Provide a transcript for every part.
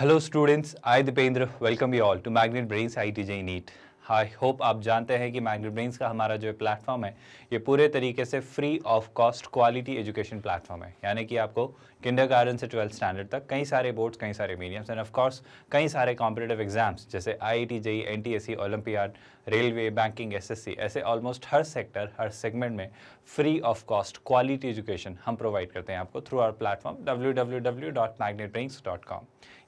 Hello students I Dipendra welcome you all to Magnet Brains I T J NEET I hope आप जानते हैं कि magnet brains का हमारा जो प्लेटफॉर्म है ये पूरे तरीके से free of cost quality education platform है यानी कि आपको किंडर गार्डन से ट्वेल्थ स्टैंडर्ड तक कई सारे बोर्ड्स कई सारे मीडियम्स एंड ऑफ कोर्स कई सारे कॉम्पिटेटिव एग्जाम्स जैसे I I T G N T S C Olympiad railway banking SSC ऐसे ऑलमोस्ट हर सेक्टर हर सेगमेंट में free of cost quality education हम प्रोवाइड करते हैं आपको थ्रू आर प्लेटफॉर्म डब्ल्यू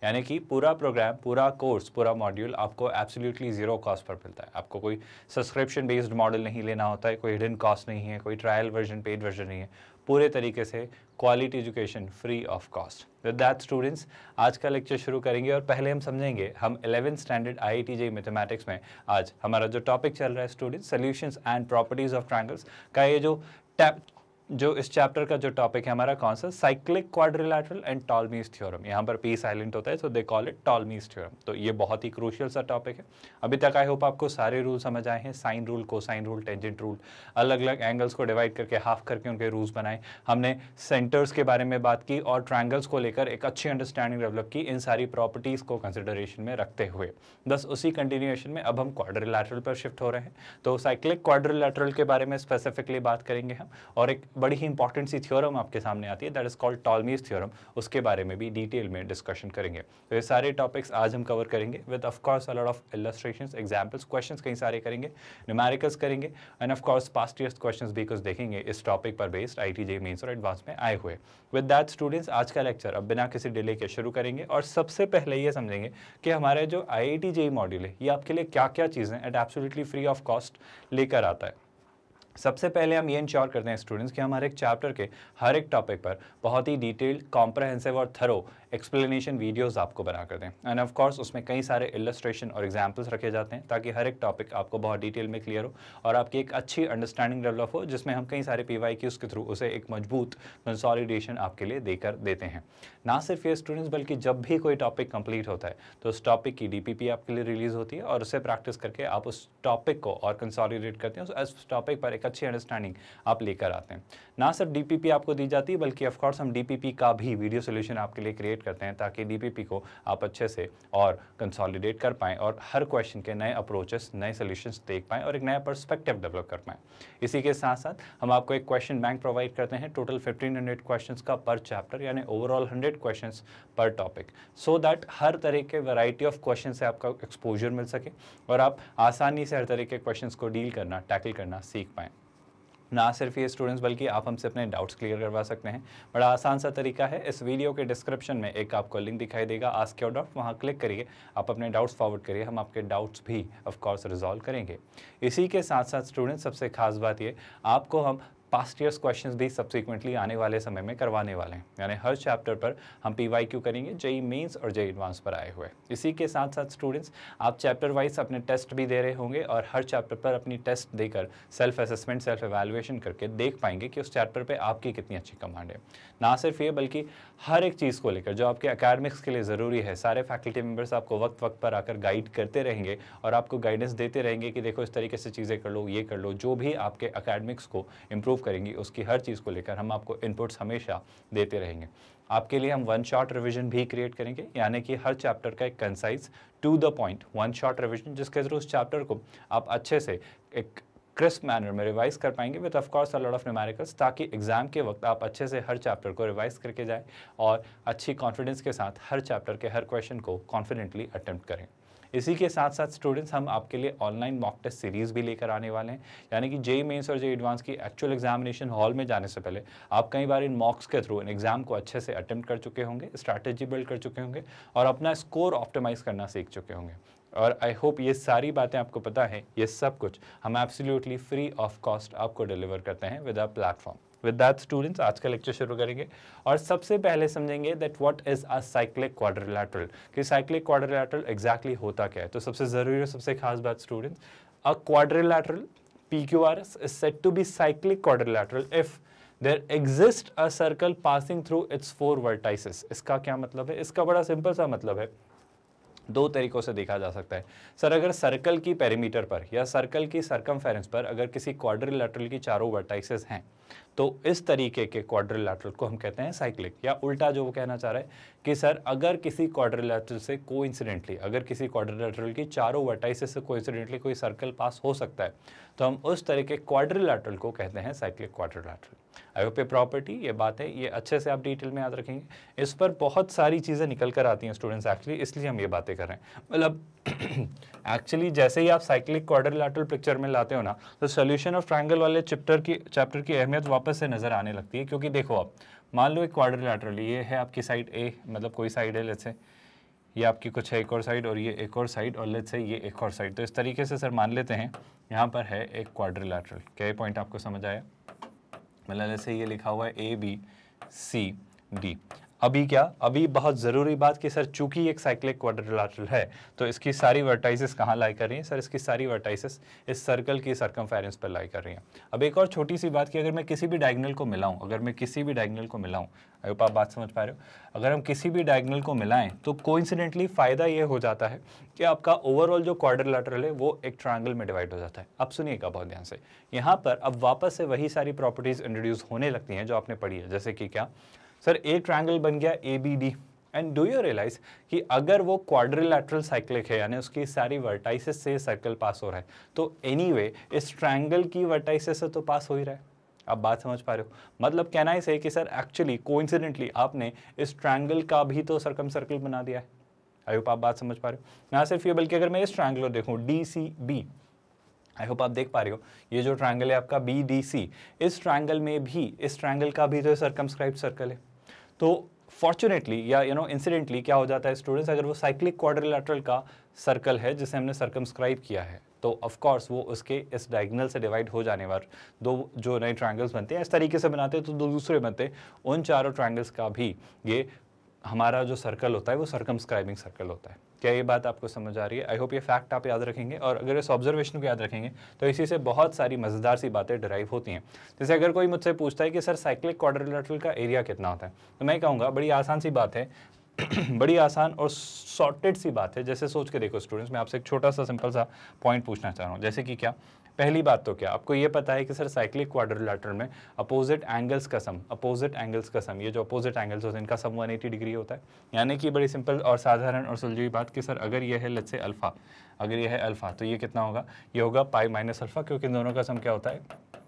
यानी कि पूरा प्रोग्राम पूरा कोर्स पूरा मॉड्यूल आपको एब्सोल्युटली ज़ीरो कॉस्ट पर मिलता है आपको कोई सब्सक्रिप्शन बेस्ड मॉडल नहीं लेना होता है कोई हिडन कॉस्ट नहीं है कोई ट्रायल वर्जन पेड वर्जन नहीं है पूरे तरीके से quality education free of cost with that students आज का लेक्चर शुरू करेंगे और पहले हम समझेंगे हम 11th standard I I mathematics में आज हमारा जो टॉपिक चल रहा है students solution and properties of triangles का ये जो जो इस चैप्टर का जो टॉपिक है हमारा कौन सा cyclic quadrilateral and Ptolemy's theorem यहाँ पर पी साइलेंट होता है so they call it Ptolemy's theorem तो ये बहुत ही क्रूशियल सा टॉपिक है अभी तक आई होप आपको सारे रूल समझ आए हैं साइन रूल को साइन रूल टेंजेंट रूल अलग अलग एंगल्स को डिवाइड करके हाफ करके उनके रूल्स बनाए हमने सेंटर्स के बारे में बात की और ट्राइंगल्स को लेकर एक अच्छी अंडरस्टैंडिंग डेवलप की इन सारी प्रॉपर्टीज़ को कंसिडरेशन में रखते हुए बस उसी कंटिन्यूएशन में अब हम क्वाड्रिलेटरल पर शिफ्ट हो रहे हैं तो साइक्लिक क्वाड्रिलेटरल के बारे में स्पेसिफिकली बात करेंगे हम और एक बड़ी ही इंपॉर्टेंट सी थ्योरम आपके सामने आती है that is called Ptolemy's theorem उसके बारे में भी डिटेल में डिस्कशन करेंगे तो ये सारे टॉपिक्स आज हम कवर करेंगे with of course a lot of illustration examples question कई सारे करेंगे न्यूमेरिकल्स करेंगे and of course past year question भी कुछ देखेंगे इस टॉपिक पर based I T J mains और एडवांस में आए हुए विद दैट स्टूडेंट्स आज का लेक्चर अब बिना किसी डिले के शुरू करेंगे और सबसे पहले ये समझेंगे कि हमारे जो आई आई टी मॉड्यूल है ये आपके लिए क्या क्या चीज़ें at absolutely free of cost लेकर आता है सबसे पहले हम ये इंश्योर करते हैं स्टूडेंट्स कि हम हर एक चैप्टर के हर एक टॉपिक पर बहुत ही डिटेल्ड कॉम्प्रहेंसिव और थरो एक्सप्लेनेशन वीडियोस आपको बना कर दें एंड ऑफ कोर्स उसमें कई सारे इलस्ट्रेशन और एग्जांपल्स रखे जाते हैं ताकि हर एक टॉपिक आपको बहुत डिटेल में क्लियर हो और आपकी एक अच्छी अंडरस्टैंडिंग डेवलप हो जिसमें हम कई सारे पी वाई के थ्रू उसे एक मजबूत कंसॉलिडेशन आपके लिए देकर देते हैं ना सिर्फ ये स्टूडेंट्स बल्कि जब भी कोई टॉपिक कंप्लीट होता है तो उस टॉपिक की डी आपके लिए रिलीज़ होती है और उसे प्रैक्टिस करके आप उस टॉपिक को और कंसॉलिडेट करते हैं उस टॉपिक पर एक अच्छी अंडरस्टैंडिंग आप लेकर आते हैं ना सिर्फ डी आपको दी जाती है बल्कि ऑफकोर्स हम डी का भी वीडियो सोल्यूशन आपके लिए क्रिएट करते हैं ताकि डी को आप अच्छे से और कंसॉलिडेट कर पाएँ और हर क्वेश्चन के नए अप्रोचेस नए सोल्यूशंस देख पाएँ और एक नया परस्पेक्टिव डेवलप कर पाएँ इसी के साथ साथ हम आपको एक क्वेश्चन बैंक प्रोवाइड करते हैं टोटल हंड्रेड क्वेश्चन का पर चैप्टर यानी ओवरऑल हंड्रेड क्वेश्चन पर टॉपिक सो दैट हर तरह के वैरायटी ऑफ क्वेश्चन से आपका एक्सपोजर मिल सके और आप आसानी से हर तरह के क्वेश्चन को डील करना टैकल करना सीख पाएँ ना सिर्फ ये स्टूडेंट्स बल्कि आप हमसे अपने डाउट्स क्लियर करवा सकते हैं बड़ा आसान सा तरीका है इस वीडियो के डिस्क्रिप्शन में एक आपको लिंक दिखाई देगा आस्क योर डाउट वहाँ क्लिक करिए आप अपने डाउट्स फॉरवर्ड करिए हम आपके डाउट्स भी ऑफकोर्स रिजॉल्व करेंगे इसी के साथ साथ स्टूडेंट्स सबसे खास बात ये आपको हम पास्ट ईयर्स क्वेश्चन भी सब्सिक्वेंटली आने वाले समय में करवाने वाले हैं यानी हर चैप्टर पर हम पी वाई क्यू करेंगे जई मेन्स e और जई एडवांस e पर आए हुए इसी के साथ साथ स्टूडेंट्स आप चैप्टर वाइज अपने टेस्ट भी दे रहे होंगे और हर चैप्टर पर अपनी टेस्ट देकर सेल्फ असेसमेंट सेल्फ एवेलुएशन करके देख पाएंगे कि उस चैप्टर पर आपकी कितनी अच्छी कमांड है ना सिर्फ ये बल्कि हर एक चीज़ को लेकर जो आपके अकेडमिक्स के लिए ज़रूरी है सारे फैकल्टी मेम्बर्स आपको वक्त वक्त पर आकर गाइड करते रहेंगे और आपको गाइडेंस देते रहेंगे कि देखो इस तरीके से चीज़ें कर लो ये कर लो जो भी आपके अकेडमिक्स को इम्प्रूव करेंगी उसकी हर चीज़ को लेकर हम आपको इनपुट्स हमेशा देते रहेंगे आपके लिए हम वन शॉट रिविजन भी क्रिएट करेंगे यानी कि हर चैप्टर का एक concise to the point one shot revision जिसके थ्रू उस चैप्टर को आप अच्छे से एक क्रिस्प मैनर में रिवाइज कर पाएंगे with of course of numericals ताकि एग्जाम के वक्त आप अच्छे से हर चैप्टर को रिवाइज करके जाएं और अच्छी कॉन्फिडेंस के साथ हर चैप्टर के हर क्वेश्चन को कॉन्फिडेंटली अटैम्प्ट करें इसी के साथ साथ स्टूडेंट्स हम आपके लिए ऑनलाइन मॉक टेस्ट सीरीज़ भी लेकर आने वाले हैं यानी कि जेई मेन्स e e और जेई एडवांस e की एक्चुअल एग्जामिनेशन हॉल में जाने से पहले आप कई बार इन मॉक्स के थ्रू इन एग्जाम को अच्छे से अटैम्प्ट कर चुके होंगे स्ट्रैटेजी बिल्ड कर चुके होंगे और अपना स्कोर ऑप्टिमाइज करना सीख चुके होंगे और आई होप ये सारी बातें आपको पता है ये सब कुछ हम एब्सोल्युटली फ्री ऑफ कॉस्ट आपको डिलीवर करते हैं with a platform with that students आज का लेक्चर शुरू करेंगे और सबसे पहले समझेंगे that what is a cyclic quadrilateral कि साइक्लिक क्वाड्रिलेटरल एग्जैक्टली होता क्या है तो सबसे ज़रूरी और सबसे खास बात students a quadrilateral PQRS is said to be cyclic quadrilateral if there exists a circle passing through its four vertices. इसका क्या मतलब है इसका बड़ा सिंपल सा मतलब है दो तरीक़ों से देखा जा सकता है सर अगर सर्कल की पेरीमीटर पर या सर्कल की सर्कम पर अगर किसी क्वाड्रिलेटरल की चारों वर्टाइसेस हैं तो इस तरीके के क्वाड्रिलेटरल को हम कहते हैं साइक्लिक या उल्टा जो वो कहना चाह रहे हैं कि सर अगर किसी क्वाड्रिलेटरल से को अगर किसी क्वाड्रिलेटरल की चारों वर्टाइसेस से को कोई सर्कल पास हो सकता है तो हम उस तरह के क्वाड्रिलेटरल को कहते हैं साइक्लिक क्वाड्रिलेटरल आयोपे प्रॉपर्टी ये बात है ये अच्छे से आप डिटेल में याद रखेंगे इस पर बहुत सारी चीज़ें निकल कर आती हैं स्टूडेंट्स एक्चुअली इसलिए हम ये बातें कर रहे हैं मतलब एक्चुअली जैसे ही आप साइक्लिक क्वाड्रिलेटरल पिक्चर में लाते हो ना तो सोल्यूशन ऑफ ट्राइंगल वाले चैप्टर की चैप्टर की अहमियत वापस से नज़र आने लगती है क्योंकि देखो आप मान लो एक क्वाड्रिलेटरल ये है आपकी साइड ए मतलब कोई साइड है लेट्स ये आपकी कुछ है एक और साइड और ये एक और साइड और लेट्स से ये एक और साइड तो इस तरीके से सर मान लेते हैं यहाँ पर है एक क्वाड्रिलेटरल क्या ये पॉइंट आपको समझ आया मतलब जैसे ये लिखा हुआ है ए बी सी डी अभी क्या अभी बहुत ज़रूरी बात कि सर चूंकि एक साइक्लिक क्वाड्रिलेटरल है तो इसकी सारी वर्टाइसिस कहाँ लाई कर रही हैं सर इसकी सारी वर्टाइसिस इस सर्कल की सरकमफेरेंस पर लाई कर रही हैं अब एक और छोटी सी बात कि अगर मैं किसी भी डायगनल को मिलाऊँ अगर मैं किसी भी डायगनल को मिलाऊँ अगर आप बात समझ पा रहे हो अगर हम किसी भी डायगनल को मिलाएं तो कोइंसिडेंटली फ़ायदा ये हो जाता है कि आपका ओवरऑल जो क्वाड्रिलेटरल है वो एक ट्रायंगल में डिवाइड हो जाता है अब सुनिएगा बहुत ध्यान से यहाँ पर अब वापस से वही सारी प्रॉपर्टीज़ इंट्रोड्यूस होने लगती हैं जो आपने पढ़ी है जैसे कि क्या सर एक ट्रायंगल बन गया A B D and do you realise कि अगर वो क्वाड्रिलेटरल साइक्लिक है यानी उसकी सारी वर्टाइसिस से सर्कल पास हो रहा है तो एनी anyway, इस ट्रायंगल की वर्टाइसिस से तो पास हो ही रहा है आप बात समझ पा रहे हो मतलब कहना ही सही कि सर एक्चुअली कोइंसिडेंटली आपने इस ट्रायंगल का भी तो सरकम सर्कल बना दिया है आई होप आप बात समझ पा रहे हो ना सिर्फ ये बल्कि अगर मैं इस ट्रायंगल को देखूँ D C B I hope आप देख पा रहे हो ये जो ट्रायंगल है आपका बी डी सी इस ट्रायंगल में भी इस ट्रायंगल का भी तो सरकमस्क्राइब सर्कल है तो फॉर्चुनेटली या यू नो इंसिडेंटली क्या हो जाता है स्टूडेंट्स अगर वो साइक्लिक क्वाड्रिलेटरल का सर्कल है जिसे हमने सर्कमस्क्राइब किया है तो ऑफ कोर्स वो उसके इस डायगनल से डिवाइड हो जाने पर दो जो नए ट्रायंगल्स बनते हैं इस तरीके से बनाते हैं तो दो दूसरे बनते हैं उन चारों ट्रायंगल्स का भी ये हमारा जो सर्कल होता है वो सर्कमस्क्राइबिंग सर्कल होता है क्या ये बात आपको समझ आ रही है आई होप ये फैक्ट आप याद रखेंगे और अगर इस ऑब्जर्वेशन को याद रखेंगे तो इसी से बहुत सारी मज़ेदार सी बातें डराइव होती हैं जैसे अगर कोई मुझसे पूछता है कि सर साइक्लिक क्वाड्रिलेटरल का एरिया कितना होता है तो मैं कहूँगा बड़ी आसान सी बात है बड़ी आसान और सॉर्टेड सी बात है जैसे सोच के देखो स्टूडेंट्स मैं आपसे एक छोटा सा सिंपल सा पॉइंट पूछना चाह रहा हूँ जैसे कि क्या पहली बात तो क्या आपको ये पता है कि सर साइक्लिक क्वाड्रिलेटरल में अपोजिट एंगल्स का सम अपोजिट एंगल्स का सम ये जो अपोजिट एंगल्स होते हैं इनका सम 180 डिग्री होता है यानी कि बड़ी सिंपल और साधारण और सुलझी बात कि सर अगर ये है लत से अल्फ़ा अगर ये है अल्फ़ा तो ये कितना होगा ये होगा पाई माइनस अल्फ़ा क्योंकि इन दोनों का सम क्या होता है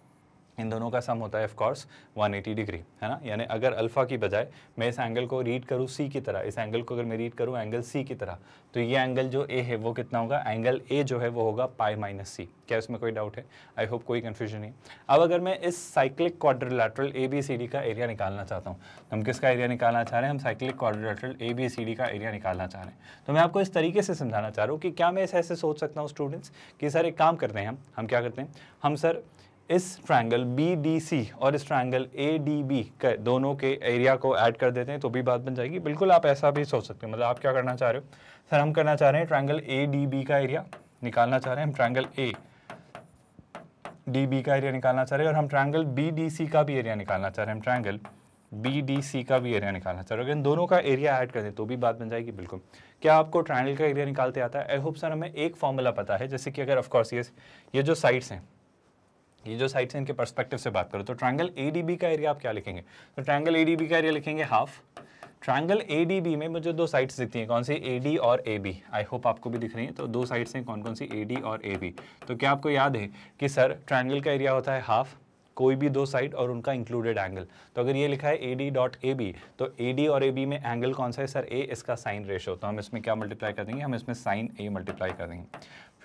इन दोनों का सम होता है ऑफकोर्स 180 डिग्री है ना यानी अगर अल्फ़ा की बजाय मैं इस एंगल को रीड करूँ सी की तरह इस एंगल को अगर मैं रीड करूँ एंगल सी की तरह तो ये एंगल जो ए है वो कितना होगा एंगल ए जो है वो होगा पाई माइनस सी क्या इसमें कोई डाउट है आई होप कोई कन्फ्यूजन नहीं अब अगर मैं इस cyclic quadrilateral A B C D का एरिया निकालना चाहता हूँ तो हम किसका एरिया निकालना चाह रहे हैं हम cyclic quadrilateral A B C D का एरिया निकालना चाह रहे हैं तो मैं आपको इस तरीके से समझाना चाह रहा हूँ कि क्या मैं ऐसे सोच सकता हूँ स्टूडेंट्स कि सर एक काम करते हैं हम हम क्या करते हैं हम सर इस ट्रायंगल BDC और इस ट्रायंगल ADB के दोनों के एरिया को ऐड कर देते हैं तो भी बात बन जाएगी बिल्कुल आप ऐसा भी सोच सकते हो मतलब आप क्या करना चाह रहे हो सर हम करना चाह रहे हैं ट्रायंगल ADB का एरिया निकालना चाह रहे हैं हम ट्रायंगल डी बी का एरिया निकालना चाह रहे हैं और हम ट्रायंगल BDC का भी एरिया निकालना चाह रहे हैं हम ट्रायंगल BDC का भी एरिया निकालना चाह रहे हो इन दोनों का एरिया ऐड कर दें तो भी बात बन जाएगी बिल्कुल क्या आपको ट्रायंगल का एरिया निकालते आता है आई होप सर हमें एक फॉर्मूला पता है जैसे कि अगर ऑफकोर्स ये ये जो साइड्स हैं ये जो साइड से इनके परस्पेक्टिव से बात करो तो ट्राइंगल ए का एरिया आप क्या लिखेंगे तो ट्राइंगल ए का एरिया लिखेंगे हाफ ट्राइंगल ए में मुझे दो साइड्स दिखती हैं कौन सी ए और ए बी आई होप आपको भी दिख रही हैं तो दो साइड्स हैं कौन कौन सी ए और ए तो क्या आपको याद है कि सर ट्राइंगल का एरिया होता है हाफ कोई भी दो साइड और उनका इंक्लूडेड एंगल तो अगर ये लिखा है A D dot A B तो ए डी और ए बी में एंगल कौन सा है सर ए इसका साइन रेशो तो हम इसमें क्या मल्टीप्लाई कर देंगे हम इसमें साइन ए मल्टीप्लाई कर देंगे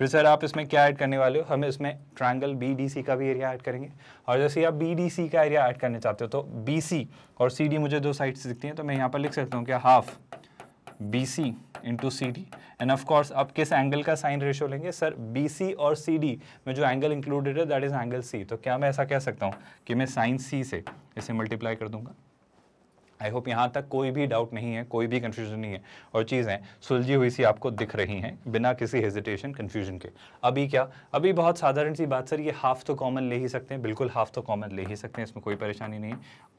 फिर सर आप इसमें क्या ऐड करने वाले हो हम इसमें ट्रायंगल बी का भी एरिया ऐड करेंगे और जैसे आप बी का एरिया ऐड करने चाहते हो तो बी और सी मुझे दो से दिखती हैं तो मैं यहाँ पर लिख सकता हूँ कि half B C into C D and of course आप किस एंगल का साइन रेशो लेंगे सर बी सी और सी डी में जो एंगल इंक्लूडेड है दैट इज एंगल सी तो क्या मैं ऐसा कह सकता हूँ कि मैं साइन सी से इसे मल्टीप्लाई कर दूंगा आई होप यहाँ तक कोई भी डाउट नहीं है कोई भी कन्फ्यूजन नहीं है और चीज़ें सुलझी हुई सी आपको दिख रही हैं बिना किसी हेजिटेशन कन्फ्यूजन के अभी क्या अभी बहुत साधारण सी बात सर ये हाफ तो कॉमन ले ही सकते हैं बिल्कुल हाफ तो कॉमन ले ही सकते हैं इसमें कोई परेशानी नहीं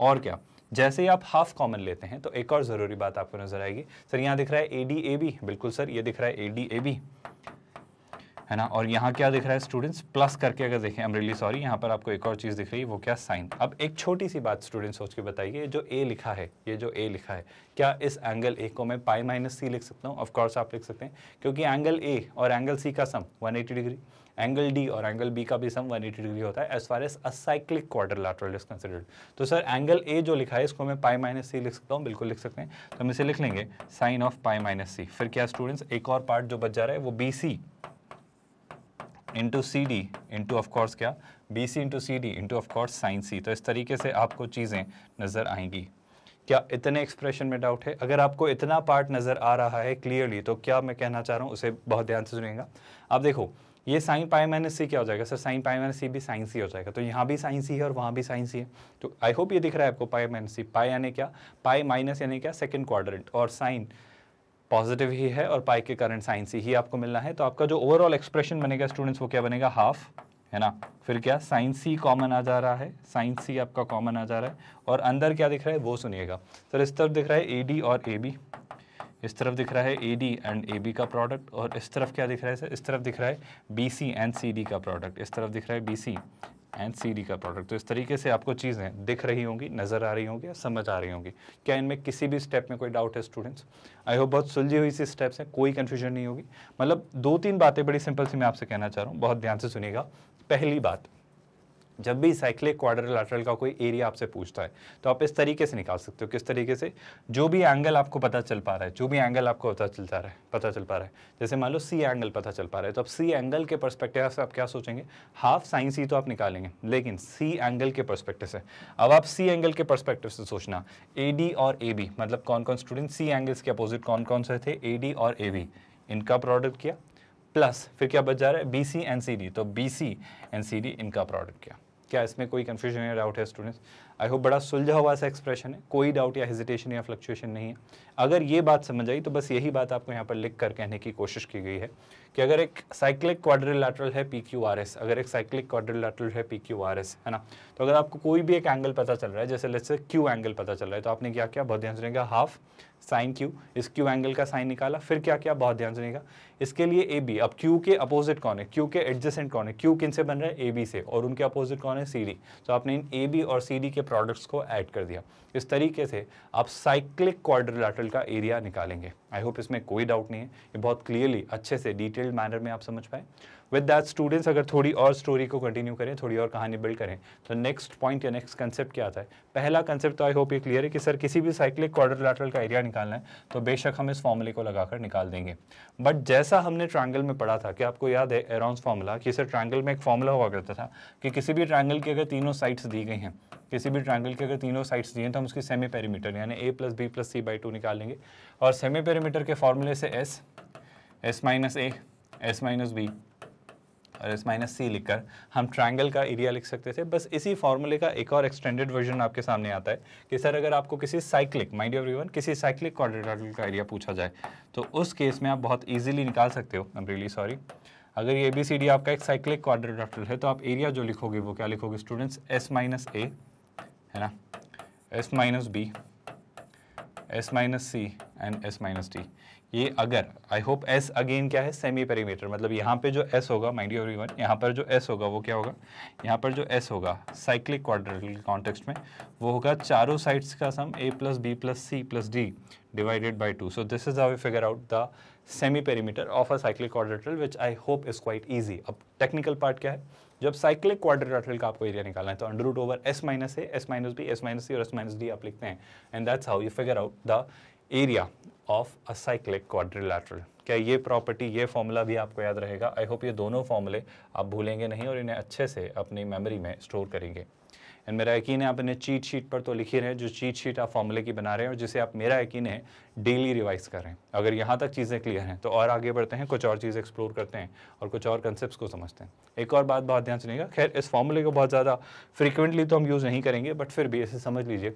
और क्या जैसे ही आप हाफ कॉमन लेते हैं तो एक और ज़रूरी बात आपको नजर आएगी सर यहाँ दिख रहा है ए डी ए बी बिल्कुल सर ये दिख रहा है ए डी ए बी है ना और यहाँ क्या दिख रहा है स्टूडेंट्स प्लस करके अगर देखें अमरेली सॉरी यहाँ पर आपको एक और चीज़ दिख रही है वो क्या साइन अब एक छोटी सी बात स्टूडेंट सोच के बताइए जो ए लिखा है ये जो ए लिखा है क्या इस एंगल ए को मैं पाई माइनस सी लिख सकता हूँ ऑफकोर्स आप लिख सकते हैं क्योंकि एंगल ए और एंगल सी का sum one degree angle D और एंगल बी का भी सम 180 डिग्री होता है as far as a cyclic quarter is considered तो सर एंगल ए जो लिखा है इसको मैं पाई माइनस सी लिख सकता हूँ बिल्कुल लिख सकते हैं तो हम इसे लिख लेंगे sine of pi minus C फिर क्या स्टूडेंट्स एक और पार्ट जो बच जा रहा है वो B C into C D into of course क्या B C into C D into of course sine C तो इस तरीके से आपको चीज़ें नज़र आएंगी क्या इतने एक्सप्रेशन में डाउट है अगर आपको इतना पार्ट नज़र आ रहा है क्लियरली तो क्या मैं कहना चाह रहा हूँ उसे बहुत ध्यान से सुनेगा आप देखो ये साइन पाई माइनस सी क्या हो जाएगा sir sine pi minus C भी साइन सी हो जाएगा तो यहाँ भी साइन सी है और वहाँ भी साइन सी है तो आई होप ये दिख रहा है आपको पाई माइनस सी पाई यानी क्या पाई माइनस यानी क्या सेकेंड क्वाड्रेंट और साइन पॉजिटिव ही है और पाई के करंट साइन से ही आपको मिलना है तो आपका जो ओवरऑल एक्सप्रेशन बनेगा स्टूडेंट्स वो क्या बनेगा हाफ है ना फिर क्या साइन सी कॉमन आ जा रहा है साइन सी आपका कॉमन आ जा रहा है और अंदर क्या दिख रहा है वो सुनिएगा सर तो इस तरफ दिख रहा है ए डी और ए बी इस तरफ दिख रहा है A D and A B का प्रोडक्ट और इस तरफ क्या दिख रहा है सर इस तरफ दिख रहा है B C and C D का प्रोडक्ट इस तरफ दिख रहा है बी सी एंड सी का प्रोडक्ट तो इस तरीके से आपको चीज़ें दिख रही होंगी नज़र आ रही होंगी या समझ आ रही होंगी क्या इनमें किसी भी स्टेप में कोई डाउट है स्टूडेंट्स आई होप बहुत सुलझी हुई सी स्टेप्स हैं कोई कन्फ्यूजन नहीं होगी मतलब दो तीन बातें बड़ी सिंपल सी मैं आपसे कहना चाह रहा हूँ बहुत ध्यान से सुनिएगा पहली बात जब भी साइक्लिक क्वाड्रिलेटरल का कोई एरिया आपसे पूछता है तो आप इस तरीके से निकाल सकते हो किस तरीके से जो भी एंगल आपको पता चल पा रहा है जो भी एंगल आपको पता चल रहा है पता चल पा रहा है जैसे मान लो सी एंगल पता चल पा रहा है तो आप सी एंगल के परस्पेक्टिव से आप क्या सोचेंगे हाफ साइंस ही तो आप निकालेंगे लेकिन सी एंगल के परस्पेक्टिव से अब आप सी एंगल के परस्पेक्टिव से सोचना ए और ए मतलब कौन कौन स्टूडेंट सी एंगल्स के अपोजिट कौन कौन से थे ए और ए इनका प्रोडक्ट किया प्लस फिर क्या बच जा रहा है B C and C D तो B C and C D इनका प्रोडक्ट क्या क्या इसमें कोई कन्फ्यूजन या डाउट है स्टूडेंट्स आई होप बड़ा सुलझा हुआ सा एक्सप्रेशन है कोई डाउट या हेजिटेशन या फ्लक्चुएशन नहीं है अगर ये बात समझ आई तो बस यही बात आपको यहाँ पर लिख कर कहने की कोशिश की गई है कि अगर एक साइक्लिक क्वाड्रिलैटरल है पी क्यू आर एस अगर एक साइक्लिक क्वाड्रिलैटरल है पी क्यू आर एस है ना तो अगर आपको कोई भी एक एंगल पता चल रहा है जैसे लेट्स से क्यू एंगल पता चल रहा है तो आपने क्या किया बहुत ध्यान से रहेगा हाफ साइन क्यू इस क्यू एंगल का साइन निकाला फिर क्या किया बहुत ध्यान से रहेगा इसके लिए ए बी अब क्यू के अपोजिट कौन है क्यू के एडजस्टेंट कौन है क्यू किन से बन रहा है ए बी से और उनके अपोजिट कौन है सी डी तो आपने इन ए बी और सी डी के प्रोडक्ट्स को ऐड कर दिया इस तरीके से आप साइक्लिक क्वाड्रिलेटरल का एरिया निकालेंगे आई होप इसमें कोई डाउट नहीं है ये बहुत क्लियरली अच्छे से डिटेल्ड मैनर में आप समझ पाए विद दैट स्टूडेंट्स अगर थोड़ी और स्टोरी को कंटिन्यू करें थोड़ी और कहानी बिल्ड करें तो नेक्स्ट पॉइंट या नेक्स्ट कंसेप्ट क्या आता है पहला कंसेप्ट तो आई होप ये क्लियर है कि सर किसी भी साइक्लिक क्वाड्रिलेटरल का एरिया निकालना है तो बेशक हम इस फॉर्मूले को लगाकर निकाल देंगे बट जैसा हमने ट्रायंगल में पढ़ा था कि आपको याद है एरॉन्स फॉर्मूला कि सर ट्रायंगल में एक फॉर्मूला हुआ करता था कि किसी भी ट्रायंगल की अगर तीनों साइड्स दी गई हैं किसी भी ट्रायंगल की अगर तीनों साइड्स दिए हैं तो हम उसकी सेमी पेरीमीटर यानी A plus B plus C by two निकालेंगे और सेमी पेरीमीटर के फॉर्मूले से S S minus A S minus B S minus C लिखकर हम ट्रायंगल का एरिया लिख सकते थे बस इसी फॉर्मूले का एक और एक्सटेंडेड वर्जन आपके सामने आता है कि सर अगर आपको किसी साइक्लिक माइंड रिवन किसी साइक्लिक क्वाड्रेटरल का एरिया पूछा जाए तो उस केस में आप बहुत ईजिली निकाल सकते हो एम रियली सॉरी अगर ये बी सी डी आपका एक साइक्लिक क्वाड्रेटरल है तो आप एरिया जो लिखोगे वो क्या लिखोगे स्टूडेंट्स एस माइनस ए है ना S minus B S minus C and S minus D ये अगर आई होप एस अगेन क्या है सेमी पेरीमीटर मतलब यहाँ पे जो एस होगा माइंड यू एवरीवन यहाँ पर जो एस होगा वो क्या होगा यहाँ पर जो एस होगा साइक्लिक क्वाड्रेटिकल कॉन्टेक्स्ट में वो होगा चारों साइड्स का sum A plus B plus C plus D divided by two so this is I figure out the semi perimeter of a cyclic quadrilateral which I hope is quite easy अब technical part क्या है जब cyclic quadrilateral का आपको area निकालना है तो under root over S minus A S minus B S minus सी और एस माइनस डी आप लिखते हैं and that's how you figure out the area of a cyclic quadrilateral क्या ये प्रॉपर्टी ये फॉर्मूला भी आपको याद रहेगा आई होप ये दोनों फॉर्मूले आप भूलेंगे नहीं और इन्हें अच्छे से अपनी मेमोरी में स्टोर करेंगे एंड मेरा यकीन है आप इन्हें चीट शीट पर तो लिख ही रहे हैं जो चीट शीट आप फॉर्मूले की बना रहे हैं और जिसे आप मेरा यकीन है डेली रिवाइज कर रहे हैं अगर यहाँ तक चीज़ें क्लियर हैं तो और आगे बढ़ते हैं कुछ और चीज़ एक्सप्लोर करते हैं और कुछ और कंसेप्ट को समझते हैं एक और बात बहुत ध्यान सुनिएगा खैर इस फॉर्मूले को बहुत ज़्यादा फ्रिक्वेंटली तो हम यूज़ नहीं करेंगे बट फिर भी इसे समझ लीजिए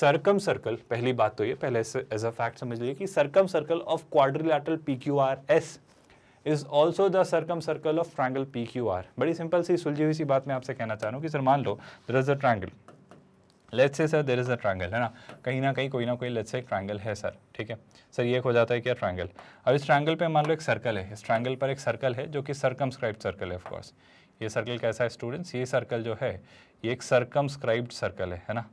सरकम सर्कल पहली बात तो ये पहले एज अ फैक्ट समझ लीजिए कि circumcircle of quadrilateral P Q R S is also the circumcircle of triangle P Q R बड़ी सिंपल सी सुलझी हुई सी बात मैं आपसे कहना चाह रहा हूँ कि सर मान लो there is a triangle let say sir there is a triangle है ना कहीं ना कहीं कोई ना कोई लेट से ट्राइंगल है सर ठीक है सर ये हो जाता है क्या ट्राइंगल अब इस ट्राइंगल पर मान लो एक सर्कल है इस ट्राइंगल पर एक सर्कल है जो कि सर्कमस्क्राइब सर्कल है ऑफकोर्स ये सर्कल कैसा है स्टूडेंट्स ये सर्कल जो है ये एक सर्कमस्क्राइब्ड सर्कल है है ना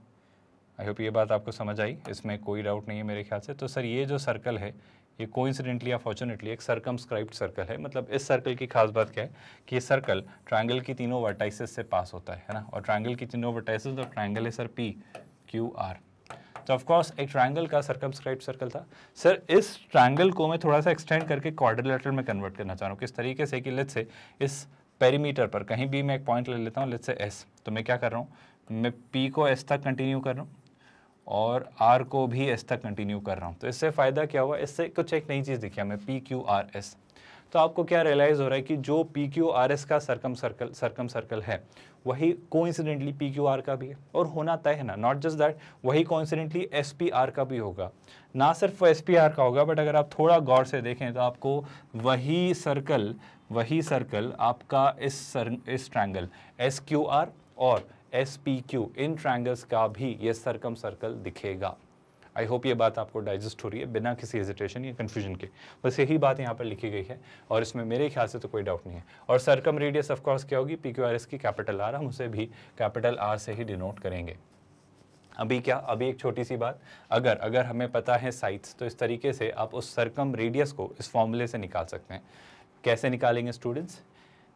आई होप ये बात आपको समझ आई इसमें कोई डाउट नहीं है मेरे ख्याल से तो सर ये जो सर्कल है ये कोइंसिडेंटली या फॉर्चुनेटली एक सर्कमस्क्राइब्ड सर्कल है मतलब इस सर्कल की खास बात क्या है कि ये सर्कल ट्रायंगल की तीनों वर्टाइसिस से पास होता है है ना और ट्रायंगल की तीनों वर्टाइसिस और ट्रायंगल है सर पी क्यू आर तो ऑफकोर्स एक ट्रायंगल का सरकमस्क्राइब सर्कल था सर इस ट्रायंगल को मैं थोड़ा सा एक्सटेंड करके कॉर्डिलेटर में कन्वर्ट करना चाह रहा हूँ किस तरीके से कि लेट से इस पेरीमीटर पर कहीं भी मैं एक पॉइंट ले लेता हूँ लेट से एस तो मैं क्या कर रहा हूँ मैं पी को एस तक कंटिन्यू कर रहा हूँ और आर को भी एस तक कंटिन्यू कर रहा हूँ तो इससे फ़ायदा क्या हुआ इससे कुछ एक नई चीज़ दिखी हमें पी क्यू आर एस तो आपको क्या रियलाइज़ हो रहा है कि जो पी क्यू आर एस का सरकम सर्कल सरकम सर्कल है वही कोइंसिडेंटली पी क्यू आर का भी है और होना तय है ना नॉट जस्ट दैट वही कोइंसिडेंटली एस पी आर का भी होगा ना सिर्फ एस पी आर का होगा बट अगर आप थोड़ा गौर से देखें तो आपको वही सर्कल वही सर्कल आपका इस सर इस ट्रैंगल एस क्यू आर और एस पी क्यू इन ट्राइंगल्स का भी ये सरकम सर्कल दिखेगा आई होप ये बात आपको डाइजेस्ट हो रही है बिना किसी हेजिटेशन या कन्फ्यूजन के बस यही बात यहाँ पर लिखी गई है और इसमें मेरे ख्याल से तो कोई डाउट नहीं है और सरकम रेडियस ऑफकोर्स क्या होगी पी क्यू आर एस की कैपिटल आर हम उसे भी कैपिटल आर से ही डिनोट करेंगे अभी क्या अभी एक छोटी सी बात अगर अगर हमें पता है साइट्स तो इस तरीके से आप उस सरकम रेडियस को इस फॉर्मूले से निकाल सकते हैं कैसे निकालेंगे स्टूडेंट्स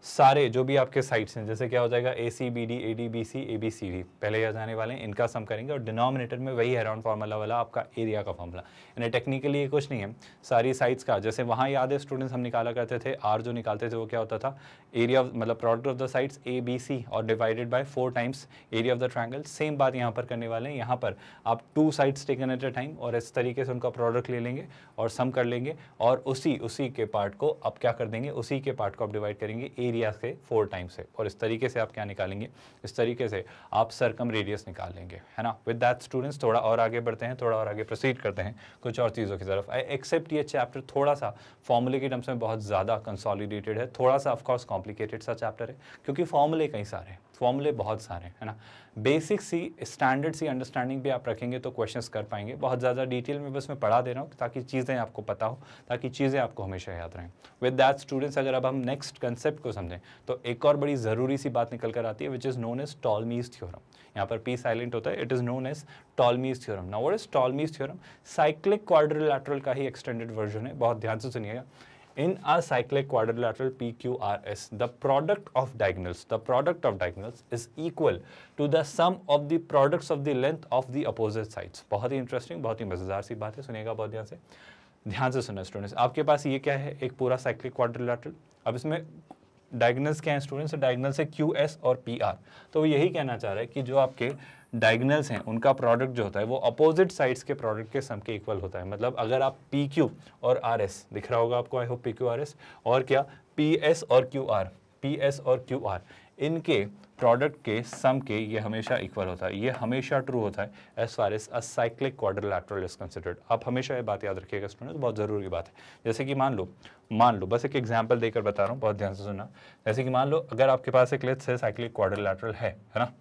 सारे जो भी आपके साइट्स हैं जैसे क्या हो जाएगा A C B D A D B C A B C D पहले याद जाने वाले हैं इनका सम करेंगे और डिनोमिनेटर में वही हैराउंड फार्मूला वाला आपका एरिया का फार्मूला यानी टेक्निकली ये कुछ नहीं है सारी साइट्स का जैसे वहाँ याद है स्टूडेंट्स हम निकाला करते थे आर जो निकालते थे वो क्या होता था एरिया मतलब product of the sides A B C और divided by four times area of the triangle same बात यहाँ पर करने वाले हैं यहाँ पर आप two sides taken at a time और इस तरीके से उनका प्रोडक्ट ले लेंगे और सम कर लेंगे और उसी उसी के पार्ट को आप क्या कर देंगे उसी के पार्ट को आप डिवाइड करेंगे ए एरिया से फोर टाइम्स है और इस तरीके से आप क्या निकालेंगे इस तरीके से आप सरकम रेडियस निकाल लेंगे है ना विद दैट स्टूडेंट्स थोड़ा और आगे बढ़ते हैं थोड़ा और आगे प्रोसीड करते हैं कुछ और चीज़ों की तरफ आई एक्सेप्ट ये चैप्टर थोड़ा सा फॉर्मूले के टर्म्स में बहुत ज़्यादा कंसॉलीडेटेड है थोड़ा सा ऑफकोर्स कॉम्प्लिकेटेड सा चैप्टर है क्योंकि फॉर्मूले कई सारे हैं फॉर्मूले बहुत सारे हैं ना बेसिक सी स्टैंडर्ड सी अंडरस्टैंडिंग भी आप रखेंगे तो क्वेश्चंस कर पाएंगे बहुत ज़्यादा डिटेल में बस मैं पढ़ा दे रहा हूँ ताकि चीज़ें आपको पता हो ताकि चीज़ें आपको हमेशा याद रहें विद दैट स्टूडेंट्स अगर अब हम नेक्स्ट कंसेप्ट को समझें तो एक और बड़ी ज़रूरी सी बात निकल कर आती है which is known as Ptolemy's theorem यहाँ पर पी साइलेंट होता है it is known as Ptolemy's theorem now what is Ptolemy's theorem cyclic क्वारल का ही एक्सटेंडेड वर्जन है बहुत ध्यान से सुनिएगा in a cyclic quadrilateral PQRS, the product of diagonals, the product of diagonals is equal to the sum of the products of the length of the opposite sides. बहुत ही interesting, बहुत ही मज़ेदार सी बात है सुनिएगा बहुत ध्यान से ध्यान से सुना स्टूडेंट्स आपके पास ये क्या है एक पूरा साइक्लिक क्वाड्रिलेटरल अब इसमें डायगनल्स क्या है स्टूडेंट्स डायगनल है क्यू एस और पी आर तो वो यही कहना चाह रहा है कि जो आपके डायगनल्स हैं उनका प्रोडक्ट जो होता है वो अपोजिट साइड्स के प्रोडक्ट के सम के इक्वल होता है मतलब अगर आप पी क्यू और आर एस दिख रहा होगा आपको I hope P Q R S और क्या पी एस और क्यू आर पी एस और क्यू आर इनके प्रोडक्ट के सम के ये हमेशा इक्वल होता है ये हमेशा ट्रू होता है as far as a cyclic quadrilateral is considered आप हमेशा ये बात याद रखिएगा स्टूडेंट बहुत ज़रूरी बात है जैसे कि मान लो मान लो बस एक एग्जाम्पल देकर बता रहा हूँ बहुत ध्यान से सुनना जैसे कि मान लो अगर आपके पास एक लेट्स है साइक्लिक क्वाड्रिलैटरल है है ना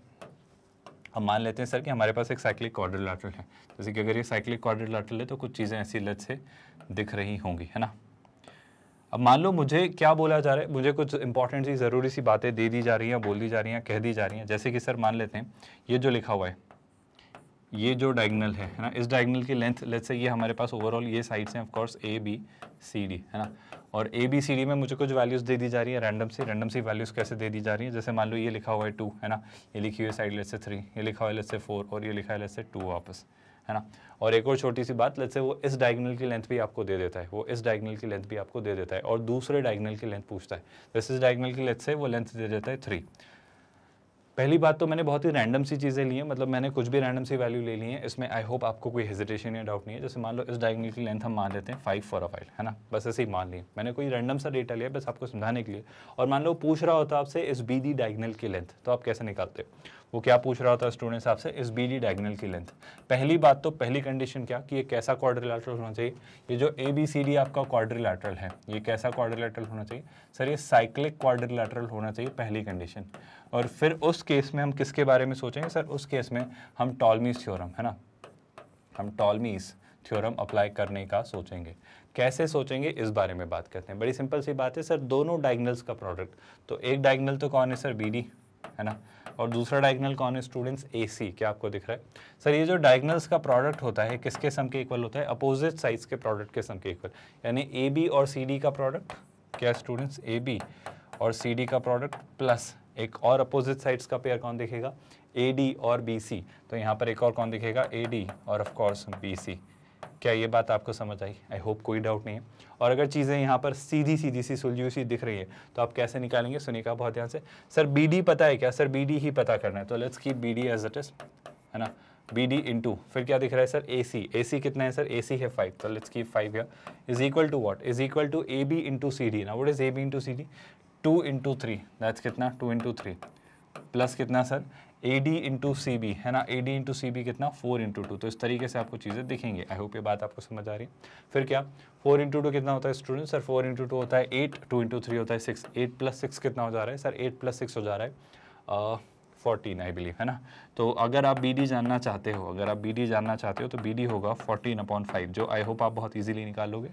हम मान लेते हैं सर कि हमारे पास एक साइक्लिक लाटल है जैसे कि अगर ये साइक्लिक लाटल है तो कुछ चीज़ें ऐसी लत से दिख रही होंगी है ना अब मान लो मुझे क्या बोला जा रहा है मुझे कुछ इंपॉर्टेंट सी ज़रूरी सी बातें दे दी जा रही हैं बोल दी जा रही हैं कह दी जा रही हैं जैसे कि सर मान लेते हैं ये जो लिखा हुआ है ये जो डायगनल है है ना इस डायगनल की लेंथ लेट से ये हमारे पास ओवरऑल ये साइड्स हैं of course A B C D है ना और ए बी सी डी में मुझे कुछ वैल्यूज़ दे दी जा रही है रैंडम सी रैंडम सी वैल्यूज़ कैसे दे दी जा रही है जैसे मान लो ये लिखा हुआ है टू है ना ये लिखी हुई साइड लेट से थ्री ये लिखा हुआ है लेट से फोर और ये लिखा है लेट से टू वापस है ना और एक और छोटी सी बात लेट से वो इस डायगनल की लेंथ भी आपको दे देता है वो इस डायगनल की लेंथ भी आपको दे देता है और दूसरे डायगनल की लेंथ पूछता है जैसे तो इस डायगनल की लेंथ से वो लेंथ दे देता है थ्री पहली बात तो मैंने बहुत ही रैंडम सी चीज़ें ली हैं मतलब मैंने कुछ भी रैंडम सी वैल्यू ले ली है इसमें आई होप आपको कोई हेजिटेशन या डाउट नहीं है जैसे मान लो इस डायगनल की लेंथ हम मान लेते हैं फाइव फॉर अ फाइल है ना बस ऐसे ही मान ली मैंने कोई रैंडम सा डेटा लिया बस आपको समझाने के लिए और मान लो पूछ रहा होता आपसे इस बी डी डायगनल की लेंथ तो आप कैसे निकालते हो वो क्या पूछ रहा होता स्टूडेंट्स आपसे इस बी डी डायगनल की लेंथ पहली बात तो पहली कंडीशन क्या कि ये कैसा क्वाड्रिलेटरल होना चाहिए ये जो ए बी सी डी आपका क्वाड्रिलेटरल है ये कैसा क्वाड्रिलेटरल होना चाहिए सर ये साइक्लिक क्वाड्रिलेटरल होना चाहिए पहली कंडीशन और फिर उस केस में हम किसके बारे में सोचेंगे सर उस केस में हम टॉलमीज थ्योरम है ना हम टॉलमीज थ्योरम अप्लाई करने का सोचेंगे कैसे सोचेंगे इस बारे में बात करते हैं बड़ी सिंपल सी बात है सर दोनों डायगनल्स का प्रोडक्ट तो एक डायगनल तो कौन है सर बी है ना और दूसरा डायगनल कौन है स्टूडेंट्स ए सी क्या आपको दिख रहा है सर ये जो डायगनल्स का प्रोडक्ट होता है किसके सम के इक्वल होता है अपोजिट साइज के प्रोडक्ट के सम के इक्वल यानी ए बी और सी डी का प्रोडक्ट क्या स्टूडेंट्स ए बी और सी डी का प्रोडक्ट प्लस एक और अपोजिट साइड्स का पेयर कौन दिखेगा ए डी और बी सी तो यहाँ पर एक और कौन दिखेगा ए डी और ऑफकोर्स बी सी क्या ये बात आपको समझ आई आई होप कोई डाउट नहीं है और अगर चीज़ें यहाँ पर सीधी सीधी सी सुलझी सी दिख रही है तो आप कैसे निकालेंगे सुनिका बहुत ध्यान से सर बी पता है क्या सर बी ही पता करना है तो let's keep B D as it is है ना बी डी इंटू फिर क्या दिख रहा है सर ए सी ए सी कितना है सर ए सी है फाइव तो लेट्स कीप फाइव या is equal to what is equal to A B into C D ना what is A B into C D two into three that's कितना टू इंटू थ्री प्लस कितना sir A D into C B है ना A D into C B कितना four into two तो इस तरीके से आपको चीज़ें दिखेंगी आई होप ये बात आपको समझ आ रही है फिर क्या फोर इंटू टू कितना होता है student sir four into two होता है एट टू इंटू थ्री होता है सिक्स एट प्लस सिक्स कितना हो जा रहा है सर एट प्लस सिक्स हो जा रहा है फोर्टीन आई बिलीव है ना तो अगर आप बी डी जानना चाहते हो अगर आप बी डी जानना चाहते हो तो बी डी होगा फोर्टीन अपॉन फाइव जो आई होप आप बहुत ईजिली निकालोगे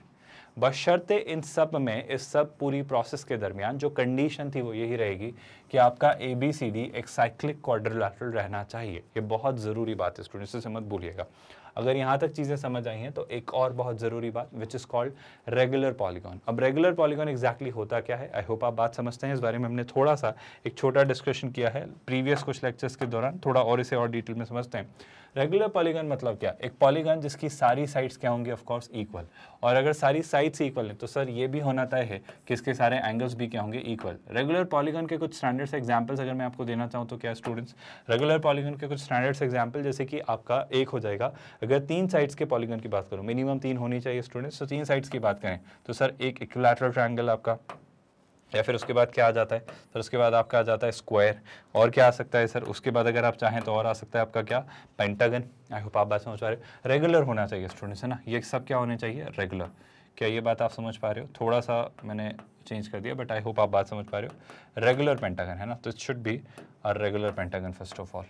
बशर्ते इन सब में इस सब पूरी प्रोसेस के दरमियान जो कंडीशन थी वो यही रहेगी कि आपका ए बी सी डी एक साइक्लिक क्वाड्रिलेटरल रहना चाहिए ये बहुत ज़रूरी बात है स्टूडेंट्स इसे मत भूलिएगा अगर यहाँ तक चीज़ें समझ आई हैं तो एक और बहुत ज़रूरी बात which is called regular polygon अब रेगुलर पॉलीगॉन एग्जैक्टली होता क्या है आई होप आप बात समझते हैं इस बारे में हमने थोड़ा सा एक छोटा डिस्कशन किया है प्रीवियस कुछ लेक्चर्स के दौरान थोड़ा और इसे और डिटेल में समझते हैं रेगुलर पॉलीगन मतलब क्या एक पॉलीगन जिसकी सारी साइड्स क्या होंगी ऑफकोर्स इक्वल और अगर सारी साइड्स इक्वल हैं तो सर ये भी होना तय है कि इसके सारे एंगल्स भी क्या होंगे इक्वल रेगुलर पॉलीगन के कुछ स्टैंडर्ड्स एग्जाम्पल्स अगर मैं आपको देना चाहूँ तो क्या स्टूडेंट्स रेगुलर पॉलीगन के कुछ स्टैंडर्ड्स एग्जाम्पल जैसे कि आपका एक हो जाएगा अगर तीन साइड्स के पॉलीगन की बात करूँ मिनिमम तीन होनी चाहिए स्टूडेंट्स तो तीन साइड्स की बात करें तो सर एक इक्वलैटरल ट्रायंगल आपका या फिर उसके बाद क्या आ जाता है सर उसके बाद आपका आ जाता है स्क्वायर और क्या आ सकता है सर उसके बाद अगर आप चाहें तो और आ सकता है आपका क्या पेंटागन आई होप आप बात समझ पा रहे हो रेगुलर होना चाहिए स्टूडेंट्स है ना ये सब क्या होने चाहिए रेगुलर क्या ये बात आप समझ पा रहे हो थोड़ा सा मैंने चेंज कर दिया बट आई होप आप बात समझ पा रहे हो रेगुलर पेंटागन है ना तो it should be a regular pentagon first of all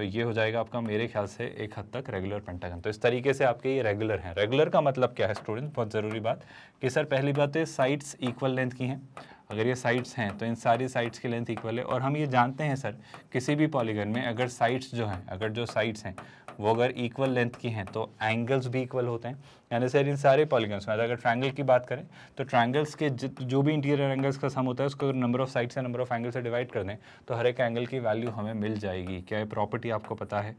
तो ये हो जाएगा आपका मेरे ख्याल से एक हद तक रेगुलर पेंटागन तो इस तरीके से आपके ये रेगुलर हैं रेगुलर का मतलब क्या है स्टूडेंट बहुत ज़रूरी बात कि सर पहली बात है साइड्स इक्वल लेंथ की हैं अगर ये साइड्स हैं तो इन सारी साइड्स की लेंथ इक्वल है और हम ये जानते हैं सर किसी भी पॉलीगन में अगर साइड्स जो हैं अगर जो साइड्स हैं वो अगर इक्वल लेंथ की हैं तो एंगल्स भी इक्वल होते हैं यानी सर इन सारे पॉलीगन्स में अगर ट्रायंगल की बात करें तो ट्रायंगल्स के जो भी इंटीरियर एंगल्स का सम होता है उसको नंबर ऑफ साइड से नंबर ऑफ एंगल से डिवाइड कर दें तो हर एक एंगल की वैल्यू हमें मिल जाएगी क्या ये प्रॉपर्टी आपको पता है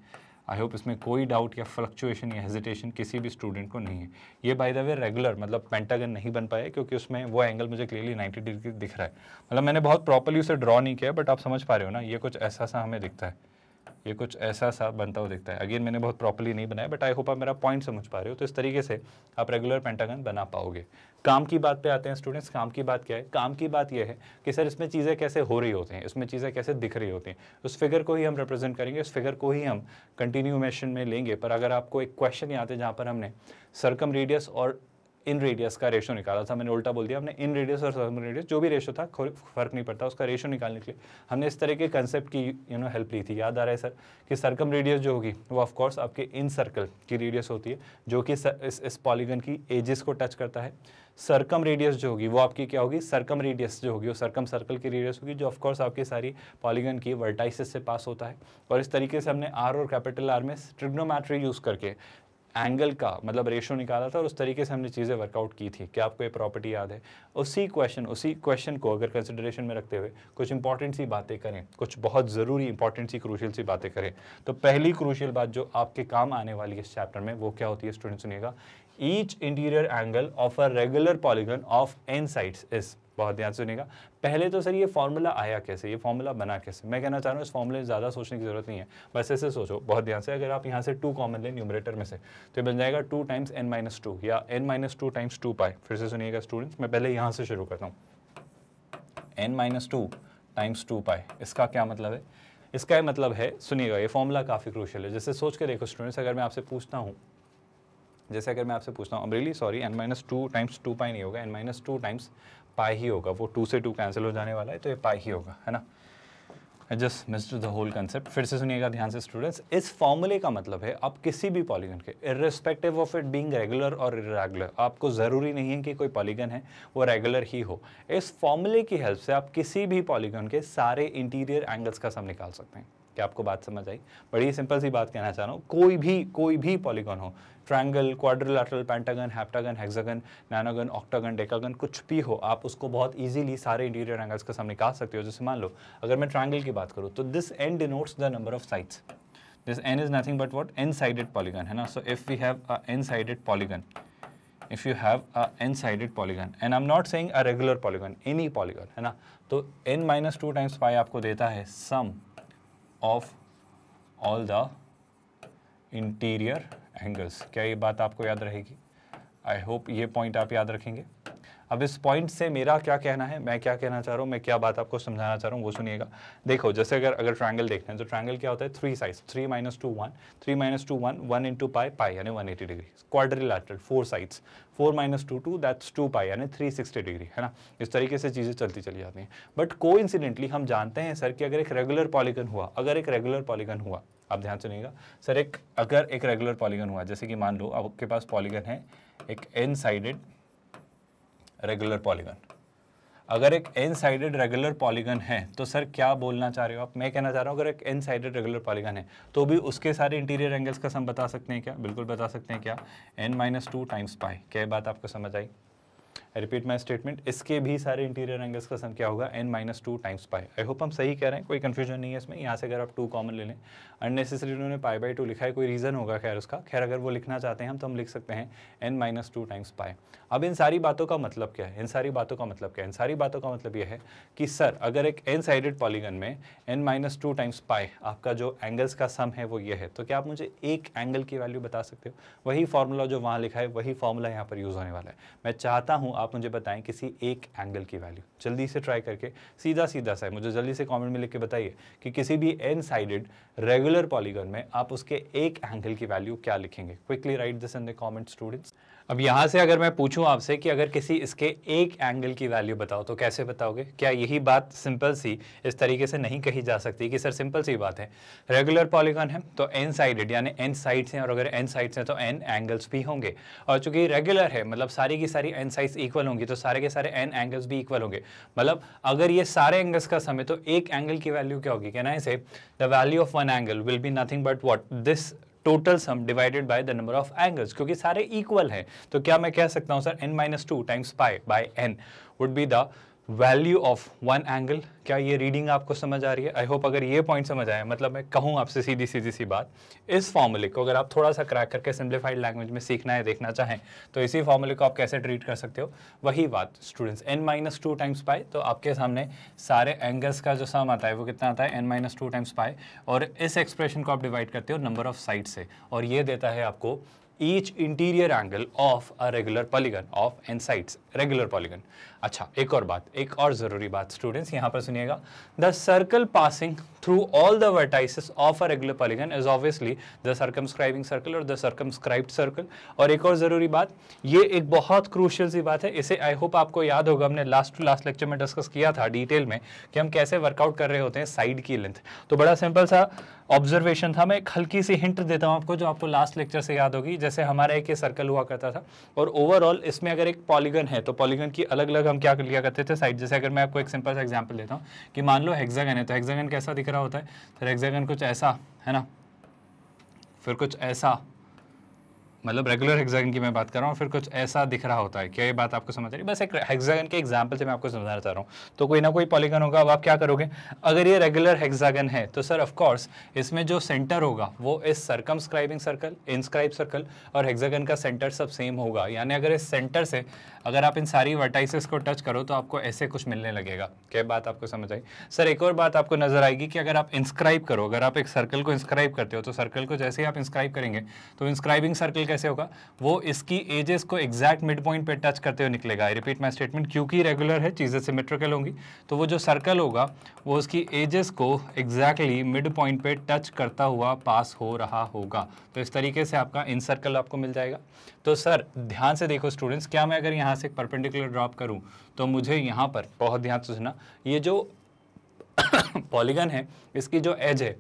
आई होप इसमें कोई डाउट या फ्लक्चुएशन या हेजिटेशन किसी भी स्टूडेंट को नहीं है ये बाय द वे रेगुलर मतलब पेंटागन नहीं बन पाया क्योंकि उसमें वो एंगल मुझे क्लियरली 90 डिग्री दिख रहा है मतलब मैंने बहुत प्रॉपरली उसे ड्रॉ नहीं किया बट आप समझ पा रहे हो ना ये कुछ ऐसा सा हमें दिखता है ये कुछ ऐसा सा बनता हुआ दिखता है अगेन मैंने बहुत प्रॉपरली नहीं बनाया बट आई होप आप मेरा पॉइंट समझ पा रहे हो तो इस तरीके से आप रेगुलर पेंटागन बना पाओगे काम की बात पे आते हैं स्टूडेंट्स काम की बात क्या है काम की बात यह है कि सर इसमें चीज़ें कैसे हो रही होती हैं इसमें चीज़ें कैसे दिख रही होती हैं उस फिगर को ही हम रिप्रेजेंट करेंगे उस फिगर को ही हम कंटिन्यूमेशन में लेंगे पर अगर आपको एक क्वेश्चन याद है जहाँ पर हमने सरकम रेडियस और इन रेडियस का रेशो निकाला था मैंने उल्टा बोल दिया हमने इन रेडियस और सब रेडियस जो भी रेशो था फर्क नहीं पड़ता उसका रेशो निकालने के लिए हमने इस तरह के कंसेप्ट की यू नो हेल्प ली थी याद आ रहा है सर कि सर्कम रेडियस जो होगी वो ऑफकोर्स आपके इन सर्कल की रेडियस होती है जो कि इस, इस पॉलीगन की एजिस को टच करता है सर्कम रेडियस जो होगी वो आपकी क्या होगी सर्कम रेडियस जो होगी वो सर्कम सर्कल की रेडियस होगी जो ऑफकोर्स आपकी सारी पॉलीगन की वर्टाइसिस से पास होता है और इस तरीके से हमने आर और कैपिटल आर में ट्रिग्नोमैट्री यूज़ करके एंगल का मतलब रेशो निकाला था और उस तरीके से हमने चीज़ें वर्कआउट की थी क्या आपको ये प्रॉपर्टी याद है उसी क्वेश्चन उसी क्वेश्चन को अगर कंसिडरेशन में रखते हुए कुछ इंपॉर्टेंट सी बातें करें कुछ बहुत ज़रूरी इंपॉर्टेंट सी क्रूशियल सी बातें करें तो पहली क्रूशियल बात जो आपके काम आने वाली है इस चैप्टर में वो क्या होती है स्टूडेंट सुनिएगा each interior angle of a regular polygon of N sides is बहुत ध्यान सुनेगा पहले तो सर ये फॉर्मूला आया कैसे ये फॉर्मूला बना कैसे मैं कहना चाह रहा हूँ इस फॉर्मूले में ज़्यादा सोचने की जरूरत नहीं है बस ऐसे सोचो बहुत ध्यान से अगर आप यहाँ से टू कॉमन लें न्यूमरेटर में से तो ये बन जाएगा two times n minus two या n minus two times two pi फिर से सुनिएगा स्टूडेंट्स मैं पहले यहाँ से शुरू करता हूँ n minus two times two pi इसका क्या मतलब है इसका ये मतलब है सुनिएगा ये फॉर्मूला काफ़ी क्रूशल है जैसे सोच के देखो स्टूडेंट्स अगर मैं आपसे पूछता हूँ जैसे अगर मैं आपसे पूछता हूँ I'm really sorry n minus two times two pi नहीं होगा n minus two times pi ही होगा वो टू से टू कैंसिल हो जाने वाला है तो ये पाई ही होगा है ना I just missed the whole concept फिर से सुनिएगा ध्यान से स्टूडेंट्स इस फॉर्मूले का मतलब है आप किसी भी पॉलीगन के irrespective of it being regular और इरेगुलर आपको ज़रूरी नहीं है कि कोई पॉलीगन है वो रेगुलर ही हो इस फॉर्मूले की हेल्प से आप किसी भी पॉलीगन के सारे इंटीरियर एंगल्स का सब निकाल सकते हैं क्या आपको बात समझ आई बड़ी सिंपल सी बात कहना चाह रहा हूँ कोई भी कोई भी पॉलीगॉन हो triangle quadrilateral pentagon heptagon hexagon nonagon octagon decagon कुछ भी हो आप उसको बहुत इजीली सारे इंटीरियर एंगल्स का सब निकाल सकते हो जैसे मान लो अगर मैं ट्रायंगल की बात करूँ तो this n denotes the number of sides this n is nothing but what n sided polygon है ना so if we have a n sided polygon you have a n sided polygon and I am not saying a regular polygon any polygon है ना तो n minus two times pi आपको देता है sum of all the interior angles क्या ये बात आपको याद रहेगी आई होप ये पॉइंट आप याद रखेंगे अब इस पॉइंट से मेरा क्या कहना है मैं क्या कहना चाह रहा हूँ मैं क्या बात आपको समझाना चाह रहा हूँ वो सुनिएगा देखो जैसे अगर अगर ट्रायंगल देखते हैं तो ट्रायंगल क्या होता है थ्री साइज three minus two one three minus two one one into pi pi यानी one eighty degree quadrilateral four sides four minus two two that's two pi यानी थ्री सिक्सटी डिग्री है ना इस तरीके से चीज़ें चलती चली जाती हैं बट को हम जानते हैं सर कि अगर एक रेगुलर पॉलीगन हुआ अगर एक रेगुलर पॉलीगन हुआ आप ध्यान सुनिएगा सर एक अगर एक रेगुलर पॉलीगन हुआ जैसे कि मान लो आपके पास पॉलीगन है एक एन साइडेड रेगुलर पॉलीगन अगर एक एन साइडेड रेगुलर पॉलीगन है तो सर क्या बोलना चाह रहे हो आप मैं कहना चाह रहा हूँ अगर एक एन साइडेड रेगुलर पॉलीगन है तो भी उसके सारे इंटीरियर एंगल्स का सम बता सकते हैं क्या बिल्कुल बता सकते हैं क्या एन माइनस टू टाइम्स पाए क्या बात आपको समझ आई आई रिपीट माई स्टेटमेंट इसके भी सारे इंटीरियर एंगल्स का सम क्या होगा n minus two times pi I hope हम सही कह रहे हैं कोई कन्फ्यूजन नहीं है इसमें यहाँ से अगर आप टू कॉमन ले लें अननेसेसरी उन्होंने पाई बाई टू लिखा है कोई रीज़न होगा खैर उसका खैर अगर वो लिखना चाहते हैं हम तो हम लिख सकते हैं n minus two times pi अब इन सारी बातों का मतलब क्या है इन सारी बातों का मतलब क्या है इन सारी बातों का मतलब यह है कि सर अगर एक एन साइडेड पॉलीगन में n minus two times pi आपका जो एंगल्स का सम है वो ये है तो क्या आप मुझे एक एंगल की वैल्यू बता सकते हो वही फॉर्मूला जो वहाँ लिखा है वही फॉर्मूला यहाँ पर यूज़ होने वाला है मैं चाहता हूँ आप मुझे बताएं किसी एक एंगल की वैल्यू जल्दी से ट्राई करके सीधा सीधा सा है मुझे जल्दी से कमेंट में लिख के बताइए कि किसी भी एन साइडेड रेगुलर पॉलीगन में आप उसके एक एंगल की वैल्यू क्या लिखेंगे quickly write this in the comment students अब यहाँ से अगर मैं पूछूं आपसे कि अगर किसी इसके एक एंगल की वैल्यू बताओ तो कैसे बताओगे क्या यही बात सिंपल सी इस तरीके से नहीं कही जा सकती कि सर सिंपल सी बात है रेगुलर पॉलीगॉन है तो एन साइडेड यानी एन साइड्स हैं और अगर एन साइड्स हैं तो एन एंगल्स भी होंगे और चूंकि रेगुलर है मतलब सारी की सारी एन साइड्स इक्वल होंगी तो सारे के सारे एन एंगल्स भी इक्वल होंगे मतलब अगर ये सारे एंगल्स का समय तो एक एंगल की वैल्यू क्या होगी कहना है से the value of one angle will be nothing but what this total sum divided by the number of angles क्योंकि सारे इक्वल हैं तो क्या मैं कह सकता हूं sir n minus two times pi by n would be the value of one angle क्या ये रीडिंग आपको समझ आ रही है आई होप अगर ये पॉइंट समझ आए मतलब मैं कहूँ आपसे सीधी सीधी सी बात इस फॉर्मूले को अगर आप थोड़ा सा क्रैक करके सिंप्लीफाइड लैंग्वेज में सीखना है देखना चाहें तो इसी फॉर्मूले को आप कैसे ट्रीट कर सकते हो वही बात students n minus two times pi तो आपके सामने सारे एंगल्स का जो सम आता है वो कितना आता है एन माइनस टू टाइम्स पाए और इस एक्सप्रेशन को आप डिवाइड करते हो नंबर ऑफ साइड से और ये देता है आपको each interior angle of a regular polygon of N sides regular polygon अच्छा एक और बात एक और ज़रूरी बात स्टूडेंट्स यहाँ पर सुनिएगा the circle passing through all the vertices of a regular polygon is obviously the circumscribing circle और द सर्कमस्क्राइब्ड सर्कल और एक और ज़रूरी बात ये एक बहुत क्रूशियल सी बात है इसे आई होप आपको याद होगा हमने लास्ट टू लास्ट लेक्चर में डिस्कस किया था डिटेल में कि हम कैसे वर्कआउट कर रहे होते हैं साइड की लेंथ तो बड़ा सिंपल सा ऑब्जर्वेशन था मैं एक हल्की सी हिंट देता हूँ आपको जो आपको लास्ट लेक्चर से याद होगी जैसे हमारा एक सर्कल हुआ करता था और ओवरऑल इसमें अगर एक पॉलीगन है तो पॉलीगन की अलग अलग हम क्या कर लिया करते थे साइड जैसे अगर मैं आपको एक सिंपल सा एग्जाम्पल देता हूँ कि मान लो हेक्सागन है तो हेक्सागन कैसा दिख रहा होता है तो हेक्सागन कुछ ऐसा है ना फिर कुछ ऐसा मतलब रेगुलर हेक्सागन की मैं बात कर रहा हूँ फिर कुछ ऐसा दिख रहा होता है क्या ये बात आपको समझ आ रही है बस एक हेक्सागन के एग्जाम्पल से मैं आपको समझाना चाह रहा हूँ तो कोई ना कोई पॉलीगन होगा अब आप क्या करोगे अगर ये रेगुलर हेक्सागन है तो सर ऑफकोर्स इसमें जो सेंटर होगा वो इस सरकमस्क्राइबिंग सर्कल इंस्क्राइब सर्कल और हेक्सागन का सेंटर सब सेम होगा यानी अगर इस सेंटर से अगर आप इन सारी वर्टाइसिस को टच करो तो आपको ऐसे कुछ मिलने लगेगा क्या बात आपको समझ आई सर एक और बात आपको नजर आएगी कि अगर आप इंस्क्राइब करो अगर आप एक सर्कल को इंस्क्राइब करते हो तो सर्कल को जैसे ही आप इंस्क्राइब करेंगे तो इंस्क्राइबिंग सर्कल कैसे होगा वो इसकी एजेस को एग्जैक्ट मिड पॉइंट पे टच करते हुए निकलेगा आई रिपीट माई स्टेटमेंट क्योंकि रेगुलर है चीज़ें सिमेट्रिकल होंगी तो वो जो सर्कल होगा वो उसकी एजेस को एग्जैक्टली मिड पॉइंट पे टच करता हुआ पास हो रहा होगा तो इस तरीके से आपका इन सर्कल आपको मिल जाएगा तो सर ध्यान से देखो स्टूडेंट्स क्या मैं अगर यहाँ से एक परपेंडिकुलर ड्रॉप करूँ तो मुझे यहाँ पर बहुत ध्यान से सुना ये जो पॉलीगन है इसकी जो एज है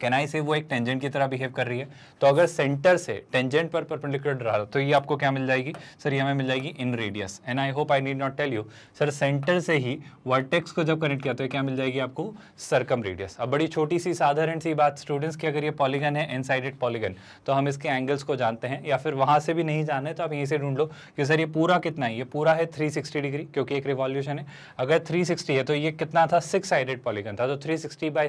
कैन आई से वो एक टेंजेंट की तरह बिहेव कर रही है तो अगर सेंटर से टेंजेंट पर परपेंडिकुलर ड्रा तो ये आपको क्या मिल जाएगी सर ये हमें मिल जाएगी inradius and I hope I need not tell you sir centre से ही वर्टेक्स को जब कनेक्ट किया तो क्या मिल जाएगी आपको सरकम रेडियस अब बड़ी छोटी सी साधारण सी बात स्टूडेंट्स की अगर ये पॉलीगन है एन साइडेड पॉलीगन तो हम इसके एंगल्स को जानते हैं या फिर वहाँ से भी नहीं जाने तो आप यहीं से ढूंढ लो कि सर ये पूरा कितना है ये पूरा है थ्री डिग्री क्योंकि एक रिवॉल्यूशन है अगर थ्री है तो ये कितना था सिक्स साइडेड पॉलीगन था तो थ्री सिक्सटी बाई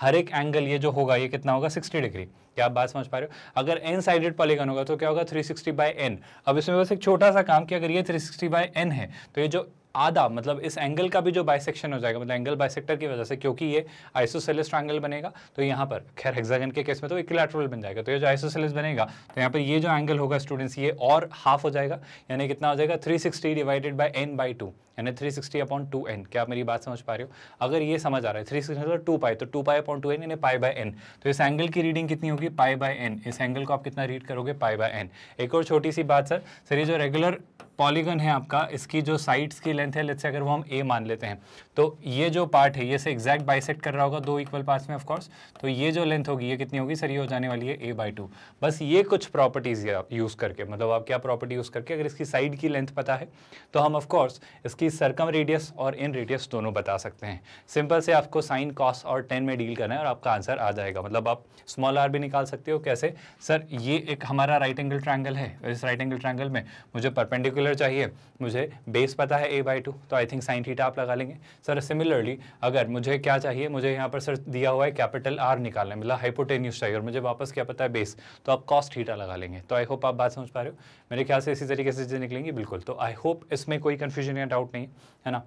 हर एक एंगल ये जो होगा ये कितना होगा 60 डिग्री क्या आप बात समझ पा रहे हो अगर एन साइडेड पॉलीगन होगा तो क्या होगा 360 सिक्सटी बाई एन अब इसमें बस एक छोटा सा काम कि अगर ये 360 सिक्सटी बाई एन है तो ये जो आधा मतलब इस एंगल का भी जो बाइसेक्शन हो जाएगा मतलब एंगल बाइसेक्टर की वजह से क्योंकि ये आइसोसेलिस ट्रायंगल बनेगा तो यहाँ पर खैर हेक्सागन के केस में तो इक्लेटरल बन जाएगा तो ये जो आइसोसेलिस बनेगा तो यहाँ पर ये जो एंगल होगा स्टूडेंट्स ये और हाफ हो जाएगा यानी कितना हो जाएगा 360 divided by n by two यानी three sixty upon two n क्या आप मेरी बात समझ पा रहे हो अगर ये समझ आ रहा है थ्री सिक्सटी मतलब टू पाई तो two pi upon two n यानी पाई बाय एन तो इस एंगल की रीडिंग कितनी होगी पाई बाय एन इस एंगल को आप कितना रीड करोगे पाई बाय एन एक और छोटी सी बात सर सर ये जो रेगुलर पॉलीगन है आपका इसकी जो साइड्स की लेंथ है लेट्स अगर वो हम ए मान लेते हैं तो ये जो पार्ट है ये से एग्जैक्ट बाइसेक्ट कर रहा होगा दो इक्वल पार्ट्स में ऑफकोर्स तो ये जो लेंथ होगी ये कितनी होगी सर ये हो जाने वाली है ए बाई टू बस ये कुछ प्रॉपर्टीज़ यूज़ करके मतलब आप क्या प्रॉपर्टी यूज़ करके अगर इसकी साइड की लेंथ पता है तो हम ऑफकोर्स इसकी सरकम रेडियस और इन रेडियस दोनों बता सकते हैं सिंपल से आपको साइन कॉस और टेन में डील करना है और आपका आंसर आ जाएगा मतलब आप स्मॉल आर भी निकाल सकते हो कैसे सर ये एक हमारा राइट एंगल ट्राइंगल है इस राइट एंगल ट्राइंगल में मुझे परपेंडिकुलर सिमिलर चाहिए मुझे बेस पता है ए बाई टू तो आई थिंक साइन थीटा आप लगा लेंगे सर सिमिलरली अगर मुझे क्या चाहिए मुझे यहाँ पर सर दिया हुआ है कैपिटल आर निकालने मिला हाइपोटेन्यूस चाहिए और मुझे वापस क्या पता है बेस तो आप कॉस्ट थीटा लगा लेंगे तो आई होप आप बात समझ पा रहे हो मेरे ख्याल से इसी तरीके से चीज़ें निकलेंगी बिल्कुल तो आई होप इसमें कोई कन्फ्यूजन या डाउट नहीं है ना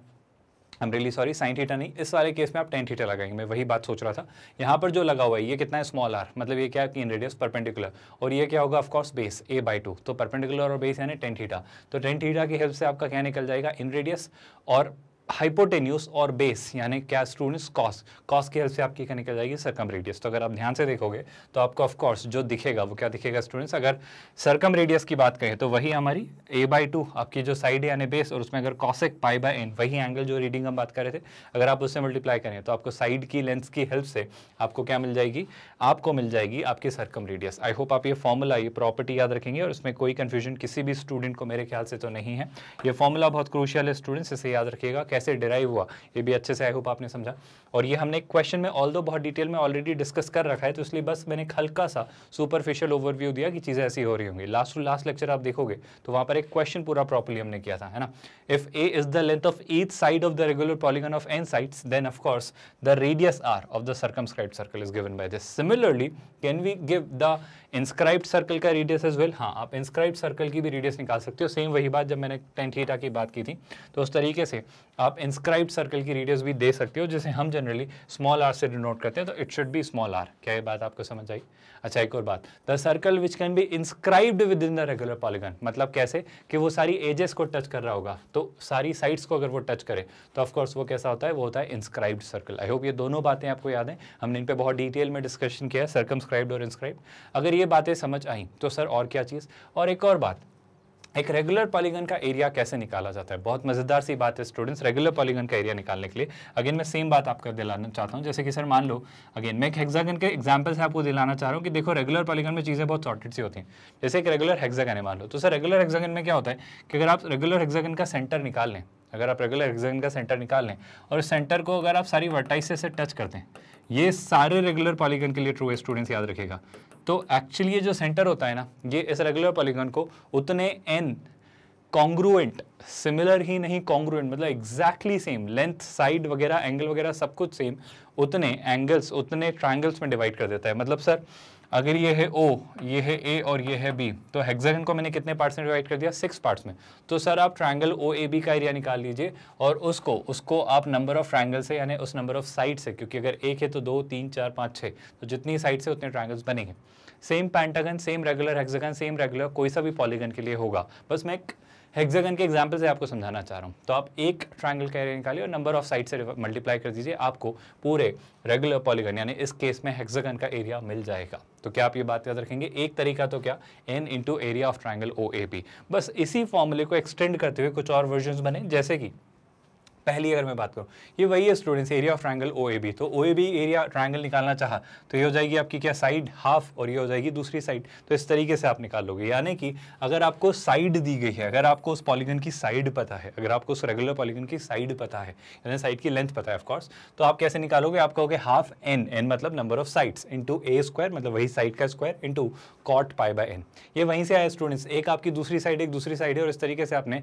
I am really sorry sine theta नहीं इस सारे केस में आप टेन थीटा लगाएंगे मैं वही बात सोच रहा था यहाँ पर जो लगा हुआ है ये कितना है स्मॉल आर मतलब ये क्या है इन रेडियस परपेंडिकुलर और ये क्या होगा of course base a by two तो परपेंडिकुलर और बेस यानी टेन थीटा तो टेन थीटा की हेल्प से आपका क्या निकल जाएगा इन रेडियस और हाइपोटेन्यूस और बेस यानी क्या स्टूडेंट्स कॉस कॉस की हेल्प से आपकी क्या निकल जाएगी सरकम रेडियस तो अगर आप ध्यान से देखोगे तो आपको ऑफ कोर्स जो दिखेगा वो क्या दिखेगा स्टूडेंट्स अगर सरकम रेडियस की बात करें तो वही हमारी ए बाई टू आपकी जो साइड है यानी बेस और उसमें अगर कॉसेक पाई बाई एन वही एंगल जो रीडिंग हम बात कर रहे थे अगर आप उससे मल्टीप्लाई करें तो आपको साइड की लेंथ की हेल्प से आपको क्या मिल जाएगी आपको मिल जाएगी आपकी सरकम रेडियस आई होप आप ये फॉर्मूला ये प्रॉपर्टी याद रखेंगे और उसमें कोई कन्फ्यूजन किसी भी स्टूडेंट को मेरे ख्याल से तो नहीं है ये फॉर्मूला बहुत क्रूशियल है स्टूडेंट्स इसे याद रखिएगा कैसे डिराइव हुआ ये भी अच्छे से आई होप आपने समझा और ये हमने क्वेश्चन में ऑल बहुत डिटेल में ऑलरेडी डिस्कस कर रखा है तो इसलिए बस मैंने हल्का सा सुपरफिशियल ओवरव्यू दिया कि चीज़ें ऐसी हो रही होंगी लास्ट टू लास्ट लेक्चर आप देखोगे तो वहाँ पर एक क्वेश्चन पूरा प्रॉपरली हमने किया था है ना if a is the length of each side of the regular polygon of N sides then of course the radius R of the circumscribe circle is given by this similarly can we give the inscribe circle का radius is well हाँ आप inscribe circle की भी radius निकाल सकते हो same वही बात जब मैंने टेंटा की बात की थी तो उस तरीके से आप इंस्क्राइब सर्कल की रेडियस भी दे सकते हो जिसे हम जनरली स्मॉल आर से डिनोट करते हैं तो it should be small r क्या ये बात आपको समझ आई अच्छा एक और बात the circle which can be inscribed within the regular polygon मतलब कैसे कि वो सारी एजेस को टच कर रहा होगा तो सारी साइड्स को अगर वो टच करे तो ऑफकोर्स वो कैसा होता है वो होता है इंस्क्राइब्ड सर्कल आई होप ये दोनों बातें आपको याद हैं हमने इन पर बहुत डिटेल में डिस्कशन किया है सर्कम्सक्राइब्ड और इंस्क्राइब्ड अगर ये बातें समझ आई तो सर और क्या चीज़ और एक और बात एक रेगुलर पॉलीगन का एरिया कैसे निकाला जाता है बहुत मज़ेदार सी बात है स्टूडेंट्स रेगुलर पॉलीगन का एरिया निकालने के लिए अगेन मैं सेम बात आपको दिलाना चाहता हूँ जैसे कि सर मान लो अगेन मैं एक हेक्सागन के एग्जाम्पल से आपको दिलाना चाह रहा हूँ कि देखो रेगुलर पॉलीगन में चीज़ें बहुत सॉर्टेड सी होती हैं जैसे एक रेगुलर हेक्सागन है मान लो तो सर रेगुलर हेक्सागन में क्या होता है कि अगर आप रेगुलर हेक्सागन का सेंटर निकाल लें अगर आप रेगुलर हेक्सागन का सेंटर निकाल लें और सेंटर को अगर आप सारी वर्टाइसेस से टच कर दें ये सारे रेगुलर पॉलीगन के लिए ट्रू है स्टूडेंट्स याद रखेगा तो एक्चुअली ये जो सेंटर होता है ना ये इस रेगुलर पॉलीगन को उतने एन कॉन्ग्रुएंट सिमिलर ही नहीं कॉन्ग्रुएंट मतलब एग्जैक्टली सेम लेंथ साइड वगैरह एंगल वगैरह सब कुछ सेम उतने एंगल्स उतने ट्राइंगल्स में डिवाइड कर देता है मतलब सर अगर ये है ओ ये है ए और ये है बी तो हेक्सागन को मैंने कितने पार्ट्स में डिवाइड कर दिया सिक्स पार्ट्स में तो सर आप ट्रायंगल ओ ए बी का एरिया निकाल लीजिए और उसको उसको आप नंबर ऑफ ट्रायंगल से यानी उस नंबर ऑफ साइड से क्योंकि अगर एक है तो दो तीन चार पाँच छः तो जितनी साइड से उतने ट्राइंगल्स बनेंगे same pentagon same regular hexagon same regular कोई सा भी पॉलीगन के लिए होगा बस मैं एक हेक्सागन के एग्जाम्पल से आपको समझाना चाह रहा हूँ तो आप एक ट्राइंगल का एरिया निकालिए और नंबर ऑफ साइड से मल्टीप्लाई कर दीजिए आपको पूरे रेगुलर पॉलीगन यानी इस केस में हेक्सागन का एरिया मिल जाएगा तो क्या आप ये बात याद रखेंगे एक तरीका तो क्या n into area of triangle O A B बस इसी फॉर्मूले को एक्सटेंड करते हुए कुछ और वर्जन बने जैसे कि पहली अगर मैं बात करूँ ये वही है students area of triangle O A B तो O A B area triangle निकालना चाहा तो ये हो जाएगी आपकी क्या साइड हाफ और ये हो जाएगी दूसरी साइड तो इस तरीके से आप निकाल लोगे यानी कि अगर आपको साइड दी गई है अगर आपको उस पॉलीगन की साइड पता है अगर आपको उस रेगुलर पॉलीगन की साइड पता है यानी साइड की लेंथ पता है ऑफकोर्स तो आप कैसे निकालोगे आप कहोगे हाफ एन एन मतलब number of sides into a square मतलब वही साइड का square into cot pi by N ये वहीं से आया स्टूडेंट्स एक आपकी दूसरी साइड एक दूसरी साइड है और इस तरीके से आपने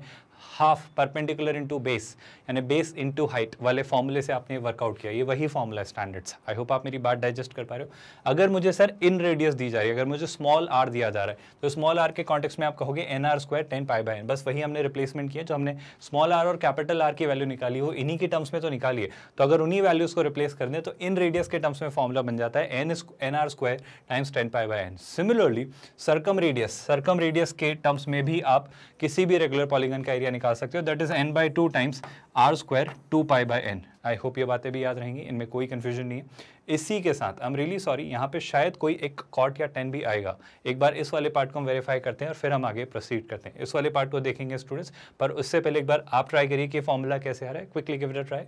हाफ परपेंडिकुलर इंटू बेस यानी बेस इनटू हाइट वाले फॉर्मूले से आपने वर्कआउट किया ये वही फॉर्मूला स्टैंडर्ड्स आई होप आप मेरी बात डाइजेस्ट कर पा रहे हो अगर मुझे सर इन रेडियस दी जा रही है अगर मुझे स्मॉल आर दिया जा रहा है तो स्मॉल आर के कॉन्टेक्स में आप कहोगे n r square tan pi by n बस वही हमने रिप्लेसमेंट किया जो हमने स्मॉल आर और कैपिटल आर की वैल्यू निकाली हो इन्हीं के टर्म्स में तो निकालिए तो अगर उन्हीं वैल्यूज को रिप्लेस कर दें तो इन रेडियस के टर्म्स में फॉर्मूला बन जाता है n n r square times tan pi by n similarly circum radius circum radius के टर्म्स में भी आप किसी भी रेगुलर पॉलीगन का एरिया निकाल सकते हो that is n by two times R square two pi by n I hope ये बातें भी याद रहेंगी इनमें कोई कन्फ्यूजन नहीं है इसी के साथ आई एम रियली सॉरी यहाँ पे शायद कोई एक कॉट या टेन भी आएगा एक बार इस वाले पार्ट को हम वेरीफाई करते हैं और फिर हम आगे प्रोसीड करते हैं इस वाले पार्ट को देखेंगे स्टूडेंट्स पर उससे पहले एक बार आप ट्राई करिए कि फॉर्मूला कैसे आ रहा है quickly give it a try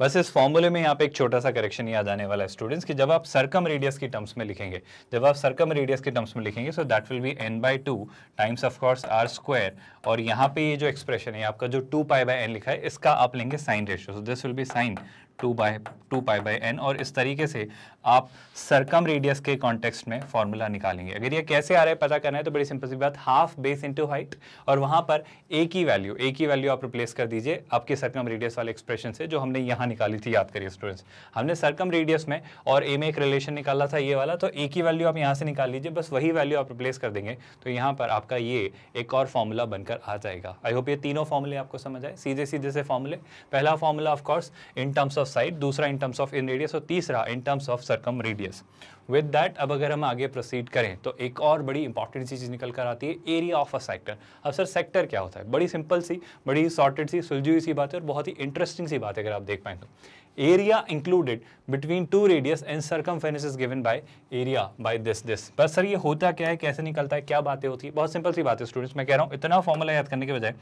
बस इस फॉर्मूले में यहाँ पे एक छोटा सा करेक्शन याद आने वाला है स्टूडेंट्स कि जब आप सरकम रेडियस की टर्म्स में लिखेंगे जब आप सरकम रेडियस के टर्म्स में लिखेंगे so that will be n by two times of course R square और यहाँ पे ये जो एक्सप्रेशन है आपका जो टू पाई बाय एन लिखा है इसका आप लेंगे sine ratio so this will be sine two by two pi by n और इस तरीके से आप सरकम रेडियस के कॉन्टेक्स्ट में फॉर्मूला निकालेंगे अगर ये कैसे आ रहा है पता करना है तो बड़ी सिंपल सी बात हाफ बेस इंटू हाइट और वहां पर ए की वैल्यू ए की वैल्यू आप रिप्लेस कर दीजिए आपके सरकम रेडियस वाले एक्सप्रेशन से जो हमने यहाँ निकाली थी याद करिए स्टूडेंट्स हमने सरकम रेडियस में और ए में एक रिलेशन निकाला था ये वाला तो ए की वैल्यू आप यहाँ से निकाल लीजिए बस वही वैल्यू आप रिप्लेस कर देंगे तो यहाँ पर आपका ये एक और फॉर्मूला बनकर आ जाएगा आई होप ये तीनों फॉर्मूले आपको समझ आए सीधे सीधे से फॉर्मूले पहला formula of course in terms of side दूसरा in terms of inradius और तीसरा in terms of circum radius with that अब अगर हम आगे प्रोसीड करें तो एक और बड़ी इंपॉर्टेंट सी चीज़ निकल कर आती है एरिया ऑफ अ सेक्टर अब सर सेक्टर क्या होता है बड़ी सिंपल सी बड़ी सॉर्टेड सी सुलझी हुई सी बात है और बहुत ही इंटरेस्टिंग सी बात है अगर आप देख पाएँ तो included between two radius and circumference is given by area by this this बस सर ये होता क्या है कैसे निकलता है क्या बातें होती है बहुत सिंपल सी बात है स्टूडेंट्स मैं कह रहा हूँ इतना फॉर्मूला याद करने के बजाय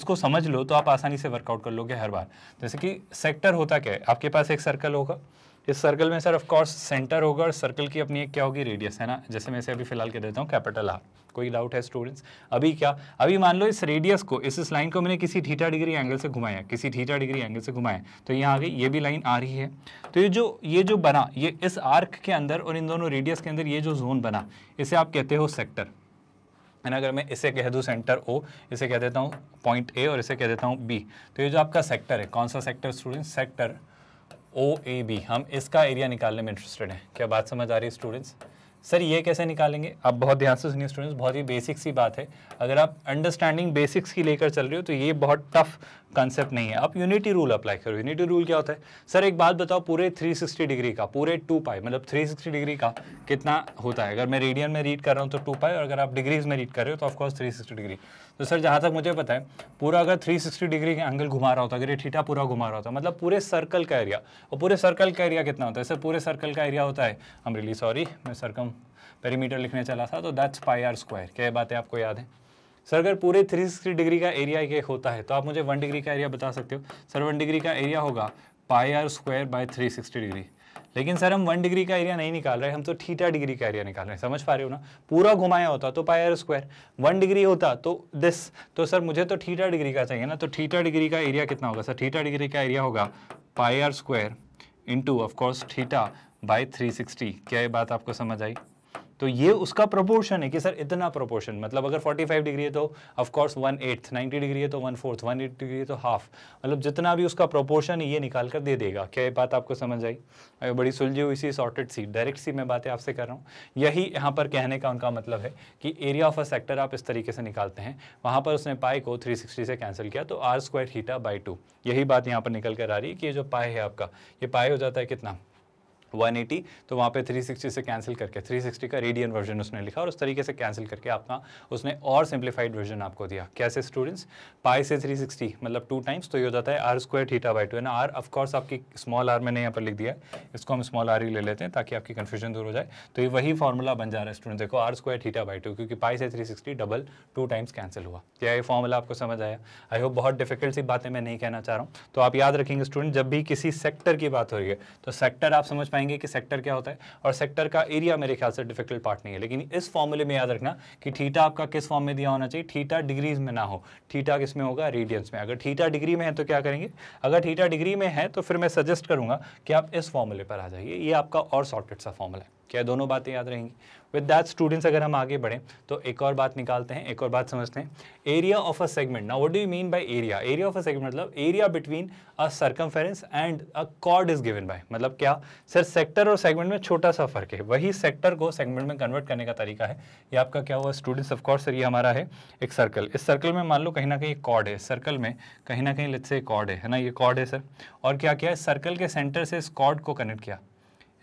इसको समझ लो तो आप आसानी से वर्कआउट कर लोगे हर बार जैसे कि सेक्टर होता क्या है आपके पास एक सर्कल होगा इस सर्कल में सर ऑफ कोर्स सेंटर होगा और सर्कल की अपनी एक क्या होगी रेडियस है ना जैसे मैं इसे अभी फिलहाल कह देता हूँ कैपिटल आर कोई डाउट है स्टूडेंट्स अभी क्या अभी मान लो इस रेडियस को इस इस लाइन को मैंने किसी थीटा डिग्री एंगल से घुमाया किसी थीटा डिग्री एंगल से घुमाया तो यहाँ आ गई ये भी लाइन आ रही है तो ये जो ये जो बना ये इस आर्क के अंदर और इन दोनों रेडियस के अंदर ये जो जोन बना इसे आप कहते हो सेक्टर है ना अगर मैं इसे कह दूँ सेंटर ओ इसे कह देता हूँ पॉइंट ए और इसे कह देता हूँ बी तो ये जो आपका सेक्टर है कौन सा sector student sector O A B हम इसका एरिया निकालने में इंटरेस्टेड हैं क्या बात समझ आ रही है स्टूडेंट्स सर ये कैसे निकालेंगे आप बहुत ध्यान से सुनिए स्टूडेंट्स बहुत ही बेसिक सी बात है अगर आप अंडरस्टैंडिंग बेसिक्स की लेकर चल रहे हो तो ये बहुत टफ कंसेप्ट नहीं है आप यूनिटी रूल अप्लाई करो यूनिटी रूल क्या होता है सर एक बात बताओ पूरे 360 डिग्री का पूरे टू पाई मतलब 360 डिग्री का कितना होता है अगर मैं रेडियन में रीड कर रहा हूँ तो टू पाई और अगर आप डिग्रीज में रीड कर रहे हो तो ऑफकोर्स थ्री डिग्री तो सर जहाँ तक मुझे पता है पूरा अगर थ्री डिग्री के एंगल घुमा रहा होता अगर ये ठीठा पूरा घुमा रहा होता मतलब पूरे सर्कल का एरिया और पूरे सर्कल का एरिया कितना होता है सर पूरे सर्कल का एरिया होता है अमरीली सॉरी मैं सरकम पेरीमीटर लिखने चला था तो दैट्स पाई आर स्क्वायर क्या बातें आपको याद है सर अगर पूरे 360 डिग्री का एरिया ये होता है तो आप मुझे वन डिग्री का एरिया बता सकते हो सर वन डिग्री का एरिया होगा pi are square by three degree लेकिन सर हम वन डिग्री का एरिया नहीं निकाल रहे हम तो थीटा डिग्री का एरिया निकाल रहे हैं समझ पा रहे हो ना पूरा घुमाया होता तो pi are square one degree होता तो दिस तो सर मुझे तो थीटा डिग्री का चाहिए ना तो थीटा डिग्री का एरिया कितना होगा सर थीटा डिग्री का एरिया होगा pi are square into of course theta by three sixty क्या ये बात आपको समझ आई तो ये उसका प्रोपोर्शन है कि सर इतना प्रोपोर्शन मतलब अगर 45 डिग्री है तो of course one eighth ninety degree है तो one fourth one eight degree है तो हाफ मतलब जितना भी उसका प्रोपोर्शन है ये निकाल कर दे देगा क्या ये बात आपको समझ आई बड़ी सुलझी हुई सी सॉर्टेड सी डायरेक्ट सी मैं बातें आपसे कर रहा हूँ यही यहाँ पर कहने का उनका मतलब है कि एरिया ऑफ अ सेक्टर आप इस तरीके से निकालते हैं वहाँ पर उसने पाए को थ्री से कैंसिल किया तो आर स्क्वायर हीटा बाई यही बात यहाँ पर निकल कर आ रही है कि ये जो पाए है आपका ये पाए हो जाता है कितना 180 तो वहाँ पे 360 से कैंसिल करके 360 का रेडियन वर्जन उसने लिखा और उस तरीके से कैंसिल करके आपका उसने और सिंप्लीफाइड वर्जन आपको दिया कैसे स्टूडेंट्स पाई से 360 मतलब टू टाइम्स तो ये हो जाता है R square theta by two है ना आर ऑफकोर्स आपकी स्मॉल आर मैंने यहाँ पर लिख दिया है इसको हम स्मॉल आर ही ले लेते हैं ताकि आपकी कन्फ्यूजन दूर हो जाए तो ये वही फॉर्मूला बन जा रहा है स्टूडेंट देखो R square theta by two क्योंकि पाई से three double two times cancel हुआ क्या ये फॉर्मूला आपको समझ आया आई होप बहुत डिफिकल्ट सी बातें मैं नहीं कहना चाह रहा हूँ तो आप याद रखेंगे स्टूडेंट जब भी किसी सेक्टर की बात हो रही है तो सेक्टर आप समझ पाए पाएंगे कि सेक्टर क्या होता है और सेक्टर का एरिया मेरे ख्याल से डिफिकल्ट पार्ट नहीं है लेकिन इस फॉर्मूले में याद रखना कि ठीटा आपका किस फॉर्म में दिया होना चाहिए ठीटा डिग्रीज में ना हो ठीटा किस में होगा रेडियंस में अगर ठीटा डिग्री में है तो क्या करेंगे अगर ठीटा डिग्री में है तो फिर मैं सजेस्ट करूंगा कि आप इस फॉर्मूले पर आ जाइए ये आपका और सॉर्टेड सा फॉर्मूला है क्या दोनों बातें याद रहेंगी विद दैट स्टूडेंट्स अगर हम आगे बढ़ें तो एक और बात निकालते हैं एक और बात समझते हैं एरिया ऑफ अ सेगमेंट ना what do you mean by area area of a segment मतलब area between a circumference and a chord is given by मतलब क्या सर सेक्टर और सेगमेंट में छोटा सा फर्क है वही सेक्टर को सेगमेंट में कन्वर्ट करने का तरीका है ये आपका क्या हुआ स्टूडेंट्स ऑफकोर्स सर ये हमारा है एक सर्कल इस सर्कल में मान लो कहीं ना कहीं कॉर्ड है सर्कल में कहीं ना कहीं लिथ से कॉर्ड है ना ये कॉर्ड है सर और क्या किया सर्कल के सेंटर से इस कॉर्ड को कनेक्ट किया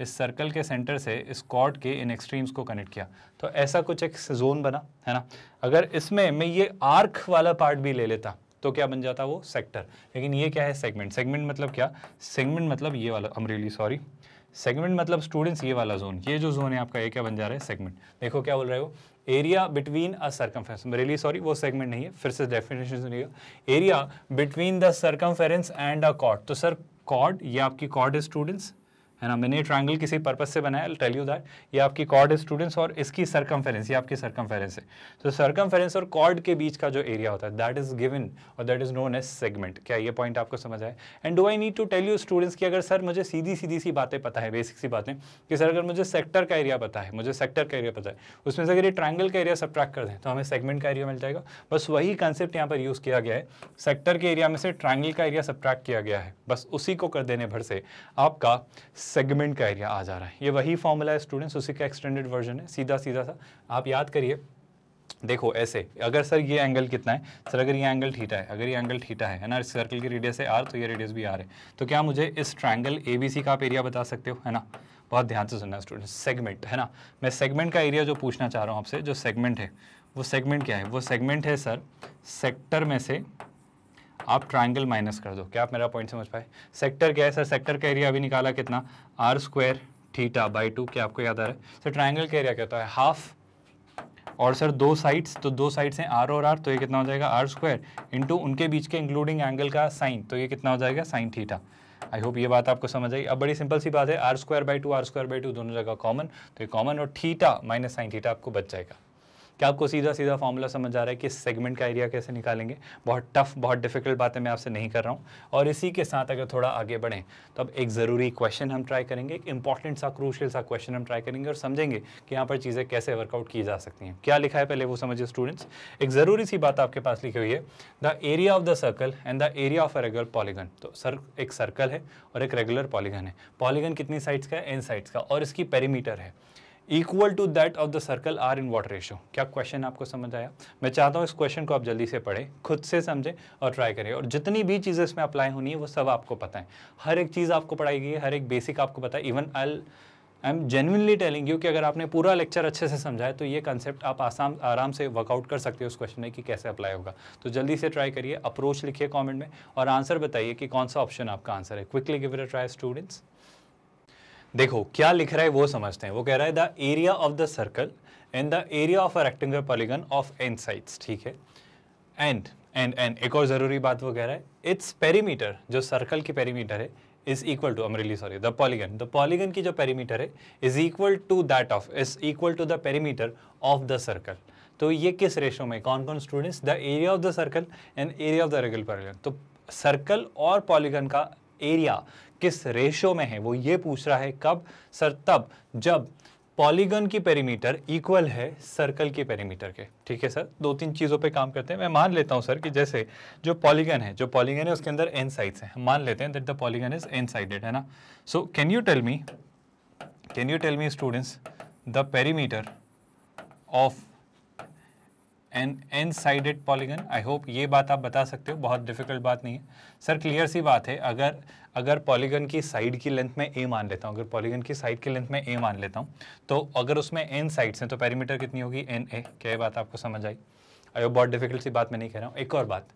इस सर्कल के सेंटर से इस कॉर्ड के इन एक्सट्रीम्स को कनेक्ट किया तो ऐसा कुछ एक जोन बना है ना अगर इसमें मैं ये आर्क वाला पार्ट भी ले लेता तो क्या बन जाता वो सेक्टर लेकिन ये क्या है सेगमेंट सेगमेंट मतलब क्या सेगमेंट मतलब ये वाला अमरेली सॉरी सेगमेंट मतलब स्टूडेंट्स ये वाला जोन ये जो जोन है आपका ये क्या बन जा रहा है सेगमेंट देखो क्या बोल रहे हो area between a circumference I'm really sorry वो सेगमेंट नहीं है फिर से डेफिनेशन सुनिएगा area between the circumference and a chord तो सर कॉर्ड ये आपकी कॉर्ड है स्टूडेंट्स है ना मैंने ट्राइंगल किसी पर्पज से बनाया टेल यू दैट ये आपकी कॉर्ड है स्टूडेंट्स और इसकी सरकमफेरेंस ये आपकी सरकमफेरेंस है तो सरकमफेरेंस और कॉर्ड के बीच का जो एरिया होता है दैट इज गिवन और that is known as segment क्या ये पॉइंट आपको समझ आए and do I need to tell you students की अगर सर मुझे सीधी सीधी सी बातें पता है बेसिक सी बातें कि सर अगर मुझे सेक्टर का एरिया पता है मुझे सेक्टर का एरिया पता है उसमें से अगर ये ट्राइंगल का एरिया सब कर दें तो हमें सेगमेंट का एरिया मिल जाएगा बस वही कंसेप्ट यहाँ पर यूज़ किया गया है सेक्टर के एरिया में से ट्राइंगल का एरिया सब किया गया है बस उसी को कर देने भर से आपका सेगमेंट का एरिया आ जा रहा है ये वही फॉर्मूला है स्टूडेंट्स उसी का एक्सटेंडेड वर्जन है सीधा सीधा सा आप याद करिए देखो ऐसे अगर सर ये एंगल कितना है सर अगर ये एंगल ठीठा है अगर ये एंगल ठीठा है है ना इस सर्कल की रेडियस है आर तो ये रेडियस भी आर है तो क्या मुझे इस बी सी का आप एरिया बता सकते हो है ना बहुत ध्यान से सुनना स्टूडेंट सेगमेंट है ना मैं सेगमेंट का एरिया जो पूछना चाह रहा हूँ आपसे जो सेगमेंट है वो सेगमेंट क्या है वो सेगमेंट है सर सेक्टर में से आप ट्राइंगल माइनस कर दो क्या आप मेरा पॉइंट समझ पाए सेक्टर क्या है सर सेक्टर का एरिया अभी निकाला कितना R square theta by two क्या आपको याद आ रहा है सर ट्राइंगल का एरिया क्या होता है हाफ और सर दो साइड्स तो दो साइड्स हैं आर और आर तो ये कितना हो जाएगा आर स्क्वायर इंटू उनके बीच के इंक्लूडिंग एंगल का साइन तो ये कितना हो जाएगा साइन थीटा आई होप ये बात आपको समझ आई अब बड़ी सिंपल सी बात है R square by two R square by two दोनों जगह कॉमन तो ये कॉमन और थीटा माइनस साइन थीटा आपको बच जाएगा क्या आपको सीधा सीधा फॉर्मूला समझ आ रहा है कि सेगमेंट का एरिया कैसे निकालेंगे बहुत टफ बहुत डिफिकल्ट बातें मैं आपसे नहीं कर रहा हूँ और इसी के साथ अगर थोड़ा आगे बढ़ें तो अब एक ज़रूरी क्वेश्चन हम ट्राई करेंगे एक इंपॉर्टेंट सा क्रूशियल सा क्वेश्चन हम ट्राई करेंगे और समझेंगे कि यहाँ पर चीज़ें कैसे वर्कआउट की जा सकती हैं क्या लिखा है पहले वो समझिए स्टूडेंट्स एक ज़रूरी सी बात आपके पास लिखी हुई है the area of the circle and the area of a regular polygon तो सर एक सर्कल है और एक रेगुलर पॉलीगन है पॉलीगन कितनी साइड्स का है एन साइड्स का और इसकी पेरीमीटर है equal to that of the circle are in what ratio क्या क्वेश्चन आपको समझ आया मैं चाहता हूँ इस क्वेश्चन को आप जल्दी से पढ़ें खुद से समझें और ट्राई करें और जितनी भी चीज़ें इसमें अप्लाई होनी है वो सब आपको पता है हर एक चीज़ आपको पढ़ाई गई है हर एक बेसिक आपको पता है even I I am genuinely telling you कि अगर आपने पूरा लेक्चर अच्छे से समझा है तो ये कंसेप्ट आप आसाम आराम से वर्कआउट कर सकते हो उस क्वेश्चन में कि कैसे अप्लाई होगा तो जल्दी से ट्राई करिए अप्रोच लिखिए कॉमेंट में और आंसर बताइए कि कौन सा ऑप्शन आपका आंसर है क्विकली गिव ट्राई स्टूडेंट्स देखो क्या लिख रहा है वो समझते हैं वो कह रहा है the area of the circle and the area of a rectangular polygon of N sides ठीक है एंड एंड एंड एक और ज़रूरी बात वो कह रहा है इट्स पेरीमीटर जो सर्कल की पेरीमीटर है is equal to I'm really sorry the polygon the polygon की जो पेरीमीटर है is equal to that of is equal to the perimeter of the circle तो ये किस रेशो में कौन कौन students the area of the circle and area of the regular polygon तो सर्कल और पॉलीगन का एरिया किस रेशो में है वो ये पूछ रहा है कब सर तब जब पॉलीगन की पेरीमीटर इक्वल है सर्कल की पेरीमीटर के ठीक है सर दो तीन चीज़ों पे काम करते हैं मैं मान लेता हूं सर कि जैसे जो पॉलीगन है जो पॉलीगन है उसके अंदर एन साइड्स हैं मान लेते हैं that the polygon is N sided है ना so can you tell me can you tell me students the perimeter of N N sided polygon I hope ये बात आप बता सकते हो बहुत डिफिकल्ट बात नहीं है सर क्लियर सी बात है अगर अगर पॉलीगन की साइड की लेंथ में ए मान लेता हूँ अगर पॉलीगन की साइड की लेंथ में ए मान लेता हूँ तो अगर उसमें एन साइड्स हैं तो पैरीमीटर कितनी होगी एन ए क्या बात आपको समझ आई आई बहुत डिफिकल्ट सी बात मैं नहीं कह रहा हूँ एक और बात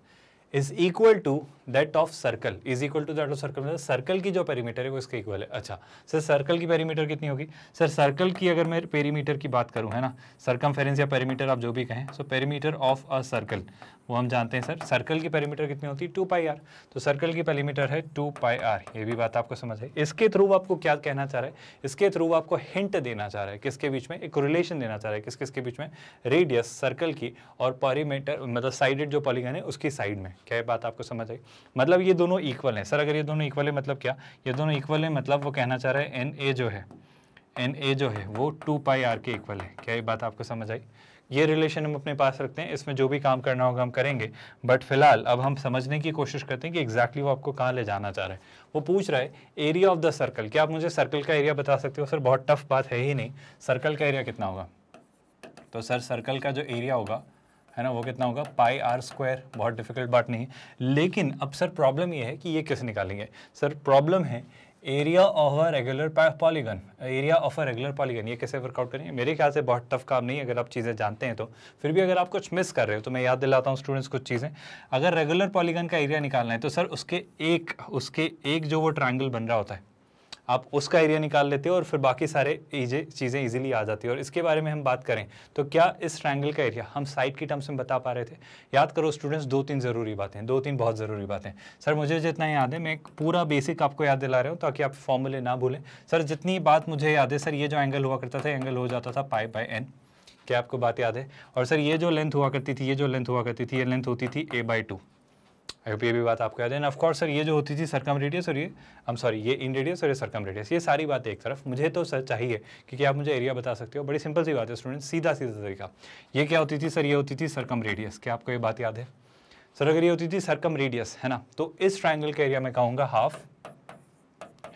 is equal to that of circle is equal to that of circle मतलब सर्कल की जो पेरीमीटर है वो इसके इक्वल है अच्छा सर सर्कल की पेरीमीटर कितनी होगी सर सर्कल की अगर मैं पेरीमीटर की बात करूँ है ना सर्कम या पेरीमीटर आप जो भी कहें so perimeter of a circle वो हम जानते हैं सर सर्कल की पेरीमीटर कितनी होती है टू पाई आर तो सर्कल की पेरीमीटर है टू पाई आर ये भी बात आपको समझ है इसके थ्रू आपको क्या कहना चाह रहा है इसके थ्रू आपको हिंट देना चाह रहा है किसके बीच में एक रिलेशन देना चाह रहा है किस किसके बीच में रेडियस सर्कल की और पेरीमीटर मतलब साइडेड जो पॉलीगन है उसकी साइड में क्या बात आपको समझ आई मतलब ये दोनों इक्वल हैं सर अगर ये दोनों इक्वल है मतलब क्या ये दोनों इक्वल है मतलब वो कहना चाह रहा है एन ए जो है एन ए जो है वो टू पाई आर के इक्वल है क्या ये बात आपको समझ आई ये रिलेशन हम अपने पास रखते हैं इसमें जो भी काम करना होगा हम करेंगे बट फिलहाल अब हम समझने की कोशिश करते हैं कि एग्जैक्टली exactly वो आपको कहाँ ले जाना चाह रहे हैं वो पूछ रहा है एरिया ऑफ द सर्कल क्या आप मुझे सर्कल का एरिया बता सकते हो सर बहुत टफ बात है ही नहीं सर्कल का एरिया कितना होगा तो सर सर्कल का जो एरिया होगा है ना वो कितना होगा पाई आर स्क्वायर बहुत डिफिकल्ट बात नहीं है लेकिन अब सर प्रॉब्लम ये है कि ये कैसे निकालेंगे सर प्रॉब्लम है area of a regular polygon area of a regular polygon ये कैसे वर्कआउट करेंगे मेरे ख्याल से बहुत टफ काम नहीं है अगर आप चीज़ें जानते हैं तो फिर भी अगर आप कुछ मिस कर रहे हो तो मैं याद दिलाता हूँ स्टूडेंट्स कुछ चीज़ें अगर रेगुलर पॉलीगन का एरिया निकालना है तो सर उसके एक उसके एक जो वो ट्रायंगल बन रहा होता है आप उसका एरिया निकाल लेते हो और फिर बाकी सारे चीज़ें इजीली आ जाती है और इसके बारे में हम बात करें तो क्या इस ट्रायंगल का एरिया हम साइड की टर्म्स में बता पा रहे थे याद करो स्टूडेंट्स दो तीन ज़रूरी बातें दो तीन बहुत ज़रूरी बातें सर मुझे जितना याद है मैं एक पूरा बेसिक आपको याद दिला रहा हूँ ताकि आप फॉर्मूले ना भूलें सर जितनी बात मुझे याद है सर ये जो एंगल हुआ करता था एंगल हो जाता था पाई बाई एन क्या आपको बात याद है और सर ये जो लेंथ हुआ करती थी ये जो लेंथ हुआ करती थी ये लेंथ होती थी A by two I hope ये भी बात आपको याद है ऑफकोर्स सर ये जो होती थी सरकम रेडियस और ये आम सॉरी ये इन रेडियस और ये सरकम रेडियस ये सारी बात एक तरफ मुझे तो सर चाहिए क्योंकि आप मुझे एरिया बता सकते हो बड़ी सिंपल सी बात है स्टूडेंट सीधा सीधा तरीका ये क्या होती थी सर ये होती थी सरकम रेडियस क्या आपको ये बात याद है सर अगर ये होती थी सरकम रेडियस है ना तो इस ट्राइंगल के एरिया में कहूँगा हाफ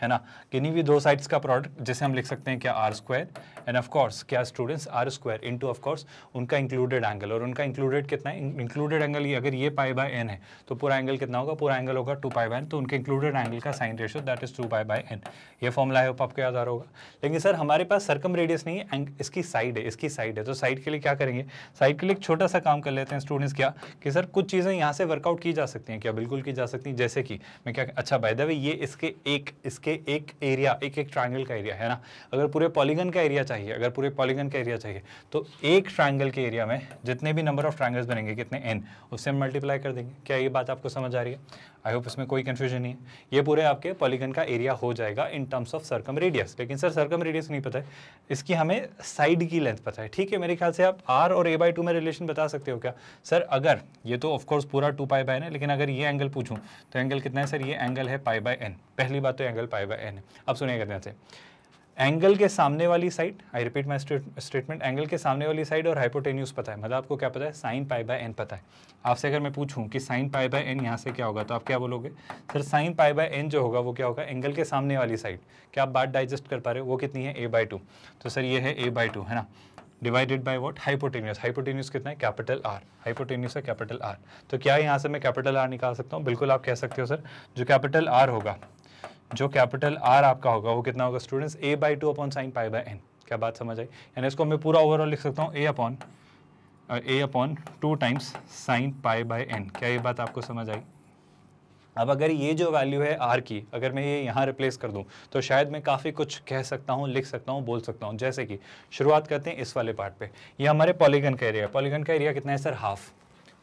है ना किन्नी भी दो साइड्स का प्रोडक्ट जिसे हम लिख सकते हैं क्या आर स्क्वायर एंड ऑफकोर्स क्या students R square into of course उनका इंक्लूडेड एंगल और उनका इंक्लूडेड कितना इंक्लूडेड एंगल ये अगर ये पाई बाय एन है तो पूरा एंगल कितना होगा पूरा एंगल होगा टू पाई बाय एन तो उनके इंक्लूडेड एंगल का sine ratio that is two pi by N ये फॉर्मूला है आपको याद आ रहा होगा लेकिन सर हमारे पास सर्कम रेडियस नहीं है इसकी साइड है इसकी साइड है तो साइड के लिए क्या करेंगे साइड के लिए एक छोटा सा काम कर लेते हैं स्टूडेंट्स क्या कि सर कुछ चीज़ें यहाँ से वर्कआउट की जा सकती हैं क्या बिल्कुल की जा सकती हैं जैसे कि मैं क्या अच्छा बाय द वे ये इसके एक इसके एक एरिया एक एक ट्राइंगल का एरिया है ना अगर पूरे पॉलीगन का एरिया चाहिए अगर पूरे पॉलीगन का एरिया चाहिए तो एक ट्राइंगल के एरिया में जितने भी नंबर ऑफ ट्राइंगल्स बनेंगे कितने एन उससे हम मल्टीप्लाई कर देंगे क्या ये बात आपको समझ आ रही है आई होप इसमें कोई कन्फ्यूजन नहीं है ये पूरे आपके पॉलीगन का एरिया हो जाएगा in terms of circumradius लेकिन सर सर्कम रेडियस नहीं पता है इसकी हमें साइड की लेंथ पता है ठीक है मेरे ख्याल से आप आर और ए बाई टू में रिलेशन बता सकते हो क्या सर अगर ये तो ऑफकोर्स पूरा टू पाई बाय है लेकिन अगर ये एंगल पूछूँ तो एंगल कितना है सर ये एंगल है पाई बाय एन पहली बात तो एंगल पाई बाय एन है अब सुनिएगा ध्यान से एंगल के सामने वाली side I repeat my statement angle के सामने वाली साइड और हाइपोटेन्यूस पता है मतलब आपको क्या पता है साइन पाई बाय एन पता है आपसे अगर मैं पूछूं कि साइन पाई बाय एन यहाँ से क्या होगा तो आप क्या बोलोगे sir sine pi by N जो होगा वो क्या होगा एंगल के सामने वाली साइड क्या आप बात डाइजेस्ट कर पा रहे हो वो कितनी है ए बाई टू तो सर ये है ए बाई टू है ना divided by what hypotenuse hypotenuse कितना है कैपिटल आर हाइपोटेन्यूस है कैपिटल आर तो क्या यहाँ से मैं कैपिटल आर निकाल सकता हूँ बिल्कुल आप कह सकते हो सर जो कैपिटल आर होगा जो कैपिटल आर आपका होगा वो कितना होगा students A by two upon sine pi by N क्या बात समझ आई यानी इसको मैं पूरा ओवरऑल लिख सकता हूँ A upon A upon two times sine pi by N क्या ये बात आपको समझ आई अब अगर ये जो वैल्यू है आर की अगर मैं ये यहाँ रिप्लेस कर दूँ तो शायद मैं काफ़ी कुछ कह सकता हूँ लिख सकता हूँ बोल सकता हूँ जैसे कि शुरुआत करते हैं इस वाले पार्ट पे ये हमारे पॉलीगन का एरिया पॉलीगन का एरिया कितना है सर हाफ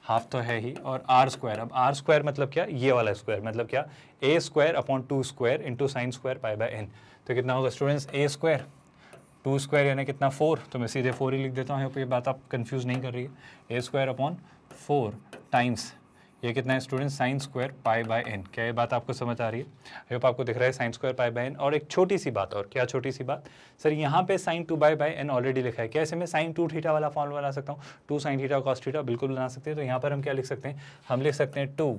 हाफ तो है ही और आर स्क्वायर अब आर स्क्वायर मतलब क्या ये वाला स्क्वायर मतलब क्या A square upon two square into sine square pi by N तो कितना होगा स्टूडेंट्स ए स्क्वायर टू स्क्वायर यानी कितना फोर तो मैं सीधे फोर ही लिख देता हूँ यहाँ पर ये बात आप कन्फ्यूज़ नहीं कर रही है A square upon four times ये कितना है student sine square pi by N क्या ये बात आपको समझ आ रही है आई होप आपको दिख रहा है sine square pi by N और एक छोटी सी बात और क्या छोटी सी बात सर यहाँ पे sine two by by N already लिखा है कैसे मैं साइन टू थीटा वाला फॉर्म बना सकता हूँ two sine theta cos theta बिल्कुल बना सकते हैं तो यहाँ पर हम क्या लिख सकते हैं हम लिख सकते हैं two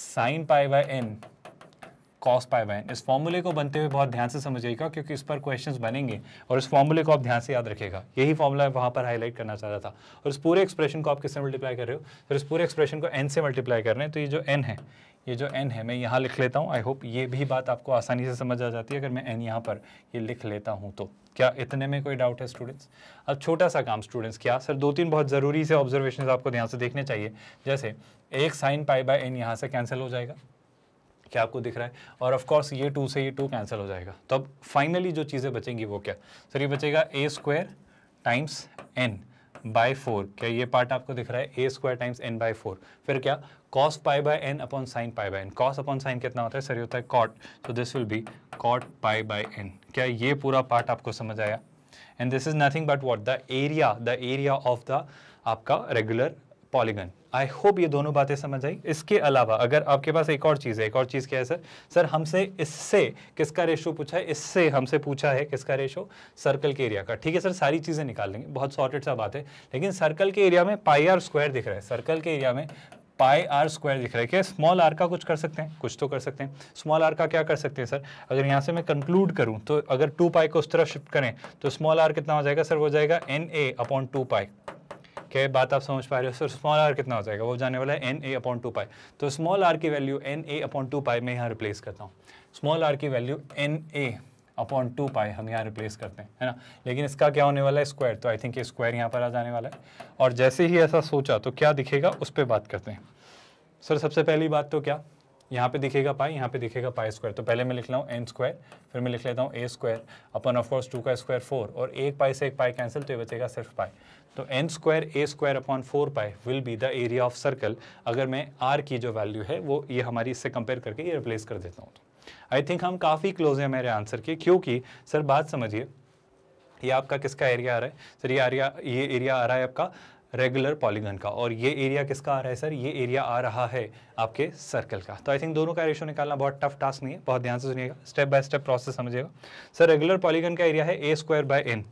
sine pi by N cos pi by इस फॉर्मूले को बनते हुए बहुत ध्यान से समझिएगा क्योंकि इस पर क्वेश्चंस बनेंगे और इस फॉर्मूले को आप ध्यान से याद रखेगा यही फॉर्मूला मैं वहाँ पर हाईलाइट करना चाह रहा था और इस पूरे एक्सप्रेशन को आप किससे मल्टीप्लाई कर रहे हो फिर तो इस पूरे एक्सप्रेशन को एन से मल्टीप्लाई कर रहे हैं तो ये जो एन है ये जो एन है मैं यहाँ लिख लेता हूँ आई होप ये भी बात आपको आसानी से समझ आ जाती है अगर मैं एन यहाँ पर ये लिख लेता हूँ तो क्या इतने में कोई डाउट है स्टूडेंट्स अब छोटा सा काम स्टूडेंट्स क्या सर दो तीन बहुत ज़रूरी से ऑब्जर्वेशन आपको ध्यान से देखने चाहिए जैसे एक साइन पाई बाय एन यहाँ से कैंसिल हो जाएगा क्या आपको दिख रहा है और ऑफ कोर्स ये टू से ये टू कैंसिल हो जाएगा तो अब फाइनली जो चीज़ें बचेंगी वो क्या सर ये बचेगा A square times N by four क्या ये पार्ट आपको दिख रहा है A square times N by four फिर क्या cos pi by N upon sine pi by N cos upon sine कितना होता है सर ये होता है कॉट तो this will be cot pi by N क्या ये पूरा पार्ट आपको समझ आया and this is nothing but what the area the area of the आपका रेगुलर पॉलीगन आई होप ये दोनों बातें समझ आई इसके अलावा अगर आपके पास एक और चीज़ है एक और चीज़ क्या है सर सर हमसे इससे किसका रेशो पूछा है इससे हमसे पूछा है किसका रेशो सर्कल के एरिया का ठीक है सर सारी चीज़ें निकाल लेंगे बहुत सॉर्टेड सा बात है लेकिन सर्कल के एरिया में पाई आर स्क्वायर दिख रहा है सर्कल के एरिया में पाई आर स्क्वायर दिख रहा है क्या स्मॉल आर का कुछ कर सकते हैं कुछ तो कर सकते हैं स्मॉल आर का क्या कर सकते हैं सर अगर यहाँ से मैं कंक्लूड करूँ तो अगर टू पाई को उस तरफ शिफ्ट करें तो स्मॉल आर कितना हो जाएगा सर वो जाएगा N A upon two pi okay बात आप समझ पा रहे हो सर स्मॉल आर कितना हो जाएगा वो जाने वाला है N A upon two pi तो स्मॉल आर की value N A upon two pi में यहाँ रिप्लेस करता हूँ स्मॉल आर की value N A upon two pi हम यहाँ रिप्लेस करते हैं है ना लेकिन इसका क्या होने वाला है स्क्वायर तो आई थिंक ये स्क्वायर यहाँ पर आ जाने वाला है और जैसे ही ऐसा सोचा तो क्या दिखेगा उस पर बात करते हैं सर सबसे पहली बात तो क्या यहाँ पे दिखेगा पाई यहाँ पे दिखेगा पाई स्क्वायर तो पहले मैं लिख लाऊँ हूँ एन स्क्वायर फिर मैं लिख लेता हूँ A square upon of course two का स्क्वायर फोर और एक पाई से एक पाई कैंसिल तो ये बचेगा सिर्फ पाई तो N square A square upon four pi will be the area of circle अगर मैं आर की जो वैल्यू है वो ये हमारी इससे कंपेयर करके ये रिप्लेस कर देता हूँ आई तो। थिंक हम काफ़ी क्लोज हैं मेरे आंसर के क्योंकि सर बात समझिए ये आपका किसका एरिया आ रहा है सर ये एरिया ये एरिया आ रहा है आपका रेगुलर पॉलीगन का और ये एरिया किसका आ रहा है सर ये एरिया आ रहा है आपके सर्कल का तो आई थिंक दोनों का रेशो निकालना बहुत टफ टास्क नहीं है बहुत ध्यान से सुनिएगा स्टेप बाय स्टेप प्रोसेस समझिएगा सर रेगुलर पॉलीगन का एरिया है A square by N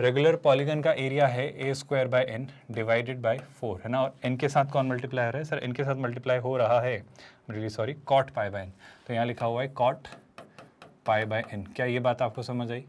regular polygon का एरिया है A square by N divided by four है ना और एन के साथ कौन मल्टीप्लाई हो रहा है सर एन के साथ मल्टीप्लाई हो रहा है really sorry cot pi by N तो यहाँ लिखा हुआ है कॉट पाई बाय एन क्या ये बात आपको समझ आई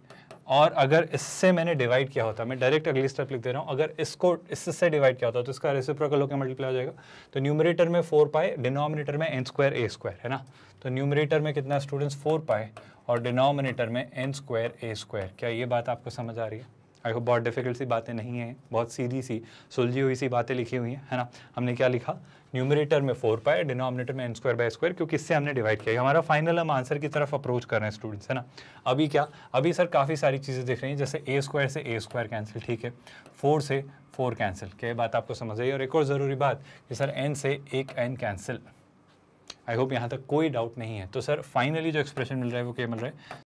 और अगर इससे मैंने डिवाइड किया होता मैं डायरेक्ट अगली स्टेप लिख दे रहा हूँ अगर इसको इससे डिवाइड किया होता तो इसका रेसिप्रोकल होकर मल्टीप्लाई हो जाएगा तो न्यूमरेटर में फोर पाए डिनोमिनेटर में एन स्क्वायर ए स्क्वायर है ना तो न्यूमरेटर में कितना स्टूडेंट्स फोर पाए और डिनोमिनेटर में एन स्क्वायर ए स्क्वायर क्या ये बात आपको समझ आ रही है आई होप बहुत डिफिकल्ट सी बातें नहीं हैं बहुत सीधी सी सुलझी हुई सी बातें लिखी हुई हैं है ना हमने क्या लिखा न्यूमरेटर में फोर पाए डिनोमिनेटर में एन स्क्वायर बाय स्क्वायर क्योंकि इससे हमने डिवाइड किया हमारा फाइनल हम आंसर की तरफ अप्रोच कर रहे हैं स्टूडेंट्स है ना अभी क्या अभी सर काफ़ी सारी चीज़ें दिख रही हैं जैसे ए स्क्वायर से ए स्क्वायर कैंसिल ठीक है फोर से फोर कैंसिल क्या बात आपको समझ आई और एक और ज़रूरी बात कि सर एन से एक एन कैंसिल आई होप यहाँ तक कोई डाउट नहीं है तो सर फाइनली जो एक्सप्रेशन मिल रहा है वो क्या मिल रहा है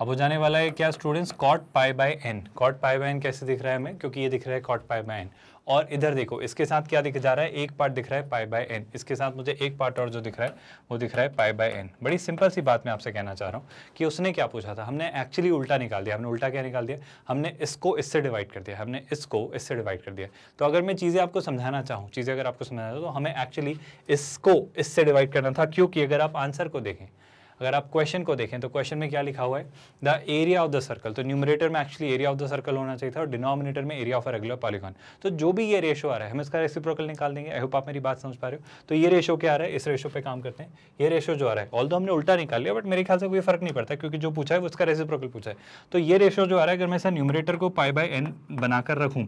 अब हो जाने वाला है क्या students cot pi by N cot pi by N कैसे दिख रहा है हमें क्योंकि ये दिख रहा है कॉट पाई बाय एन और इधर देखो इसके साथ क्या दिख जा रहा है एक पार्ट दिख रहा है पाई बाय एन इसके साथ मुझे एक पार्ट और जो दिख रहा है वो दिख रहा है पाई बाय एन बड़ी सिंपल सी बात मैं आपसे कहना चाह रहा हूँ कि उसने क्या पूछा था हमने एक्चुअली उल्टा निकाल दिया हमने उल्टा क्या निकाल दिया हमने इसको इससे डिवाइड कर दिया हमने इसको इससे डिवाइड कर दिया तो अगर मैं चीज़ें आपको समझाना चाहूँ चीज़ें अगर आपको समझाना चाहूँ तो हमें एक्चुअली इसको इससे डिवाइड करना था क्योंकि अगर आप आंसर को देखें अगर आप क्वेश्चन को देखें तो क्वेश्चन में क्या लिखा हुआ है the area of the circle तो न्यूमरेटर में actually area of the circle होना चाहिए था और डिनोमिनेटर में area of a regular polygon तो जो भी ये रेशो आ रहा है हम इसका रेसिप्रोकल निकाल देंगे आई होप आप मेरी बात समझ पा रहे हो तो ये रेशो क्या आ रहा है इस रेशो पे काम करते हैं ये रेशो जो आ रहा है ऑल हमने उल्टा निकाल लिया बट मेरे ख्याल से कोई फर्क नहीं पड़ता क्योंकि जो पूछा है उसका रेसिप्रोकल पूछा है तो ये रेशो जो आ रहा है अगर मैं सर न्यूमरेटर को पाई बाय एन बनाकर रखूँ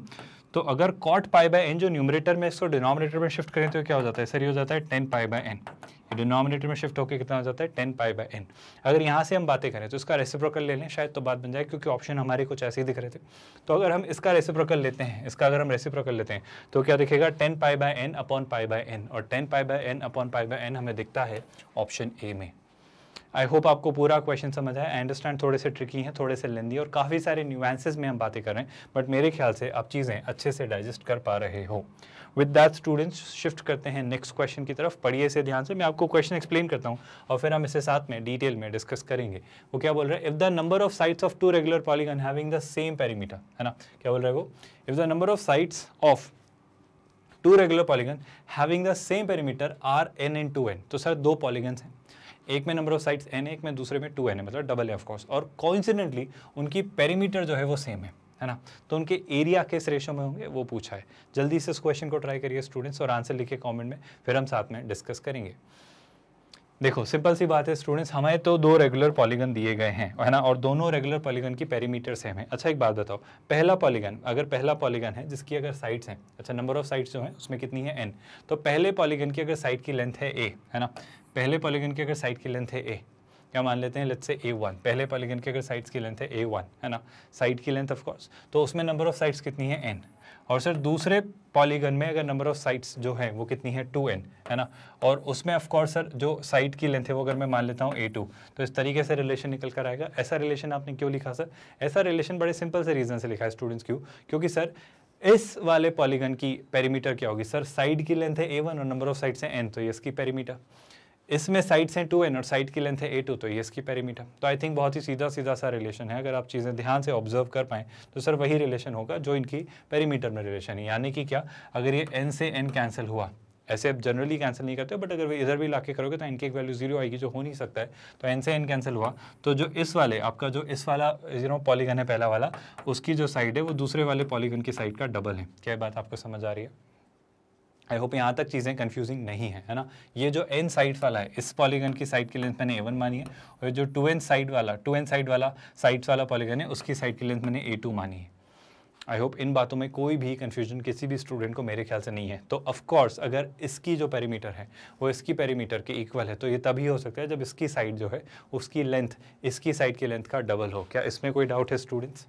तो अगर कॉट पाई बाय एन जो न्यूमरेटर में इसको डिनोमिनेटर में शिफ्ट करें तो क्या हो जाता है सर ये हो जाता है tan pi by N denominator में शिफ्ट होकर कितना हो जाता है टेन पाई बाय एन अगर यहाँ से हम बातें करें तो इसका रेसिप्रोकल ले लें शायद तो बात बन जाए क्योंकि ऑप्शन हमारे कुछ ऐसे ही दिख रहे थे तो अगर हम इसका रेसिप्रोकल लेते हैं इसका अगर हम रेसिप्रोकल लेते हैं तो क्या दिखेगा tan pi by N upon pi by N और tan pi by N upon pi by N हमें दिखता है ऑप्शन ए में आई होप आपको पूरा क्वेश्चन समझ आया आई अंडरस्टैंड थोड़े से ट्रिकी हैं थोड़े से लेंदी और काफ़ी सारे न्यूएंसेस में हम बातें कर रहे हैं बट मेरे ख्याल से आप चीज़ें अच्छे से डाइजेस्ट कर पा रहे हो विद दैट स्टूडेंट्स शिफ्ट करते हैं नेक्स्ट क्वेश्चन की तरफ पढ़िए इसे ध्यान से मैं आपको क्वेश्चन एक्सप्लेन करता हूँ और फिर हम इसे साथ में डिटेल में डिस्कस करेंगे वो क्या बोल रहे हैं if the number of sides of two regular polygon having the same perimeter है ना क्या बोल रहे वो if the number of sides of two regular polygon having the same perimeter are N and two N तो sir दो polygons हैं एक में नंबर ऑफ साइड्स एन है एक में दूसरे में टू एन है मतलब डबल है ऑफकोर्स और कॉन्सिडेंटली उनकी पेरीमीटर जो है वो सेम है है ना तो उनके एरिया किस रेशो में होंगे वो पूछा है जल्दी से इस क्वेश्चन को ट्राई करिए स्टूडेंट्स और आंसर लिखिए कमेंट में फिर हम साथ में डिस्कस करेंगे देखो सिंपल सी बात है स्टूडेंट्स हमें तो दो रेगुलर पॉलीगन दिए गए हैं है ना और दोनों रेगुलर पॉलीगन की पेरीमीटर सेम है अच्छा एक बात बताओ पहला पॉलीगन अगर पहला पॉलीगन है जिसकी अगर साइड्स हैं अच्छा नंबर ऑफ साइड्स जो हैं उसमें कितनी है एन तो पहले पॉलीगन की अगर साइड की लेंथ है ए है ना पहले पॉलीगन की अगर साइड की लेंथ है ए या मान लेते हैं लेट से ए वन पहले पॉलीगन की अगर साइड्स की लेंथ है ए वन है ना साइड की लेंथ ऑफ कोर्स तो उसमें नंबर ऑफ साइड्स कितनी है एन और सर दूसरे पॉलीगन में अगर नंबर ऑफ साइड्स जो है वो कितनी है टू एन है ना और उसमें ऑफ कोर्स सर जो साइड की लेंथ है वो अगर मैं मान लेता हूँ ए टू तो इस तरीके से रिलेशन निकल कर आएगा ऐसा रिलेशन आपने क्यों लिखा सर ऐसा रिलेशन बड़े सिंपल से रीज़न से लिखा है स्टूडेंट्स क्यों क्योंकि सर इस वाले पॉलीगन की पेरीमीटर क्या होगी सर साइड की लेंथ है ए वन और नंबर ऑफ साइड्स है एन तो ये इसकी पेरीमीटर इसमें साइड्स हैं टू एन और साइड की लेंथ है ए टू तो ये इसकी पेरीमीटर तो आई थिंक बहुत ही सीधा सीधा सा रिलेशन है अगर आप चीज़ें ध्यान से ऑब्जर्व कर पाएँ तो सर वही रिलेशन होगा जो इनकी पेरीमीटर में रिलेशन है यानी कि क्या अगर ये एन से एन कैंसिल हुआ ऐसे आप जनरली कैंसिल नहीं करते बट अगर वे इधर भी ला के करोगे तो इनकी एक वैल्यू जीरो आएगी जो हो नहीं सकता है तो एन से एन कैंसिल हुआ तो जो इस वाले आपका जो इस वाला जीरो पॉलीगन है पहला वाला उसकी जो साइड है वो दूसरे वाले पॉलीगन की साइड का डबल है क्या बात आपको समझ आ रही है आई होप यहाँ तक चीज़ें कन्फ्यूजिंग नहीं है है ना ये जो एन साइड वाला है इस पॉलीगन की साइड की लेंथ मैंने ए वन मानी है और जो टू एन साइड वाला टू एन साइड वाला साइड्स वाला पॉलीगन है उसकी साइड की लेंथ मैंने ए टू मानी है आई होप इन बातों में कोई भी कन्फ्यूजन किसी भी स्टूडेंट को मेरे ख्याल से नहीं है तो ऑफकोर्स अगर इसकी जो पेरीमीटर है वो इसकी पेरीमीटर के इक्वल है तो ये तभी हो सकता है जब इसकी साइड जो है उसकी लेंथ इसकी साइड की लेंथ का डबल हो क्या इसमें कोई डाउट है स्टूडेंट्स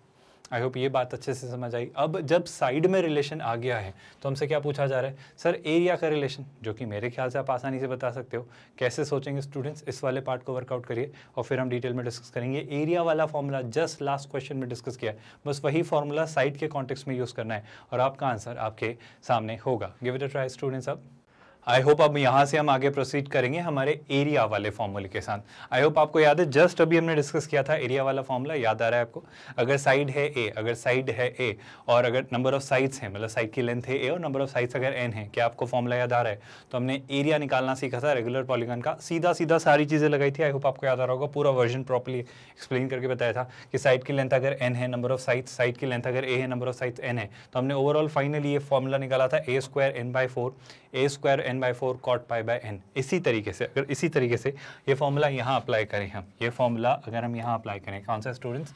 आई होप ये बात अच्छे से समझ आई अब जब साइड में रिलेशन आ गया है तो हमसे क्या पूछा जा रहा है सर एरिया का रिलेशन जो कि मेरे ख्याल से आप आसानी से बता सकते हो कैसे सोचेंगे स्टूडेंट्स इस वाले पार्ट को वर्कआउट करिए और फिर हम डिटेल में डिस्कस करेंगे एरिया वाला फॉर्मूला जस्ट लास्ट क्वेश्चन में डिस्कस किया है बस वही फॉर्मूला साइड के कॉन्टेक्स में यूज़ करना है और आपका आंसर आपके सामने होगा give it a try students अब आई होप अब यहाँ से हम आगे प्रोसीड करेंगे हमारे एरिया वाले फॉर्मूले के साथ आई होप आपको याद है जस्ट अभी हमने डिस्कस किया था एरिया वाला फॉर्मूला याद आ रहा है आपको अगर साइड है ए अगर साइड है ए और अगर नंबर ऑफ साइड्स हैं मतलब साइड की लेंथ है ए और नंबर ऑफ साइड्स अगर एन है क्या आपको फॉर्मूला याद आ रहा है तो हमने एरिया निकालना सीखा था रेगुलर पॉलीगन का सीधा सीधा सारी चीज़ें लगाई थी आई होप आपको याद आ रहा होगा पूरा वर्जन प्रॉपरली एक्सप्लेन करके बताया था कि साइड की लेंथ अगर एन है नंबर ऑफ साइड्स साइड की लेंथ अगर ए है नंबर ऑफ साइड्स एन है तो हमने ओवरऑल फाइनली ये फॉर्मूला निकाला था a square n by four a square n by four cot pi by n इसी तरीके से अगर इसी तरीके से ये फॉर्मूला यहाँ अप्लाई करें हम ये फॉर्मूला अगर हम यहाँ अप्लाई करें कौन सा students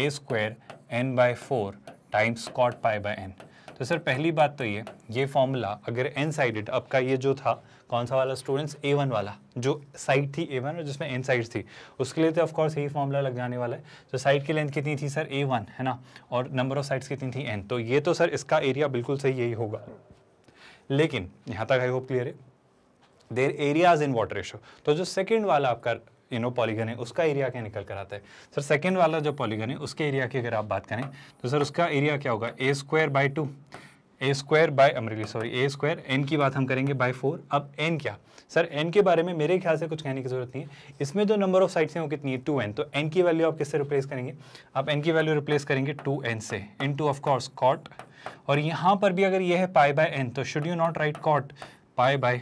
A square n by four times cot pi by n तो सर पहली बात तो ये ये फॉर्मूला अगर एन साइडेड आपका ये जो था कौन सा वाला स्टूडेंट्स ए वन वाला जो साइड थी ए वन और जिसमें एन साइड थी उसके लिए तो ऑफ कोर्स यही फॉर्मूला लग जाने वाला है तो साइड की लेंथ कितनी थी सर ए वन है ना और नंबर ऑफ साइड्स कितनी थी एन तो ये तो सर इसका एरिया बिल्कुल सही यही होगा लेकिन यहाँ तक आई होप क्लियर है their areas in what ratio तो जो सेकेंड वाला आपका इनो पॉलीगन है उसका एरिया क्या निकल कर आता है सर सेकेंड वाला जो पॉलीगन है उसके एरिया की अगर आप बात करें तो सर उसका एरिया क्या होगा a square by two a square by I'm really sorry a square n की बात हम करेंगे बाय फोर अब एन क्या सर एन के बारे में मेरे ख्याल से कुछ कहने की जरूरत नहीं है इसमें जो नंबर ऑफ साइड्स हैं वो कितनी है टू एन तो एन की वैल्यू आप किससे रिप्लेस करेंगे आप एन की वैल्यू रिप्लेस करेंगे टू एन से इन टू ऑफकोर्स कॉट और यहाँ पर भी अगर ये है पाई बाय एन तो should you not write cot pi by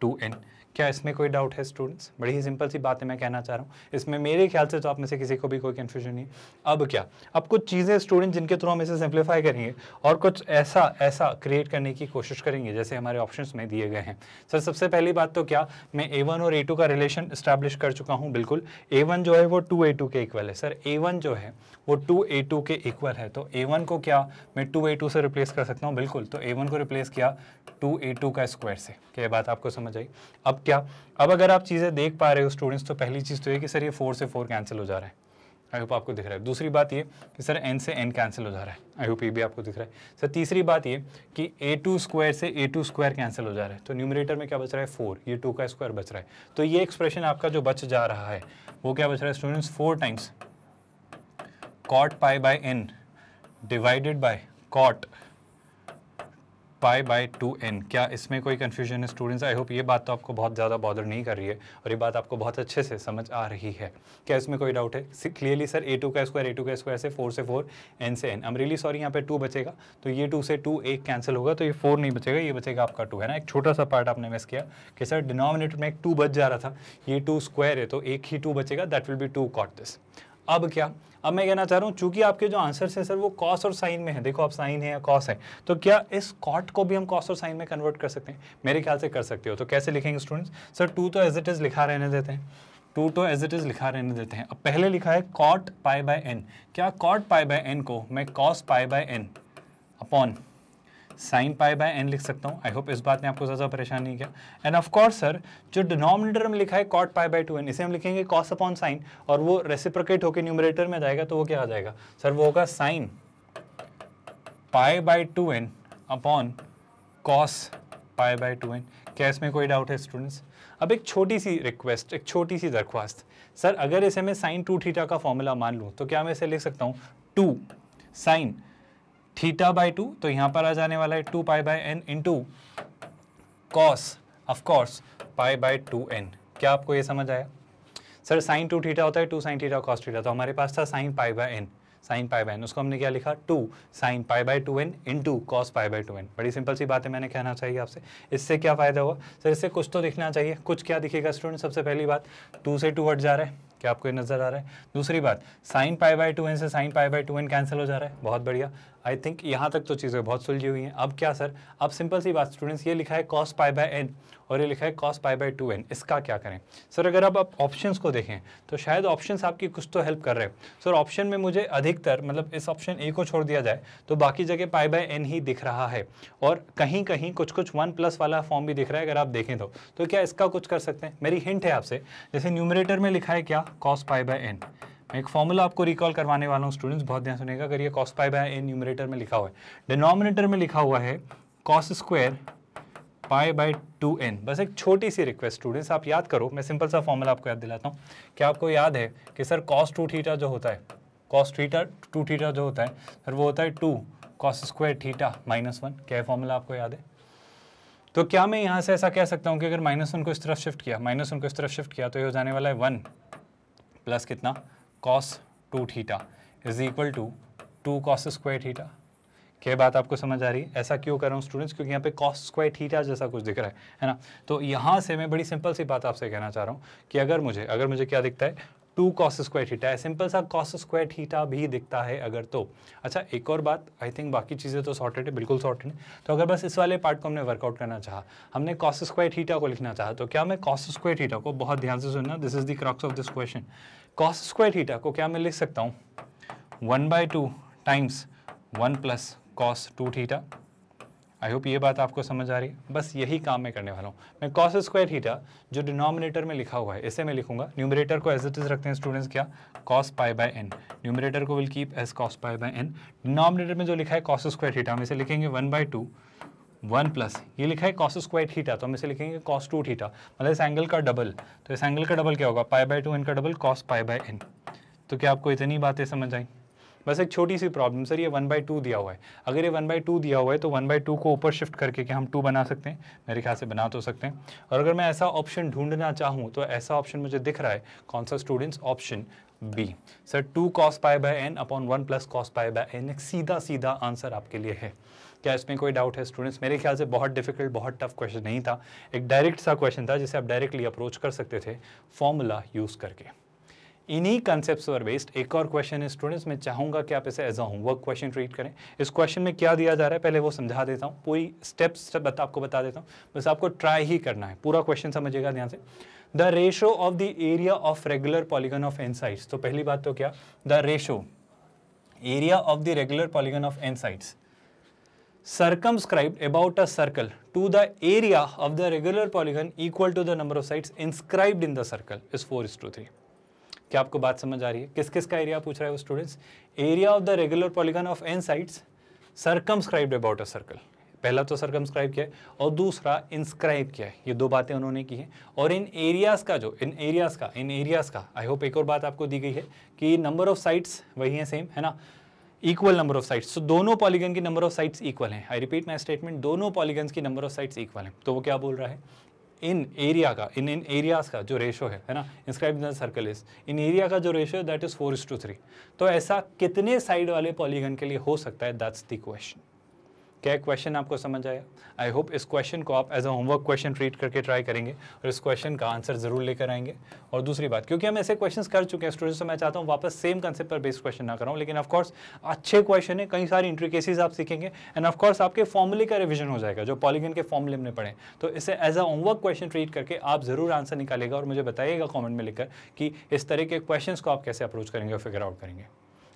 two n क्या इसमें कोई डाउट है स्टूडेंट्स बड़ी ही सिंपल सी बात है मैं कहना चाह रहा हूँ इसमें मेरे ख्याल से तो आप में से किसी को भी कोई कन्फ्यूजन नहीं अब क्या अब कुछ चीज़ें स्टूडेंट जिनके थ्रू हम इसे सिंप्लीफाई करेंगे और कुछ ऐसा ऐसा क्रिएट करने की कोशिश करेंगे जैसे हमारे ऑप्शन में दिए गए हैं सर सबसे पहली बात तो क्या मैं ए और ए का रिलेशन इस्टेब्लिश कर चुका हूँ बिल्कुल ए जो है वो टू ए के इक्वल है सर ए जो है वो टू ए के इक्वल है तो ए को क्या मैं टू ए से रिप्लेस कर सकता हूँ बिल्कुल तो ए को रिप्लेस किया टू ए का स्क्वायर से क्या बात आपको समझ आई अब अब क्या अब अगर आप चीज़ें देख पा रहे हो स्टूडेंट्स तो पहली चीज़ तो ये कि सर ये फोर से फोर कैंसिल हो जा रहा है आई होप आपको दिख रहा है दूसरी बात ये कि सर एन से एन कैंसिल हो जा रहा है आई होप ये भी आपको दिख रहा है सर तीसरी बात ये कि ए टू स्क्वायर से ए टू स्क्वायर कैंसिल हो जा रहा है तो न्यूमिनेटर में क्या बच रहा है फोर ये टू का स्क्वायर बच रहा है तो ये एक्सप्रेशन आपका जो बच जा रहा है वो क्या बच रहा है students four times cot pi by N divided by cot pi by two n क्या इसमें कोई कन्फ्यूजन है स्टूडेंट्स आई होप ये बात तो आपको बहुत ज़्यादा बॉदर नहीं कर रही है और ये बात आपको बहुत अच्छे से समझ आ रही है क्या इसमें कोई डाउट है क्लियरली सर ए टू का स्क्वायर ए टू का स्क्वायर से फोर से फोर एन से एन अमरीली सॉरी यहाँ पे टू बचेगा तो ये टू से टू एक कैंसिल होगा तो ये फोर नहीं बचेगा ये बचेगा आपका टू है ना एक छोटा सा पार्ट आपने मिस किया कि सर डिनोमिनेटर में एक टू बच जा रहा था ये टू स्क्वायर है तो एक ही टू बचेगा that will be two cot this अब क्या अब मैं कहना चाह रहा हूँ चूंकि आपके जो आंसर है सर वो कॉस और साइन में है देखो आप साइन है या कॉस है तो क्या इस कॉट को भी हम कॉस और साइन में कन्वर्ट कर सकते हैं मेरे ख्याल से कर सकते हो तो कैसे लिखेंगे स्टूडेंट्स सर टू तो एज इट इज़ लिखा रहने देते हैं टू तो एज इट इज़ लिखा रहने देते हैं अब पहले लिखा है कॉट पाई बाय एन क्या कॉट पाई बाय एन को मैं cos pi by N upon sine pi by n लिख सकता हूँ आई होप इस बात ने आपको ज़्यादा परेशान नहीं किया एंड ऑफकोर्स सर जो डिनोमिनेटर में लिखा है cot pi by two n इसे हम लिखेंगे कॉस अपॉन साइन और वो रेसिप्रोकेट होकर न्यूमरेटर में जाएगा तो वो क्या आ जाएगा सर वो होगा sine pi by two n upon cos pi by two n क्या इसमें कोई डाउट है स्टूडेंट्स अब एक छोटी सी रिक्वेस्ट एक छोटी सी दरख्वास्त सर अगर इसे मैं साइन टू थीटा का फॉर्मूला मान लूँ तो क्या मैं इसे लिख सकता हूँ two sine theta by two तो यहाँ पर आ जाने वाला है two pi by n into cos of course pi by two n क्या आपको ये समझ आया सर साइन टू थीटा होता है two sine theta cos theta तो हमारे पास था sine pi by n sine pi by n उसको हमने क्या लिखा two sine pi by two n into cos pi by two n बड़ी सिंपल सी बात है मैंने कहना चाहिए आपसे इससे क्या फ़ायदा हुआ सर इससे कुछ तो दिखना चाहिए कुछ क्या दिखेगा स्टूडेंट सबसे पहली बात टू से टू हट जा रहा है क्या आपको ये नज़र आ रहा है दूसरी बात sine pi by two n से sine pi by two n cancel हो जा रहा है बहुत बढ़िया आई थिंक यहाँ तक तो चीज़ें बहुत सुलझी हुई हैं अब क्या सर अब सिंपल सी बात स्टूडेंट्स ये लिखा है कॉस पाई बाय एन और ये लिखा है cos pi by two n इसका क्या करें सर अगर अब आप ऑप्शंस को देखें तो शायद ऑप्शंस आपकी कुछ तो हेल्प कर रहे हैं सर ऑप्शन में मुझे अधिकतर मतलब इस ऑप्शन ए को छोड़ दिया जाए तो बाकी जगह पाई बाय एन ही दिख रहा है और कहीं कहीं कुछ कुछ वन प्लस वाला फॉर्म भी दिख रहा है अगर आप देखें तो, तो क्या इसका कुछ कर सकते हैं मेरी हिंट है आपसे जैसे न्यूमरेटर में लिखा है क्या कॉस पाई बाय एन एक फॉर्मूला आपको रिकॉल करवाने वाला हूँ स्टूडेंट्स बहुत ध्यान सुनेगा अगर ये cos pi by a numerator में लिखा हुआ है डिनोमिनेटर में लिखा हुआ है cos square pi by two n बस एक छोटी सी रिक्वेस्ट स्टूडेंट्स आप याद करो मैं सिंपल सा फॉर्मूला आपको याद दिलाता हूँ क्या आपको याद है कि सर कॉस टू थीटा जो होता है कॉस थीटा टू थीटा जो होता है सर वो होता है two cos square theta minus one क्या है फॉर्मूला आपको याद है तो क्या मैं यहाँ से ऐसा कह सकता हूँ कि अगर माइनस वन को इस तरफ शिफ्ट किया माइनस वन को इस तरफ शिफ्ट किया तो ये हो जाने वाला है वन प्लस कितना cos two theta is equal to two cos square theta क्या बात आपको समझ आ रही है ऐसा क्यों कर रहा हूँ स्टूडेंट्स क्योंकि यहाँ पे कॉस स्क्वायर थीटा जैसा कुछ दिख रहा है है ना तो यहाँ से मैं बड़ी सिंपल सी बात आपसे कहना चाह रहा हूँ कि अगर मुझे अगर मुझे क्या दिखता है टू कॉस स्क्वायर थीटा है सिंपल सा कॉस स्क्वायर थीटा भी दिखता है अगर तो अच्छा एक और बात आई थिंक बाकी चीज़ें तो सॉर्टेड है बिल्कुल सॉर्टेड है तो अगर बस इस वाले पार्ट को हमने वर्कआउट करना चाहा हमने कॉस स्क्वायर थीटा को लिखना चाहा तो क्या मैं कॉस स्क्वायर थीटा को बहुत ध्यान से सुनना this is the crux of this question cos square theta को क्या मैं लिख सकता हूँ one by two times one plus cos two theta I hope ये बात आपको समझ आ रही है बस यही काम मैं करने वाला हूँ मैं कॉस स्क्वायर थीटा जो डिनोमिनेटर में लिखा हुआ है इसे मैं लिखूंगा न्यूमरेटर को एज इट इज़ रखते हैं स्टूडेंट्स क्या cos pi by n numerator को will keep as cos pi by N denominator में जो लिखा है कॉस स्क्वायर थीटा हम इसे लिखेंगे one by two one plus ये लिखा है कॉस स्क्वायर थीटा तो हम इसे लिखेंगे कॉस टू थीटा मतलब इस एंगल का डबल तो इस एंगल का डबल क्या होगा पाई बाय टू इनका double cos pi by N तो क्या आपको इतनी बातें समझ आई बस एक छोटी सी प्रॉब्लम सर ये वन बाई टू दिया हुआ है अगर ये वन बाई टू दिया हुआ है तो वन बाई टू को ऊपर शिफ्ट करके क्या हम टू बना सकते हैं मेरे ख्याल से बना तो सकते हैं और अगर मैं ऐसा ऑप्शन ढूंढना चाहूँ तो ऐसा ऑप्शन मुझे दिख रहा है कौन सा students option B sir two cos pi by N upon one plus cos pi by n एक सीधा सीधा आंसर आपके लिए है क्या इसमें कोई डाउट है स्टूडेंट्स मेरे ख्याल से बहुत डिफिकल्ट बहुत टफ क्वेश्चन नहीं था एक डायरेक्ट सा क्वेश्चन था जिसे आप डायरेक्टली अप्रोच कर सकते थे फॉर्मूला यूज़ करके इन्हीं कॉन्सेप्ट पर बेस्ड एक और क्वेश्चन है स्टूडेंट्स मैं चाहूंगा कि आप इसे as a homework question treat करें इस क्वेश्चन में क्या दिया जा रहा है पहले वो समझा देता हूँ पूरी स्टेप्स स्टेप बता, आपको बता देता हूँ बस आपको ट्राई ही करना है पूरा क्वेश्चन समझिएगा ध्यान से the ratio of the area of regular polygon of N sides तो पहली बात तो क्या the ratio area of the regular polygon of N sides circumscribe about a circle to the area of the regular polygon equal to the number of sides inscribed in the circle is four is to three क्या आपको बात समझ आ रही है किस किस का area पूछ रहा है वो students area of the regular polygon of N sides circumscribed about a circle पहला तो सरकमस्क्राइब किया है और दूसरा इंस्क्राइब किया है ये दो बातें उन्होंने की हैं और इन एरियाज़ का जो इन एरियाज़ का इन एरियाज़ का आई होप एक और बात आपको दी गई है कि नंबर ऑफ साइट्स वही हैं सेम है ना इक्वल नंबर ऑफ साइट्स तो दोनों पॉलीगन की नंबर ऑफ साइट्स इक्वल हैं आई रिपीट माई स्टेटमेंट दोनों पॉलीगन्स की नंबर ऑफ साइट्स इक्वल हैं तो वो क्या बोल रहा है इन एरिया का इन इन एरियाज का जो रेशो है है ना inscribe in circle is in area का जो रेशो है that is four is to three तो ऐसा कितने साइड वाले पॉलीगन के लिए हो सकता है दैट्स द क्वेश्चन क्या क्वेश्चन आपको समझ आया आई होप इस क्वेश्चन को आप as a homework question treat करके ट्राई करेंगे और इस क्वेश्चन का आंसर जरूर लेकर आएंगे और दूसरी बात क्योंकि हम ऐसे क्वेश्चंस कर चुके हैं स्टूडेंट्स से तो मैं चाहता हूँ वापस सेम कंसेप्ट पर बेस्ड क्वेश्चन ना कराऊँ लेकिन ऑफकोर्स अच्छे क्वेश्चन है कई सारी इंट्रिकेसीज आप सीखेंगे एंड ऑफकोर्स आपके फॉर्मुले का रिविजन हो जाएगा जो पॉलिगिन के फॉर्मुले में पढ़े तो इसे as a homework question treat करके आप जरूर आंसर निकालेगा और मुझे बताइएगा कॉमेंट में लिखकर कि इस तरह के क्वेश्चन को आप कैसे अप्रोच करेंगे और फिगर आउट करेंगे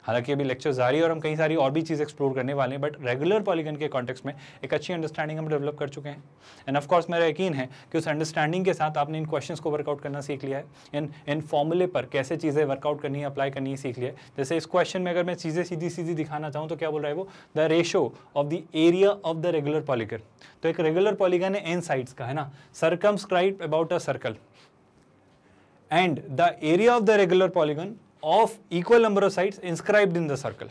हालांकि अभी लेक्चर जारी और हम कई सारी और भी चीज़ एक्सप्लोर करने वाले हैं बट रेगुलर पॉलीगन के कॉन्टेक्स्ट में एक अच्छी अंडरस्टैंडिंग हम डेवलप कर चुके हैं एंड ऑफकोर्स मेरा यकीन है कि उस अंडरस्टैंडिंग के साथ आपने इन क्वेश्चन को वर्कआउट करना सीख लिया है इन इन फॉर्मूले पर कैसे चीज़ें वर्कआउट करनी है अप्लाई करनी है सीख लिया है जैसे इस क्वेश्चन में अगर मैं चीज़ें सीधी सीधी दिखाना चाहूँ तो क्या बोल रहा है वो the ratio of the area of the regular polygon तो एक रेगुलर पॉलीगन है एन साइड्स का है ना circum about a circle and the area of the regular polygon of equal number of sides inscribed in the circle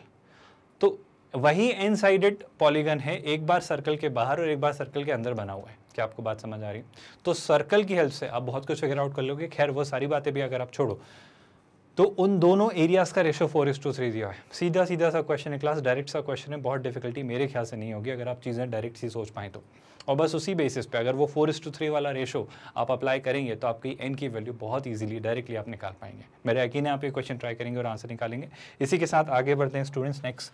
तो वही N sided polygon है एक बार सर्कल के बाहर और एक बार सर्कल के अंदर बना हुआ है क्या आपको बात समझ आ रही तो सर्कल की हेल्प से आप बहुत कुछ फिगर आउट कर लोगे खैर वो सारी बातें भी अगर आप छोड़ो तो उन दोनों एरियाज का ratio four is to three दिया है सीधा सीधा सा क्वेश्चन है क्लास डायरेक्ट सा क्वेश्चन है बहुत डिफिकल्टी मेरे ख्याल से नहीं होगी अगर आप चीज़ें डायरेक्ट सी सोच पाएँ तो और बस उसी बेसिस पे अगर वो फोर इस टू थ्री वाला रेशो आप अप्लाई करेंगे तो आपकी एन की वैल्यू बहुत इजीली डायरेक्टली आप निकाल पाएंगे मेरा यकीन है आप ये क्वेश्चन ट्राई करेंगे और आंसर निकालेंगे इसी के साथ आगे बढ़ते हैं स्टूडेंट्स नेक्स्ट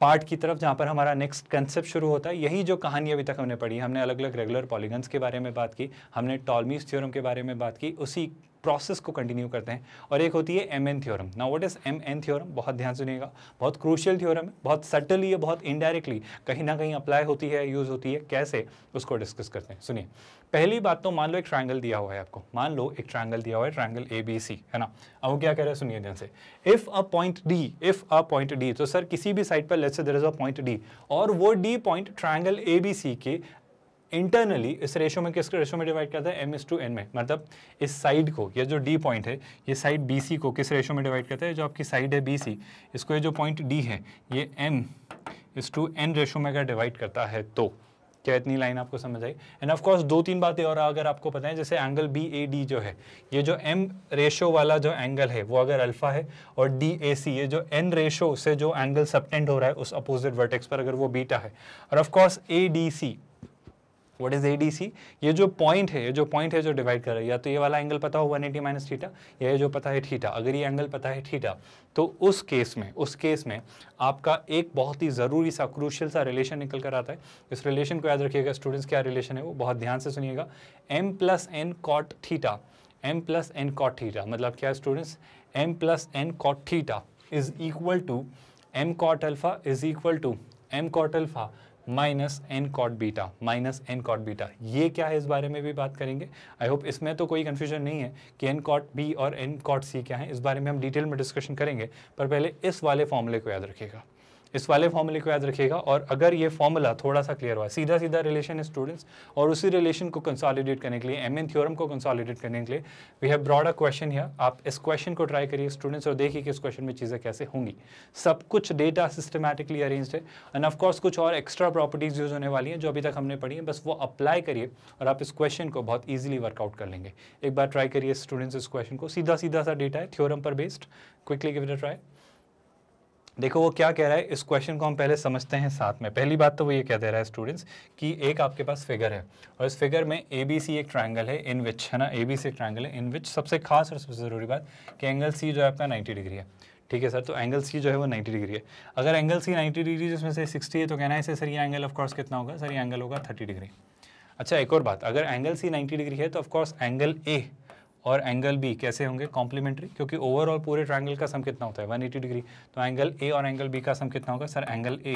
पार्ट की तरफ जहाँ पर हमारा नेक्स्ट कंसेप्ट शुरू होता है यही जो कहानी अभी तक हमने पढ़ी हमने अलग अलग रेगुलर पॉलीगन्स के बारे में बात की हमने टॉलमीज थियोरम के बारे में बात की उसी प्रोसेस को कंटिन्यू करते हैं और एक होती है एम एन थियोरम ना what is m N theorem बहुत ध्यान सुनिएगा बहुत क्रूशियल थियोरम है बहुत सटली है बहुत इनडायरेक्टली कहीं ना कहीं अप्लाई होती है यूज़ होती है कैसे उसको डिस्कस करते हैं सुनिए पहली बात तो मान लो एक ट्राइंगल दिया हुआ है आपको मान लो एक ट्राइंगल दिया हुआ है ट्राइंगल ए बी सी है ना अब क्या कह रहे हैं सुनिए ध्यान से if a point D if a point D तो सर किसी भी साइड पर let's there is a point D और वो D point triangle A B C के इंटरनली इस रेशो में किस रेशो में डिवाइड करता है एम इस टू एन में मतलब इस साइड को यह जो डी पॉइंट है ये साइड बी सी को किस रेशो में डिवाइड करता है जो आपकी साइड है बी सी इसको ये जो पॉइंट डी है ये एम इस टू एन रेशो में अगर डिवाइड करता है तो क्या इतनी लाइन आपको समझ आई एंड ऑफ कोर्स दो तीन बातें और अगर आपको पता है जैसे एंगल बी ए डी जो है ये जो एम रेशो वाला जो एंगल है वो अगर अल्फा है और डी ए सी ये जो एन रेशो से जो एंगल सबटेंड हो रहा है उस अपोजिट वर्टेक्स पर अगर वो बीटा है और of course A D C what is C ये जो पॉइंट है ये जो पॉइंट है जो डिवाइड कर रहा है या तो ये वाला एंगल पता हो 180 एटी माइनस थीटा या ये जो पता है थीटा अगर ये एंगल पता है थीटा तो उस केस में उस केस में आपका एक बहुत ही ज़रूरी सा क्रूशल सा रिलेशन निकल कर आता है इस रिलेशन को याद रखिएगा स्टूडेंट्स क्या रिलेशन है वो बहुत ध्यान से सुनिएगा m plus N cot theta M plus N cot theta मतलब क्या students M plus N cot theta is equal to M cot alpha is equal to M cot alpha minus N cot beta minus N cot beta ये क्या है इस बारे में भी बात करेंगे आई होप इसमें तो कोई कन्फ्यूजन नहीं है कि एन कॉट बी और एन कॉट सी क्या है इस बारे में हम डिटेल में डिस्कशन करेंगे पर पहले इस वाले फॉर्मूले को याद रखिएगा इस वाले फॉर्मूले को याद रखिएगा और अगर ये फॉर्मूला थोड़ा सा क्लियर हुआ सीधा सीधा रिलेशन है स्टूडेंट्स और उसी रिलेशन को कंसोलिडेट करने के लिए एम एन थ्योरम को कंसोलिडेट करने के लिए we have brought a question है आप इस क्वेश्चन को ट्राई करिए स्टूडेंट्स और देखिए कि इस क्वेश्चन में चीज़ें कैसे होंगी सब कुछ डेटा सिस्टमैटिकली अरेंज है एंड ऑफकोर्स कुछ और एक्स्ट्रा प्रॉपर्टीज़ यूज होने वाली हैं जो अभी तक हमने पढ़ी है बस वो अप्लाई करिए और आप इस क्वेश्चन को बहुत ईजिली वर्कआउट कर लेंगे एक बार ट्राई करिए स्टूडेंट्स इस क्वेश्चन को सीधा सीधा सा डेटा है थ्योरम पर based quickly give it a try देखो वो क्या कह रहा है इस क्वेश्चन को हम पहले समझते हैं साथ में पहली बात तो वो ये कह दे रहा है स्टूडेंट्स कि एक आपके पास फिगर है और इस फिगर में ए बी सी एक ट्राइंगल है इन विच है ना ए बी सी ट्राइंगल है इन विच सबसे खास और सबसे ज़रूरी बात कि एंगल सी जो है आपका 90 डिग्री है ठीक है सर तो एंगल सी जो है वो 90 डिग्री है अगर एंगल सी 90 डिग्री जिसमें से 60 है तो कहना है सर ये एंगल ऑफकोर्स कितना होगा सर ये एंगल होगा थर्टी डिग्री अच्छा एक और बात अगर एंगल सी नाइन्टी डिग्री है तो ऑफकोर्स एंगल ए और एंगल बी कैसे होंगे कॉम्प्लीमेंट्री क्योंकि ओवरऑल पूरे ट्राइंगल का सम कितना होता है 180 डिग्री तो एंगल ए और एंगल बी का सम कितना होगा sir angle A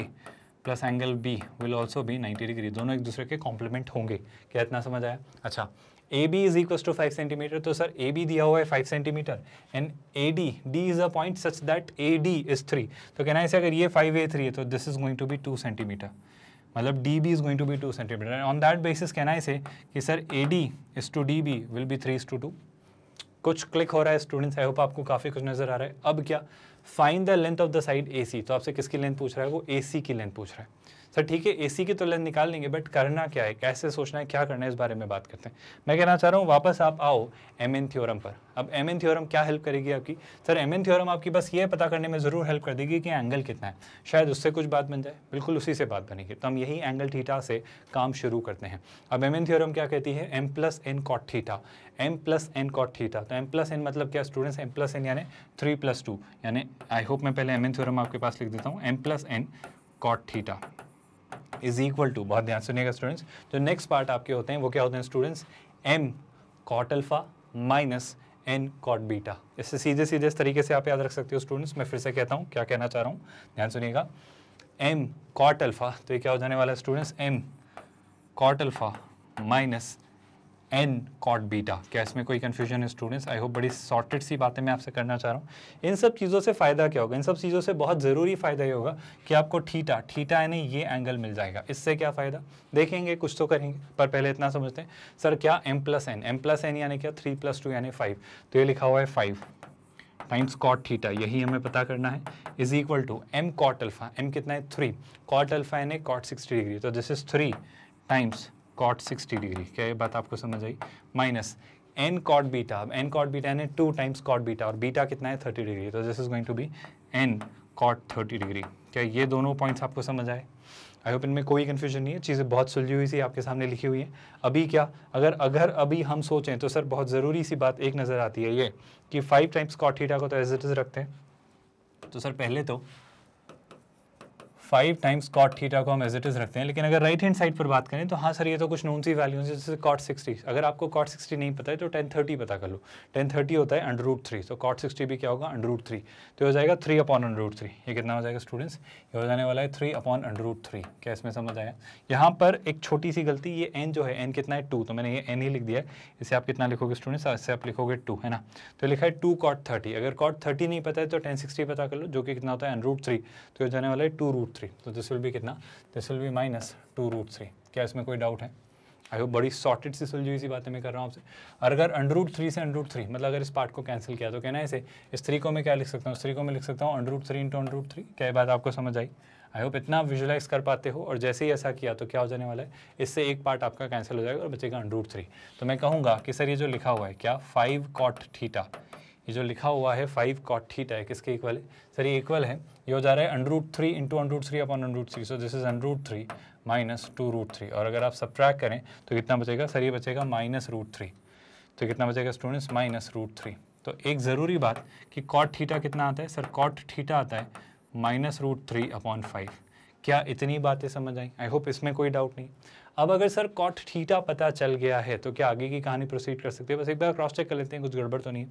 plus angle B will also be 90 degree दोनों एक दूसरे के कॉम्प्लीमेंट होंगे क्या इतना समझ आया अच्छा A B is equal to five centimetre तो सर ए बी दिया हुआ है five centimetre and A D D is a point such that A D is three तो कहना ऐसे अगर ये फाइव ए थ्री है तो this is going to be two centimetre मतलब D B is going to be two centimetre and on that basis कहना ऐसे कि sir A D is to D B will be three is to two कुछ click हो रहा है students I hope आपको काफ़ी कुछ नज़र आ रहा है अब क्या find the length of the side A तो आपसे किसकी लेंथ पूछ रहा है वो ए की लेंथ पूछ रहा है सर ठीक है एसी की तो लेंथ निकाल लेंगे बट करना क्या है कैसे सोचना है क्या करना है इस बारे में बात करते हैं मैं कहना चाह रहा हूँ वापस आप आओ एम एन थियोरम पर अब एम एन थियोरम क्या हेल्प करेगी आपकी सर एम एन थियोरम आपकी बस ये पता करने में ज़रूर हेल्प कर देगी कि एंगल कितना है शायद उससे कुछ बात बन जाए बिल्कुल उसी से बात बनेगी तो हम यही एंगल थीटा से काम शुरू करते हैं अब एम एन थियोरम क्या कहती है M plus N cot theta M plus N cot theta तो एम प्लस एन मतलब क्या स्टूडेंट्स एम प्लस एन यानी थ्री प्लस टू यानी आई होप मैं पहले एम एन थियोरम आपके पास लिख देता हूँ M plus N cot theta is equal to बहुत ध्यान सुनिएगा स्टूडेंट्स जो नेक्स्ट पार्ट आपके होते हैं वो क्या होते हैं students M cot alpha minus N cot beta इससे सीधे सीधे इस तरीके से आप याद रख सकते हो स्टूडेंट्स मैं फिर से कहता हूँ क्या कहना चाह रहा हूँ ध्यान सुनिएगा एम कॉट अल्फा तो ये क्या हो जाने वाला है students M cot alpha minus N cot beta क्या इसमें कोई कन्फ्यूजन है स्टूडेंट्स आई होप बड़ी सॉर्टेड सी बातें मैं आपसे करना चाह रहा हूँ इन सब चीज़ों से फ़ायदा क्या होगा इन सब चीज़ों से बहुत ज़रूरी फ़ायदा ये होगा कि आपको ठीटा ठीटा यानी ये एंगल मिल जाएगा इससे क्या फ़ायदा देखेंगे कुछ तो करेंगे पर पहले इतना समझते हैं सर क्या M plus N M plus N यानी क्या थ्री प्लस टू यानी फाइव तो ये लिखा हुआ है फाइव टाइम्स कॉट थीटा यही हमें पता करना है is equal to M cot alpha M कितना है थ्री कॉट अल्फा यानी कॉट सिक्सटी डिग्री तो this is three times cot 60 degree क्या ये बात आपको समझ आई माइनस एन कॉट बीटा अब एन कॉट बीटा यानी टू टाइम्स कॉट बीटा और बीटा कितना है 30 डिग्री तो this is going to be N cot 30 degree क्या ये दोनों पॉइंट्स आपको समझ आए आई होप इनमें कोई कन्फ्यूजन नहीं है चीज़ें बहुत सुलझी हुई सी आपके सामने लिखी हुई है अभी क्या अगर अगर अभी हम सोचें तो सर बहुत ज़रूरी सी बात एक नज़र आती है ये कि फाइव टाइम्स कॉट थीटा को तो एज इट इज़ रखते हैं तो सर पहले तो फाइव टाइम्स कॉट थीटा को हम एज इट इज़ रखते हैं लेकिन अगर राइट हैंड साइड पर बात करें तो हाँ सर ये तो कुछ नोन सी वैल्यूज है जैसे कॉट सिक्सटी अगर आपको कॉट सिक्सटी नहीं पता है तो टेन थर्टी पता कर लो टेन थर्टी होता है अंडर रूट थ्री तो कॉट सिक्सटी भी क्या होगा अंडर रूट थ्री तो हो जाएगा three upon under root three ये कितना हो जाएगा स्टूडेंट्स ये हो जाने वाला है three upon under root three क्या इसमें समझ आया यहाँ पर एक छोटी सी गलती ये एन जो है एन कितना है टू तो मैंने ये एन ही लिख दिया है इसे आप कितना लिखोगे स्टूडेंट्स हाँ, इससे आप लिखोगे टू है ना तो लिखा है टू कॉट थर्टी अगर कॉट थर्टी नहीं पता है तो टेन सिक्सटी पता कर लो जो कि कितना होता है अंडर रूट थ्री तो ये हो जाने वाला है टू रूट थ्री तो दिस विल भी कितना दिस विल भी माइनस टू रूट थ्री क्या इसमें कोई डाउट है आई होप बड़ी सॉर्टेड से सुलझी हुई सी बातें मैं कर रहा हूँ आपसे और अगर अंडर रूट थ्री से अंडर रूट थ्री मतलब अगर इस पार्ट को कैंसिल किया तो कहना है इसे इस थ्री को मैं क्या लिख सकता हूँ इस थ्री को मैं लिख सकता हूँ under root three into under root three क्या ये बात आपको समझ आई आई होप इतना विजुलाइज कर पाते हो और जैसे ही ऐसा किया तो क्या हो जाने वाला है इससे एक पार्ट आपका कैंसिल हो जाएगा और बचेगा अंडर रूट थ्री तो मैं कहूँगा कि सर ये जो लिखा हुआ है क्या फाइव कॉट थीटा ये जो लिखा हुआ है फाइव कॉट थीटा है किसके इक्वल है सर ये इक्वल है ये हो जा रहा है under root three into under root three upon under root three so this is under root three minus two root three और अगर आप ट्रैक करें तो कितना बचेगा सर ये बचेगा माइनस रूट थ्री तो कितना बचेगा स्टूडेंट्स माइनस रूट थ्री तो एक ज़रूरी बात कि कॉट थीटा कितना आता है सर कॉट थीटा आता है minus root three upon five क्या इतनी बातें समझ आई आई होप इसमें कोई डाउट नहीं अब अगर सर कॉट थीटा पता चल गया है तो क्या आगे की कहानी प्रोसीड कर सकते हैं बस एक बार क्रॉस चेक कर लेते हैं कुछ गड़बड़ तो नहीं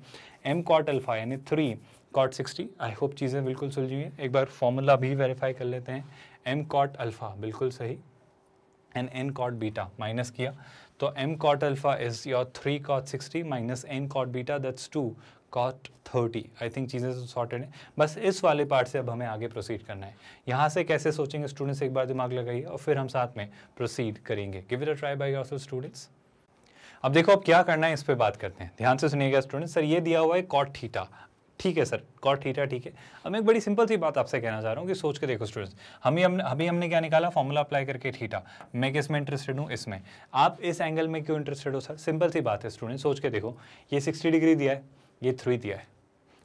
एम कॉट अल्फा यानी थ्री कॉट 60 आई होप चीज़ें बिल्कुल सुलझी हुई हैं एक बार फॉर्मूला भी वेरीफाई कर लेते हैं एम कॉट अल्फ़ा बिल्कुल सही and N cot beta minus किया तो M cot alpha is your three cot sixty minus N cot beta that's two cot thirty I think चीज़ें सॉर्टेड तो हैं बस इस वाले पार्ट से अब हमें आगे प्रोसीड करना है यहाँ से कैसे सोचेंगे स्टूडेंट्स एक बार दिमाग लगाइए और फिर हम साथ में प्रोसीड करेंगे give it a try by your students अब देखो अब क्या करना है इस पे बात करते हैं ध्यान से सुनिएगा स्टूडेंट सर ये दिया हुआ है कॉट थीटा ठीक है सर कॉट थीटा ठीक है अब मैं एक बड़ी सिंपल सी बात आपसे कहना चाह रहा हूँ कि सोच के देखो स्टूडेंट्स हमें हमने अभी हमने क्या निकाला फॉर्मूला अप्लाई करके थीटा मैं किस में इंटरेस्टेड हूँ इसमें आप इस एंगल में क्यों इंटरेस्टेड हो सर सिंपल सी बात है स्टूडेंट सोच के देखो ये सिक्सटी डिग्री दिया है ये थ्री दिया है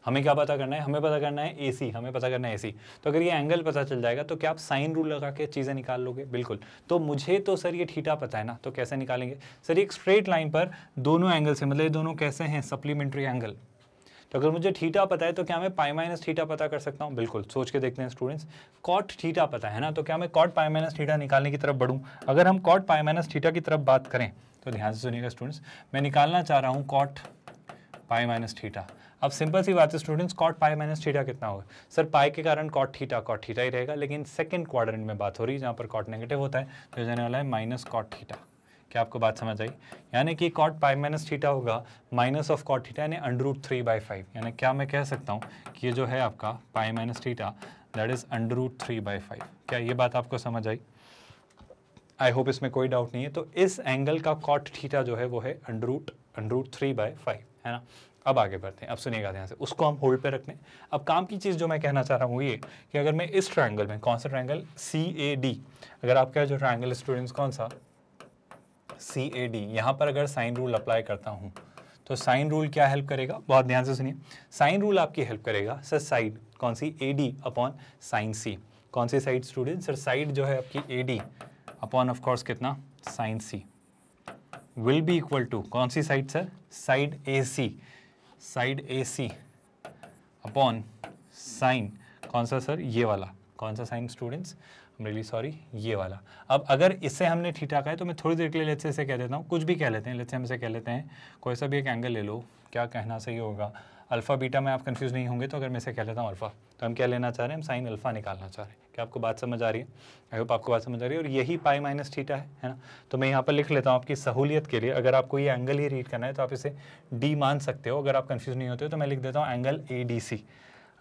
हमें क्या पता करना है हमें पता करना है ए हमें पता करना है ए तो अगर ये एंगल पता चल जाएगा तो क्या आप साइन रूल लगा के चीज़ें निकाल लोगे बिल्कुल तो मुझे तो सर ये ठीठा पता है ना तो कैसे निकालेंगे सर एक स्ट्रेट लाइन पर दोनों एंगल से मतलब ये दोनों कैसे हैं सप्लीमेंट्री एंगल तो अगर मुझे थीटा पता है तो क्या मैं पाई माइनस थीटा पता कर सकता हूँ बिल्कुल सोच के देखते हैं स्टूडेंट्स कॉट थीटा पता है ना तो क्या मैं कॉट पाई माइनस थीटा निकालने की तरफ बढ़ूँ अगर हम कॉट पाई माइनस थीटा की तरफ बात करें तो ध्यान से सुनिएगा स्टूडेंट्स मैं निकालना चाह रहा हूँ कॉट पाई माइनस थीटा अब सिंपल सी बात है students cot pi minus theta कितना होगा सर पाई के कारण कॉट थीटा कॉट थीटा ही रहेगा लेकिन सेकंड क्वाड्रेंट में बात हो रही है जहाँ पर कॉट नेगेटिव होता है तो जाने वाला है माइनस कॉट थीटा क्या आपको बात समझ आई यानी कि कॉट पाई माइनस थीटा होगा माइनस ऑफ कॉट थीटा यानी under root three by five यानी क्या मैं कह सकता हूँ कि ये जो है आपका pi minus theta that is under root three by five क्या ये बात आपको समझ आई आई होप इसमें कोई डाउट नहीं है तो इस एंगल का कॉट थीटा जो है वो है under root under root three by five है ना अब आगे बढ़ते हैं अब सुनिएगा ध्यान से उसको हम होल्ड पे रखने अब काम की चीज़ जो मैं कहना चाह रहा हूँ ये कि अगर मैं इस ट्रायंगल में कौन सा ट्रायंगल सी ए डी अगर आपका जो ट्रायंगल स्टूडेंट्स कौन सा सी ए डी यहाँ पर अगर साइन रूल अप्लाई करता हूँ तो साइन रूल क्या हेल्प करेगा बहुत ध्यान से सुनिए साइन रूल आपकी हेल्प करेगा सर साइड कौन सी A D upon sine C कौन सी साइड स्टूडेंट सर साइड जो है आपकी ए डी अपॉन ऑफकोर्स कितना sine C will be equal to कौन सी side sir side A C side A C upon sine कौन सा सर ये वाला कौन सा साइन स्टूडेंट्स रियली सॉरी ये वाला अब अगर इससे हमने ठीठा कहा है तो मैं थोड़ी देर के लिए लेट्स से इसे कह देता हूँ कुछ भी कह लेते हैं लेट्स से हमसे कह लेते हैं कोई सा भी एक एंगल ले लो क्या कहना सही होगा अल्फ़ा बीटा में आप कंफ्यूज नहीं होंगे तो अगर मैं इसे कह लेता हूँ अल्फ़ा तो हम क्या लेना चाह रहे हैं हम साइन अल्फ़ा निकालना चाह रहे हैं क्या आपको बात समझ आ रही है आई होप आपको बात समझ आ रही है और यही पाई माइनस थीटा है है ना तो मैं यहाँ पर लिख लेता हूँ आपकी सहूलियत के लिए अगर आपको ये एंगल ही रीड करना है तो आप इसे डी मान सकते हो अगर आप कन्फ्यूज़ नहीं होते हो तो मैं लिख देता हूँ एंगल ए डी सी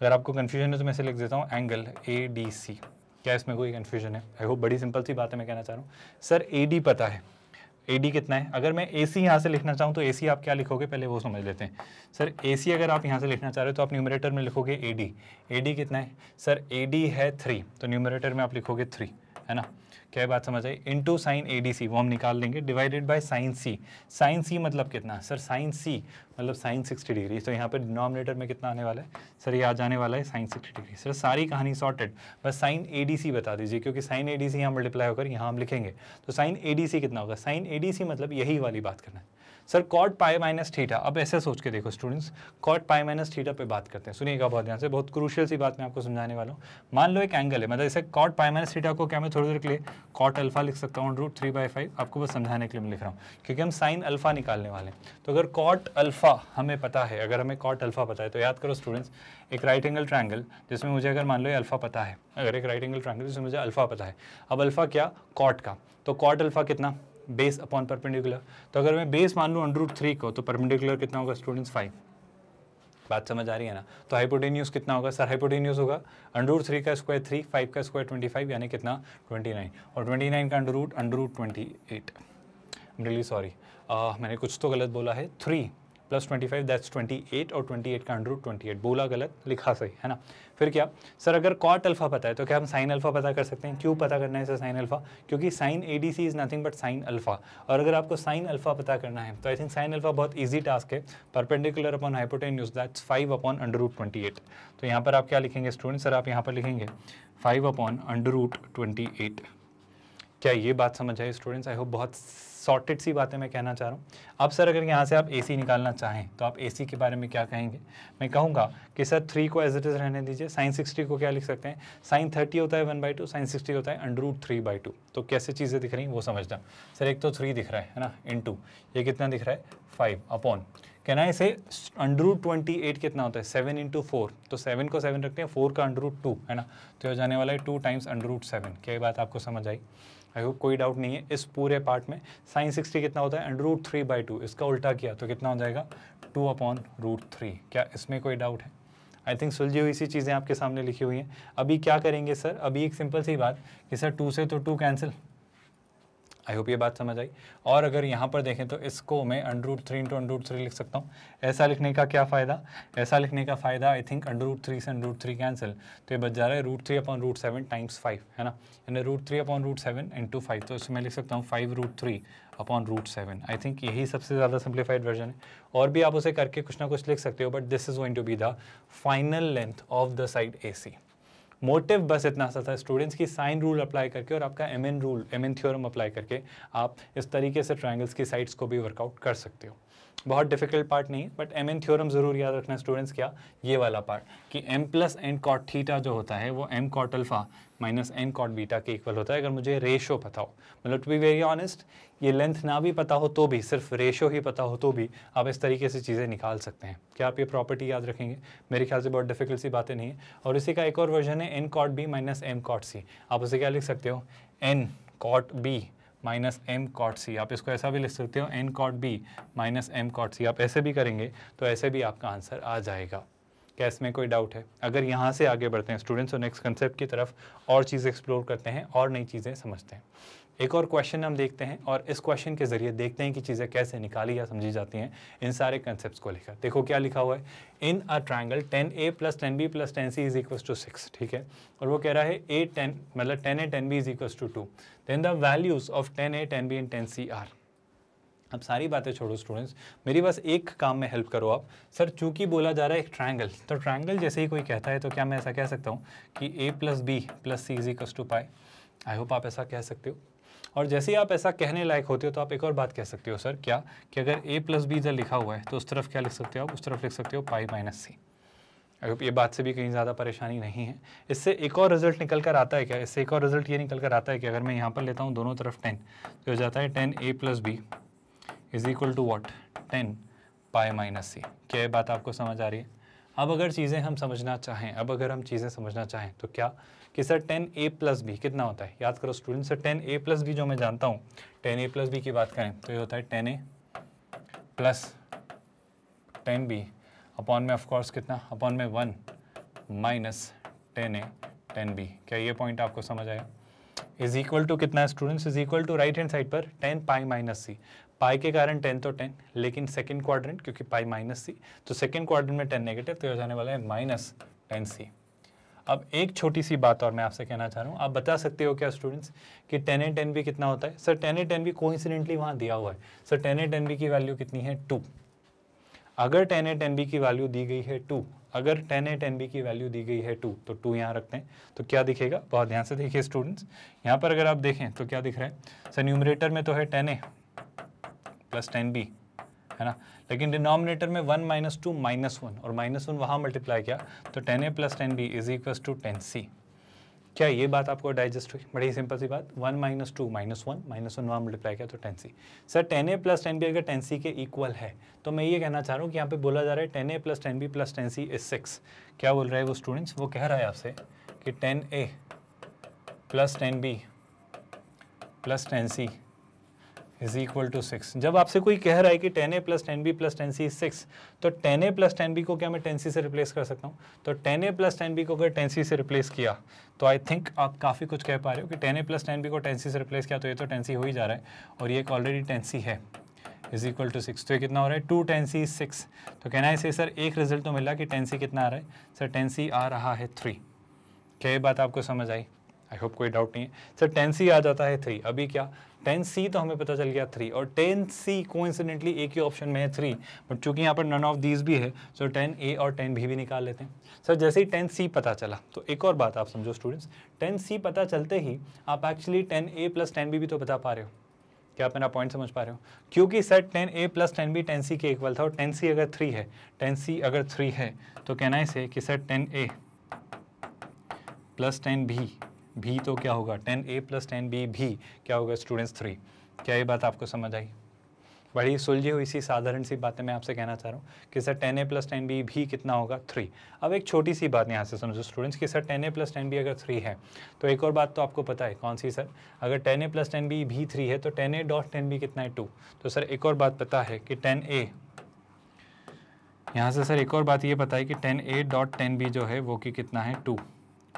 अगर आपको कन्फ्यूजन है तो मैं इसे लिख देता हूँ एंगल ए डी सी क्या इसमें कोई कन्फ्यूजन है आई होप बड़ी सिंपल सी बात है मैं कहना चाह रहा हूँ सर ए पता है ए डी कितना है अगर मैं ए सी यहाँ से लिखना चाहूँ तो ए सी आप क्या लिखोगे पहले वो समझ लेते हैं सर ए सी अगर आप यहाँ से लिखना चाह रहे हो तो आप न्यूमरेटर में लिखोगे ए डी ए डी कितना है सर ए डी है थ्री तो न्यूमरेटर में आप लिखोगे थ्री है ना क्या बात समझ आई into sine A D C वो हम निकाल लेंगे divided by sine C sine C मतलब कितना सर साइन सी मतलब साइन सिक्सटी डिग्री तो यहाँ पर डिनोमिनेटर में कितना आने वाला है सर ये आज जाने वाला है साइन सिक्सटी डिग्री सर सारी कहानी सॉर्टेड बस साइन ए डी सी बता दीजिए क्योंकि साइन ए डी सी यहाँ मल्टीप्लाई होकर यहाँ हम लिखेंगे तो साइन ए डी सी कितना होगा साइन ए डी सी मतलब यही वाली बात करना है sir cot pi minus theta अब ऐसे सोच के देखो students cot pi minus theta पे बात करते हैं सुनिएगा बहुत ध्यान से बहुत क्रूशियल सी बात मैं आपको समझाने वाला हूँ मान लो एक एंगल है मतलब जैसे कॉट पाई माइनस थीटा को क्या मैं थोड़ी देर के लिए कॉट अल्फा लिख सकता हूँ रूट थ्री बाई फाइव आपको बस समझाने के लिए मैं लिख रहा हूँ क्योंकि हम साइन अल्फा निकालने वाले हैं तो अगर कॉट अल्फा हमें पता है अगर हमें कॉट अल्फा पता है तो याद करो स्टूडेंट्स एक राइट एंगल ट्रायंगल जिसमें मुझे अगर मान लो ये अल्फा पता है अगर एक राइट एंगल ट्रायंगल जिसमें मुझे अल्फा पता है अब अल्फा क्या कॉट का तो कॉट अल्फा कितना बेस अपॉन परपेंडिकुलर तो अगर मैं बेस मान लूँ अंडर रूट थ्री को तो परपेंडिकुलर कितना होगा स्टूडेंट्स फाइव बात समझ आ रही है ना तो हाइपोटेन्यूस कितना होगा सर हाइपोटेन्यूस होगा अंडर रूट थ्री का स्क्वायर थ्री फाइव का स्क्वायर ट्वेंटी फाइव यानी कितना ट्वेंटी नाइन और ट्वेंटी नाइन का under root under root twenty eight really sorry मैंने कुछ तो गलत बोला है three plus twenty five that's twenty eight और ट्वेंटी एट का अंडरूट ट्वेंटी एट बोला गलत लिखा सही है ना फिर क्या सर अगर कॉट अल्फा पता है तो क्या हम साइन अल्फा पता कर सकते हैं क्यों पता करना है सर साइन अल्फा क्योंकि sine A D C is nothing but sine alpha और अगर आपको साइन अल्फा पता करना है तो आई थिंक साइन अल्फा बहुत ईजी टास्क है perpendicular upon hypotenuse that's five upon under root twenty eight तो यहाँ पर आप क्या लिखेंगे स्टूडेंट सर आप यहाँ पर लिखेंगे five upon under root twenty eight क्या ये बात समझ आई स्टूडेंट्स आई होप बहुत सॉर्टेड सी बातें मैं कहना चाह रहा हूँ अब सर अगर यहाँ से आप एसी निकालना चाहें तो आप एसी के बारे में क्या कहेंगे मैं कहूँगा कि सर थ्री को एज इट इज़ रहने दीजिए साइन सिक्सटी को क्या लिख सकते हैं साइन थर्टी होता है one by two sine sixty होता है under root three by two तो कैसे चीज़ें दिख रही हैं वो समझना सर एक तो थ्री दिख रहा है ना इन टू ये कितना दिख रहा है फाइव अपॉन कहना है इसे रूट ट्वेंटी एट कितना होता है सेवन इंटू फोर तो सेवन को सेवन रखते हैं फोर का रूट टू है ना तो यह जाने वाला है टू टाइम्स रूट सेवन क्या बात आपको समझ आई आई होप कोई डाउट नहीं है इस पूरे पार्ट में साइन सिक्सटी कितना होता है and root three by two इसका उल्टा किया तो कितना हो जाएगा टू अपॉन रूट थ्री क्या इसमें कोई डाउट है आई थिंक सुलझी हुई सी चीज़ें आपके सामने लिखी हुई हैं अभी क्या करेंगे सर अभी एक सिंपल सी बात कि सर टू से तो टू कैंसिल आई होप ये बात समझ आई और अगर यहाँ पर देखें तो इसको मैं under root three into under root three लिख सकता हूँ ऐसा लिखने का क्या फ़ायदा ऐसा लिखने का फ़ायदा I think under root three से अंडर रूट थ्री कैंसिल तो ये बच जा रहा है root three upon root seven times five है ना यानी root three upon root seven into five तो इसमें लिख सकता हूँ five root three upon root seven I think यही सबसे ज़्यादा सिंप्लीफाइड वर्जन है और भी आप उसे करके कुछ ना कुछ लिख सकते हो but this is going to be the final length of the side A C motive बस इतना सा था स्टूडेंट्स की साइन रूल अप्लाई करके और आपका M N rule M N theorem apply करके आप इस तरीके से ट्राइंगल्स की साइड्स को भी वर्कआउट कर सकते हो बहुत डिफिकल्ट पार्ट नहीं बट एम एन थ्योरम ज़रूर याद रखना स्टूडेंट्स क्या ये वाला पार्ट कि M plus N cot theta जो होता है वो M cot alpha minus N cot beta के इक्वल होता है अगर मुझे रेशो पता हो मतलब टू बी वेरी ऑनेस्ट ये लेंथ ना भी पता हो तो भी सिर्फ रेशो ही पता हो तो भी आप इस तरीके से चीज़ें निकाल सकते हैं क्या आप ये प्रॉपर्टी याद रखेंगे मेरे ख्याल से बहुत डिफिकल्ट सी बातें नहीं है और इसी का एक और वर्जन है N cot B minus M cot C आप उसे क्या लिख सकते हो N cot B minus M cot C आप इसको ऐसा भी लिख सकते हो N cot B minus M cot C आप ऐसे भी करेंगे तो ऐसे भी आपका आंसर आ जाएगा क्या इसमें कोई डाउट है अगर यहाँ से आगे बढ़ते हैं स्टूडेंट्स और नेक्स्ट कंसेप्ट की तरफ और चीज़ एक्सप्लोर करते हैं और नई चीज़ें समझते हैं एक और क्वेश्चन हम देखते हैं और इस क्वेश्चन के ज़रिए देखते हैं कि चीज़ें कैसे निकाली या समझी जाती हैं इन सारे कंसेप्ट को लेकर देखो क्या लिखा हुआ है in a triangle tan A plus tan B plus tan C is equal to six ठीक है और वो कह रहा है ए टेन मतलब tan A tan B is equal to two then the values of tan A tan B and tan C are अब सारी बातें छोड़ो स्टूडेंट्स मेरी बस एक काम में हेल्प करो आप सर चूंकि बोला जा रहा है एक ट्राइंगल तो ट्राइंगल जैसे ही कोई कहता है तो क्या मैं ऐसा कह सकता हूँ कि A plus B plus C is equal to pi I hope आप ऐसा कह सकते हो और जैसे ही आप ऐसा कहने लायक होते हो तो आप एक और बात कह सकते हो सर क्या कि अगर ए प्लस बी इधर लिखा हुआ है तो उस तरफ क्या लिख सकते हो आप उस तरफ लिख सकते हो पाई माइनस सी अगर ये बात से भी कहीं ज़्यादा परेशानी नहीं है इससे एक और रिजल्ट निकल कर आता है क्या इससे एक और रिजल्ट ये निकल कर आता है कि अगर मैं यहाँ पर लेता हूँ दोनों तरफ टेन तो हो जाता है tan A plus B is equal to what tan pi minus C क्या ये बात आपको समझ आ रही है अब अगर चीज़ें हम समझना चाहें अब अगर हम चीज़ें समझना चाहें तो क्या कि sir tan A plus B कितना होता है याद करो student sir tan A plus B जो मैं जानता हूँ टेन ए प्लस बी की बात करें तो ये होता है tan A plus tan B upon में ऑफकोर्स कितना अपॉन में one minus tan A tan B क्या ये पॉइंट आपको समझ आया इज इक्वल टू कितना students is equal to right hand side पर tan pi minus C pi के कारण टेन तो टेन लेकिन सेकेंड क्वाड्रेंट क्योंकि पाई माइनस सी तो सेकेंड क्वाड्रेंट में टेन नेगेटिव तो ये जाने वाला है माइनस टेन सी अब एक छोटी सी बात और मैं आपसे कहना चाह रहा हूँ आप बता सकते हो क्या स्टूडेंट्स कि टेन ए टेन बी कितना होता है sir tan A tan B coincidentally वहाँ दिया हुआ है sir tan A tan B की वैल्यू कितनी है टू अगर टेन ए टेन बी की वैल्यू दी गई है टू अगर टेन ए टेन बी की वैल्यू दी गई है टू तो टू यहाँ रखते हैं तो क्या दिखेगा बहुत ध्यान से देखिए स्टूडेंट्स यहाँ पर अगर आप देखें तो क्या दिख रहा है सर न्यूमरेटर में तो है tan A plus tan B है ना लेकिन डिनोमिनेटर में one minus two minus one और माइनस वन वहाँ मल्टीप्लाई किया तो tan A plus tan B is equal to tan C क्या ये बात आपको डाइजेस्ट हुई बड़ी सिंपल सी बात one minus two minus one minus one वहाँ मल्टीप्लाई किया तो tan C sir tan A plus tan B अगर टेन सी के इक्वल है तो मैं ये कहना चाह रहा हूँ कि यहाँ पे बोला जा रहा है tan A plus tan B plus tan C is six क्या बोल रहा है वो स्टूडेंट्स वो कह रहा है आपसे कि tan A plus tan B plus tan C is equal to six जब आपसे कोई कह रहा है कि tan A plus tan B plus tan C six तो tan A plus tan B को क्या मैं टेन सी से रिप्लेस कर सकता हूँ तो tan A plus tan B को अगर टेन सी से रिप्लेस किया तो आई थिंक आप काफ़ी कुछ कह पा रहे हो कि tan A plus tan B को टेन सी से रिप्लेस किया तो ये तो टेन सी हो ही जा रहा है और ये एक ऑलरेडी टेन सी है इज इक्वल टू सिक्स तो ये कितना हो रहा है टू टेन सी सिक्स तो कहना है इसे सर एक रिजल्ट तो मिला कि टेन सी कितना आ रहा है सर टेन सी आ रहा है थ्री क्या ये बात आपको समझ आई आई होप कोई डाउट नहीं है सर टेन सी आ जाता है थ्री अभी क्या टेन सी तो हमें पता चल गया थ्री और टेन सी को इंसिडेंटली एक ही ऑप्शन में है थ्री बट चूंकि यहाँ पर नन ऑफ दीज भी है सो टेन ए और टेन भी भी निकाल लेते हैं सर जैसे ही टेन सी पता चला तो एक और बात आप समझो स्टूडेंट्स टेन सी पता चलते ही आप actually tan A plus tan B भी तो बता पा रहे हो क्या आप मेरा पॉइंट समझ पा रहे हो क्योंकि sir tan A plus tan B tan C के इक्वल था और टेन सी अगर थ्री है टेन सी अगर थ्री है तो कहना है कि sir tan A plus tan B भी तो क्या होगा tan A plus tan B भी क्या होगा स्टूडेंट्स थ्री क्या ये बात आपको समझ आई बड़ी सुलझी हुई सी साधारण सी बातें मैं आपसे कहना चाह रहा हूँ कि sir tan A plus tan B भी कितना होगा थ्री अब एक छोटी सी बात यहाँ से समझो स्टूडेंट्स कि sir tan A plus tan B अगर थ्री है तो एक और बात तो आपको पता है कौन सी सर अगर tan A plus tan B भी थ्री है तो tan A dot tan B कितना है टू तो सर एक और बात पता है कि टेन ए यहाँ से सर एक और बात ये पता है कि tan A dot tan B जो है वो कि कितना है टू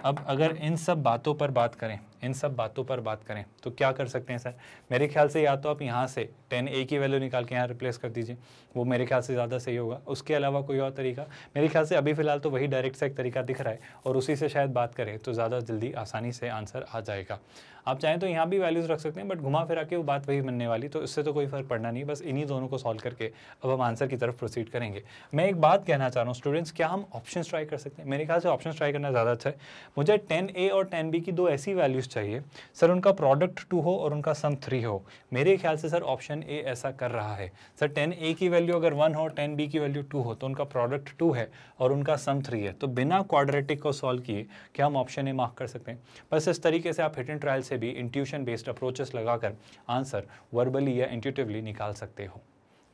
अब अगर इन सब बातों पर बात करें इन सब बातों पर बात करें तो क्या कर सकते हैं सर मेरे ख्याल से या तो आप यहाँ से टेन ए की वैल्यू निकाल के यहाँ रिप्लेस कर दीजिए वो मेरे ख्याल से ज़्यादा सही होगा उसके अलावा कोई और तरीका मेरे ख्याल से अभी फ़िलहाल तो वही डायरेक्ट सा एक तरीका दिख रहा है और उसी से शायद बात करें तो ज़्यादा जल्दी आसानी से आंसर आ जाएगा आप चाहें तो यहाँ भी वैल्यूज़ रख सकते हैं बट घुमा फिरा के वो बात वही बनने वाली तो इससे तो कोई फ़र्क पड़ना नहीं बस इन्हीं दोनों को सॉल्व करके अब हम आंसर की तरफ प्रोसीड करेंगे मैं एक बात कहना चाह रहा हूँ स्टूडेंट्स क्या हम ऑप्शन ट्राई कर सकते हैं मेरे ख्याल से ऑप्शन ट्राई करना ज़्यादा अच्छा है मुझे टेन ए और टेन बी की दो ऐसी वैल्यूज़ चाहिए सर उनका प्रोडक्ट टू हो और उनका सम थ्री हो मेरे ख्याल से सर ऑप्शन ऑप्शन ए ऐसा कर रहा है सर टेन ए की वैल्यू अगर वन हो टेन बी की वैल्यू टू हो तो उनका प्रोडक्ट टू है और उनका सम थ्री है तो बिना क्वाड्रेटिक को सॉल्व किए क्या हम ऑप्शन ए मार्क कर सकते हैं बस इस तरीके से आप हिट एंड ट्रायल से भी इंट्यूशन बेस्ड अप्रोचेस लगाकर आंसर वर्बली या इंट्यूटिवली निकाल सकते हो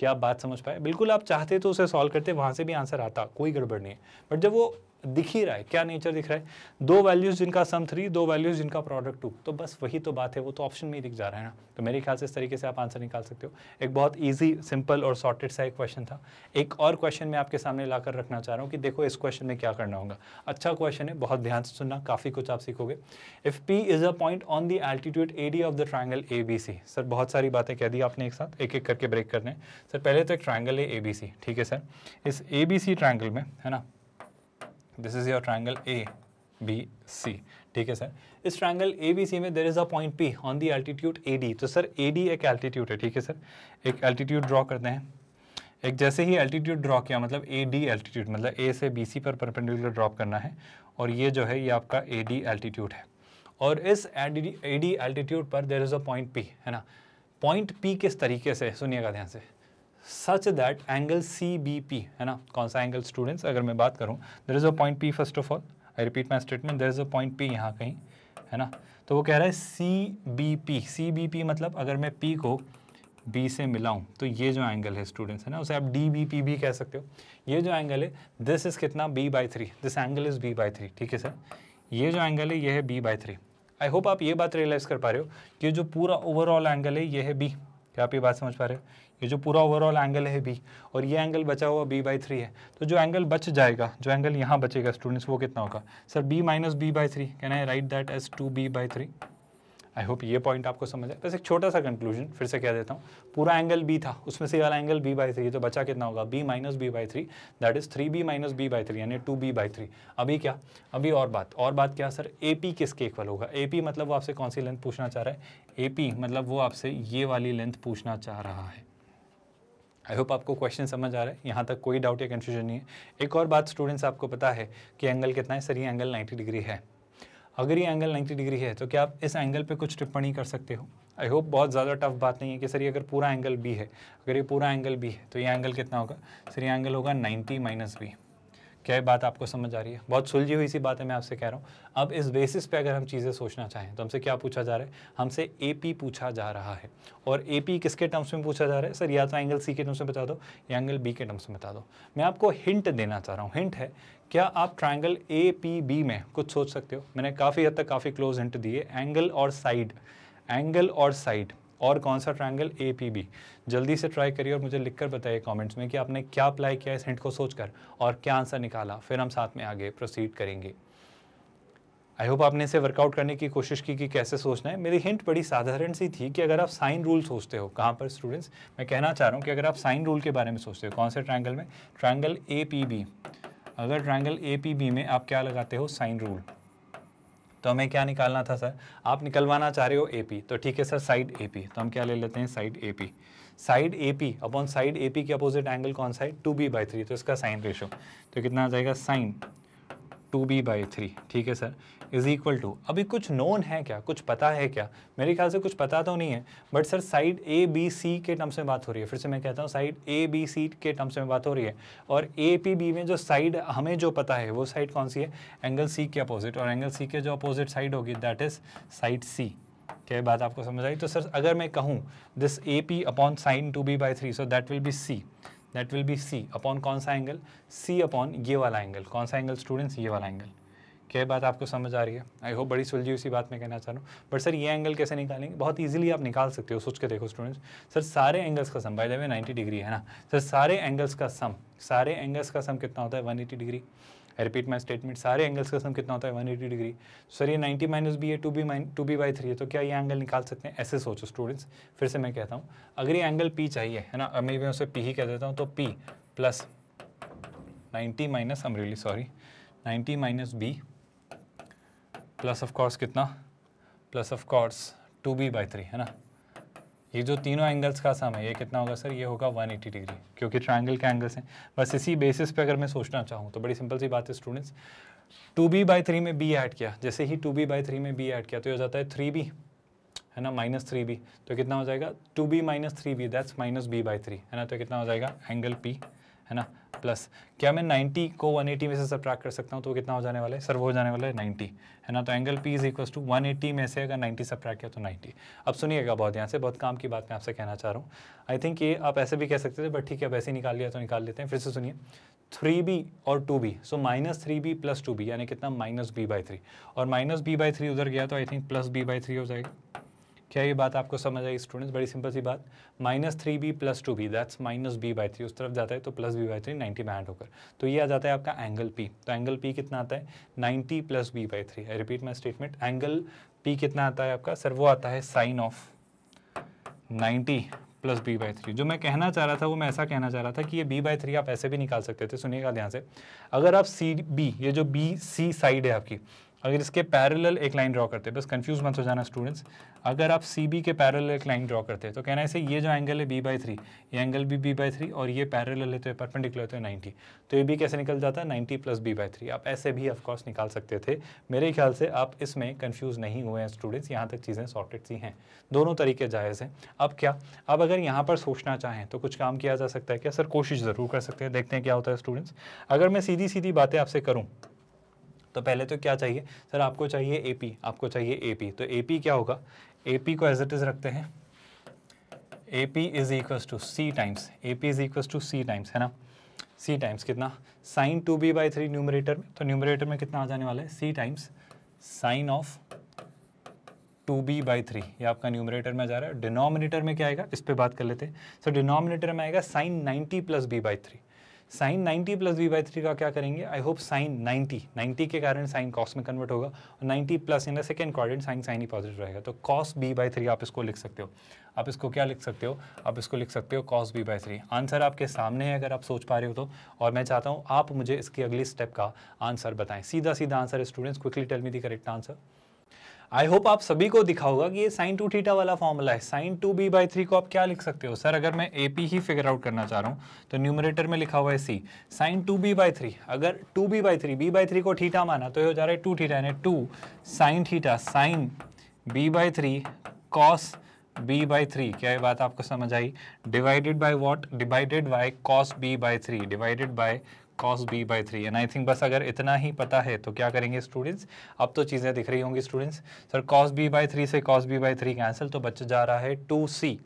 क्या आप बात समझ पाए बिल्कुल आप चाहते तो उसे सॉल्व करते वहाँ से भी आंसर आता कोई गड़बड़ नहीं है बट जब वो दिख ही रहा है क्या नेचर दिख रहा है दो वैल्यूज जिनका सम थ्री दो वैल्यूज जिनका प्रोडक्ट टू तो बस वही तो बात है वो तो ऑप्शन में ही दिख जा रहा है ना तो मेरे ख्याल से इस तरीके से आप आंसर निकाल सकते हो एक बहुत ईजी सिंपल और सॉर्टेड सा एक क्वेश्चन था एक और क्वेश्चन मैं आपके सामने ला कर रखना चाह रहा हूँ कि देखो इस क्वेश्चन में क्या करना होगा अच्छा क्वेश्चन है बहुत ध्यान से सुनना काफ़ी कुछ आप सीखोगे if P is a point on the altitude A D of the triangle A B C sir बहुत सारी बातें कह दी आपने एक साथ एक एक करके ब्रेक करने सर पहले तो एक ट्राइंगल है ए बी सी ठीक है सर इस ए बी सी ट्राइंगल में है ना this is your triangle A B C ठीक है सर इस ट्राइंगल ए बी सी में there is a point P on the altitude A D तो सर ए डी एक एल्टीट्यूड है ठीक है सर एक एल्टीट्यूड ड्रॉ करते हैं एक जैसे ही एल्टीट्यूड ड्रॉ किया मतलब ए डी एल्टीट्यूड मतलब ए से बी सी पर परपेंडिकुलर ड्रॉप करना है और ये जो है ये आपका ए डी एल्टीट्यूड है और इस ए डी एल्टीट्यूड पर there is a point P है ना पॉइंट पी किस तरीके से सुनिएगा ध्यान से such that angle C B P है ना कौन सा एंगल स्टूडेंट्स अगर मैं बात करूँ there is a point P first of all I repeat my statement there is a point P यहाँ कहीं है ना तो वो कह रहा है C B P C B P मतलब अगर मैं पी को बी से मिलाऊँ तो ये जो एंगल है स्टूडेंट्स है ना उसे आप डी बी पी भी कह सकते हो ये जो एंगल है दिस इज़ कितना B by three this angle is B by three ठीक है सर ये जो एंगल है ये है B by three I hope आप ये बात रियलाइज़ कर पा रहे हो कि जो पूरा ओवरऑल एंगल है ये है बी क्या आप ये बात समझ पा रहे हैं ये जो पूरा ओवरऑल एंगल है बी और ये एंगल बचा हुआ बी बाई थ्री है तो जो एंगल बच जाएगा जो एंगल यहाँ बचेगा स्टूडेंट्स वो कितना होगा sir B minus B by three can I write that as two B by three I hope ये पॉइंट आपको समझ आए बस एक छोटा सा कंक्लूजन फिर से कह देता हूँ पूरा एंगल बी था उसमें से वाला एंगल बी बाई थ्री तो बचा कितना होगा B minus B by three that is three B minus B by three यानी टू बी बाई थ्री अभी क्या अभी और बात और बात क्या सर ए पी किसके इक्वल होगा ए पी मतलब वो आपसे कौन सी लेंथ पूछना चाह रहा है ए पी मतलब वो आपसे ये वाली लेंथ पूछना चाह रहा है आई होप आपको क्वेश्चन समझ आ रहा है यहाँ तक कोई डाउट या कन्फ्यूजन नहीं है एक और बात स्टूडेंट्स आपको पता है कि एंगल कितना है सर ये एंगल 90 डिग्री है अगर ये एंगल 90 डिग्री है तो क्या आप इस एंगल पे कुछ टिप्पणी कर सकते हो आई होप बहुत ज़्यादा टफ बात नहीं है कि सर ये अगर पूरा एंगल बी है अगर ये पूरा एंगल बी है तो ये एंगल कितना होगा सर ये एंगल होगा नाइन्टी माइनस बी क्या ये बात आपको समझ आ रही है बहुत सुलझी हुई सी बात है मैं आपसे कह रहा हूँ अब इस बेसिस पे अगर हम चीज़ें सोचना चाहें तो हमसे क्या पूछा जा रहा है हमसे ए पूछा जा रहा है और ए किसके टर्म्स में पूछा जा रहा है सर या तो एंगल सी के टर्म्स में बता दो या एंगल बी के टर्म्स में बता दो मैं आपको हिंट देना चाह रहा हूँ हिंट है क्या आप ट्रायंगल ए पी बी में कुछ सोच सकते हो मैंने काफ़ी हद तक काफ़ी क्लोज हिंट दिए एंगल और साइड एंगल और साइड और कौन सा ट्रायंगल ए पी बी जल्दी से ट्राई करिए और मुझे लिखकर बताइए कमेंट्स में कि आपने क्या अप्लाई किया इस हिंट को सोचकर और क्या आंसर निकाला फिर हम साथ में आगे प्रोसीड करेंगे आई होप आपने इसे वर्कआउट करने की कोशिश की कि कैसे सोचना है मेरी हिंट बड़ी साधारण सी थी कि अगर आप साइन रूल सोचते हो कहाँ पर स्टूडेंट्स मैं कहना चाह रहा हूँ कि अगर आप साइन रूल के बारे में सोचते हो कौन से ट्रायंगल में ट्रायंगल ए पी बी अगर ट्राइंगल ए पी बी में आप क्या लगाते हो साइन रूल तो हमें क्या निकालना था सर आप निकलवाना चाह रहे हो ए पी तो ठीक है सर साइड ए पी तो हम क्या ले लेते हैं side A P side A P upon side A P के अपोजिट एंगल कौन सा है टू बी बाई थ्री तो इसका साइन रेशो तो कितना आ जाएगा sine two B by three ठीक है सर इज इक्वल टू अभी कुछ नोन है क्या कुछ पता है क्या मेरे ख्याल से कुछ पता तो नहीं है but sir side A B C के टर्म्स में बात हो रही है फिर से मैं कहता हूँ साइड ए बी सी के टर्म्स में बात हो रही है और ए पी बी में जो साइड हमें जो पता है वो साइड कौन सी है एंगल सी के अपोजिट और एंगल सी के जो अपोजिट साइड होगी दैट इज़ साइड सी क्या बात आपको समझ आई तो सर अगर मैं कहूँ this A P upon sine two B by three so that will be C that will be C upon कौन सा एंगल सी अपॉन ये वाला एंगल कौन सा एंगल स्टूडेंट्स ये वाला एंगल क्या बात आपको समझ आ रही है आई होप बड़ी सुलझी उसी बात में कहना चाह रहा हूँ बट सर ये एंगल कैसे निकालेंगे बहुत ईजिली आप निकाल सकते हो सोच के देखो स्टूडेंट्स सर सारे एंगल्स का सम बाय नाइन्टी डिग्री है ना सर सारे एंगल्स का सम सारे एंगल्स का सम कितना होता है one degree I repeat my statement सारे एंगल्स का सम कितना होता है एटी डिग्री सर ये नाइन्टी माइनस बी है two B minus two B by three है तो क्या ये एंगल निकाल सकते हैं ऐसे सोचो स्टूडेंट्स फिर से मैं कहता हूँ अगर ये एंगल पी चाहिए है ना मैं भी उसे पी ही कह देता हूँ तो पी प्लस नाइन्टी माइनस अमरेली sorry ninety minus B plus of course कितना plus of course two B by three है ना ये जो तीनों एंगल्स का सम है ये कितना होगा सर ये होगा 180 डिग्री क्योंकि ट्राइंगल के एंगल्स हैं बस इसी बेसिस पे अगर मैं सोचना चाहूँ तो बड़ी सिंपल सी बात है students two B by three में बी ऐड किया जैसे ही टू बी बाई थ्री में बी ऐड किया तो ये हो जाता है थ्री बी है ना माइनस थ्री बी तो कितना हो जाएगा two B minus three B that's minus B by three है ना तो कितना हो जाएगा एंगल पी है ना प्लस क्या मैं 90 को 180 में से सब्ट्रैक्ट कर सकता हूँ तो कितना हो जाने वाला है सर वो हो जाने वाला है 90 है ना तो angle P is equal to 180 में से अगर 90 सब्ट्रैक्ट किया तो 90 अब सुनिएगा बहुत यहाँ से बहुत काम की बात मैं आपसे कहना चाह रहा हूँ आई थिंक ये आप ऐसे भी कह सकते थे बट ठीक है अब ऐसे ही निकाल लिया तो निकाल लेते हैं फिर से सुनिए थ्री बी और two B so minus three B plus two B यानी कितना माइनस बी बाई थ्री और माइनस बी बाई थ्री उधर गया तो I think plus B by three हो जाएगा क्या ये बात आपको समझ आई स्टूडेंट्स बड़ी सिंपल सी बात minus three B plus two B that's minus B by three उस तरफ जाता है तो plus B by three ninety by होकर तो ये आ जाता है आपका एंगल पी तो एंगल पी कितना आता है ninety plus B by three I repeat my statement angle P कितना आता है आपका सर वो आता है sine of ninety plus B by three जो मैं कहना चाह रहा था वो मैं ऐसा कहना चाह रहा था कि ये बी बाई थ्री आप ऐसे भी निकाल सकते थे सुनिएगा ध्यान से अगर आप सी बी ये जो बी सी साइड है आपकी अगर इसके पैरेलल एक लाइन ड्रॉ करते हैं बस कंफ्यूज मत हो जाना स्टूडेंट्स अगर आप सी बी के पैरेलल एक लाइन ड्रॉ करते हैं तो कहना ऐसे ये जो एंगल है बी बाई थ्री ये एंगल भी बी बाई थ्री और ये पैरेलल है तो ये परपेंडिकुलर तो हैं नाइन्टी तो ये भी तो कैसे निकल जाता है ninety plus B by three आप ऐसे भी ऑफकोर्स निकाल सकते थे मेरे ख्याल से आप इसमें कन्फ्यूज़ नहीं हुए हैं स्टूडेंट्स यहाँ तक चीज़ें सॉर्टेड सी हैं दोनों तरीके जायज़ हैं अब क्या अब अगर यहाँ पर सोचना चाहें तो कुछ काम किया जा सकता है क्या सर कोशिश ज़रूर कर सकते हैं देखते हैं क्या होता है स्टूडेंट्स अगर मैं सीधी सीधी बातें आपसे करूँ तो पहले तो क्या चाहिए सर आपको चाहिए ए आपको चाहिए ए तो ए क्या होगा ए को एज इट इज़ रखते हैं A P is equal to C times A P is equal to C times है ना सी टाइम्स कितना sine two B by three numerator में तो न्यूमरेटर में कितना आ जाने वाला है C times sine of two B by three ये आपका न्यूमरेटर में जा रहा है डिनोमिनेटर में क्या आएगा इस पर बात कर लेते हैं सर डिनोमिनेटर में आएगा sine ninety plus B by three sine 90 plus B by three का क्या करेंगे आई होप साइन 90 90 के कारण साइन कॉस में कन्वर्ट होगा और 90 plus in the second quadrant sine sine ही पॉजिटिव रहेगा तो कॉस बी बाई थ्री आप इसको लिख सकते हो आप इसको क्या लिख सकते हो आप इसको लिख सकते हो cos B by three answer आपके सामने है अगर आप सोच पा रहे हो तो और मैं चाहता हूँ आप मुझे इसकी अगली स्टेप का आंसर बताएं सीधा सीधा answer students quickly tell me the correct answer I hope आप सभी को दिखा होगा कि ये साइन टू थीटा वाला फॉर्मूला है sine two B by three को आप क्या लिख सकते हो सर अगर मैं ए पी ही फिगर आउट करना चाह रहा हूँ तो न्यूमरेटर में लिखा हुआ है C sine two B by three अगर two B by three B by three को थीटा माना तो ये हो जा रहा है टू थीटा यानी two sine theta sine B by three cos B by three क्या ये बात आपको समझ आई divided by what divided by cos B by three divided by cos B by three and I think बस अगर इतना ही पता है तो क्या करेंगे स्टूडेंट्स अब तो चीज़ें दिख रही होंगी students sir cos B by three से cos B by three cancel तो बच्चा जा रहा है two C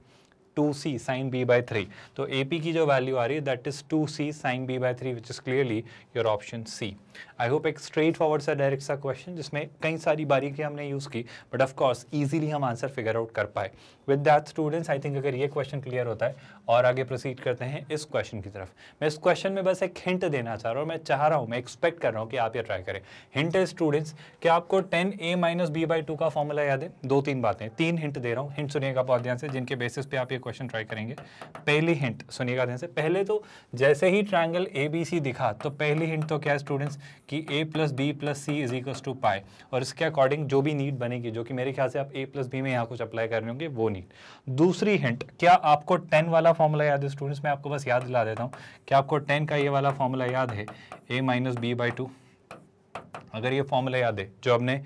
two C sine B by three तो ए पी की जो वैल्यू आ रही है that is two C sine B by three which is clearly your option C I hope एक स्ट्रेट फॉरवर्ड सा डायरेक्ट सा क्वेश्चन जिसमें कई सारी बारीकियाँ हमने यूज़ की बट ऑफकोर्स ईजिली हम आंसर फिगर आउट कर पाए with that students I think अगर ये क्वेश्चन क्लियर होता है और आगे प्रोसीड करते हैं इस क्वेश्चन की तरफ मैं इस क्वेश्चन में बस एक हिंट देना चाह रहा हूँ मैं चाह रहा हूँ मैं एक्सपेक्ट कर रहा हूँ कि आप ये ट्राई करें हिंट है स्टूडेंट्स कि आपको tan A minus B by two का फॉर्मूला याद है दो तीन बातें तीन हिंट दे रहा हूँ हिंट सुनिएगा बहुत ध्यान से जिनके बेसिस पे आप ये क्वेश्चन ट्राई करेंगे पहली हिंट सुनिएगा ध्यान से पहले तो जैसे ही ट्राइंगल ए बी सी दिखा तो पहली हिंट तो क्या है स्टूडेंट्स कि A plus B plus C is equal to pi और इसके अकॉर्डिंग जो भी नीड बनेगी जो कि मेरे ख्याल से आप ए प्लस बी में यहाँ कुछ अप्लाई कर रहे होंगे वो नीड दूसरी हिंट क्या आपको टेन वाला फॉर्मूला याद है स्टूडेंट्स मैं आपको बस याद दिला देता हूँ क्या आपको टेन का ये वाला फॉर्मूला याद है A minus B by two अगर ये फॉर्मूला याद है जो हमने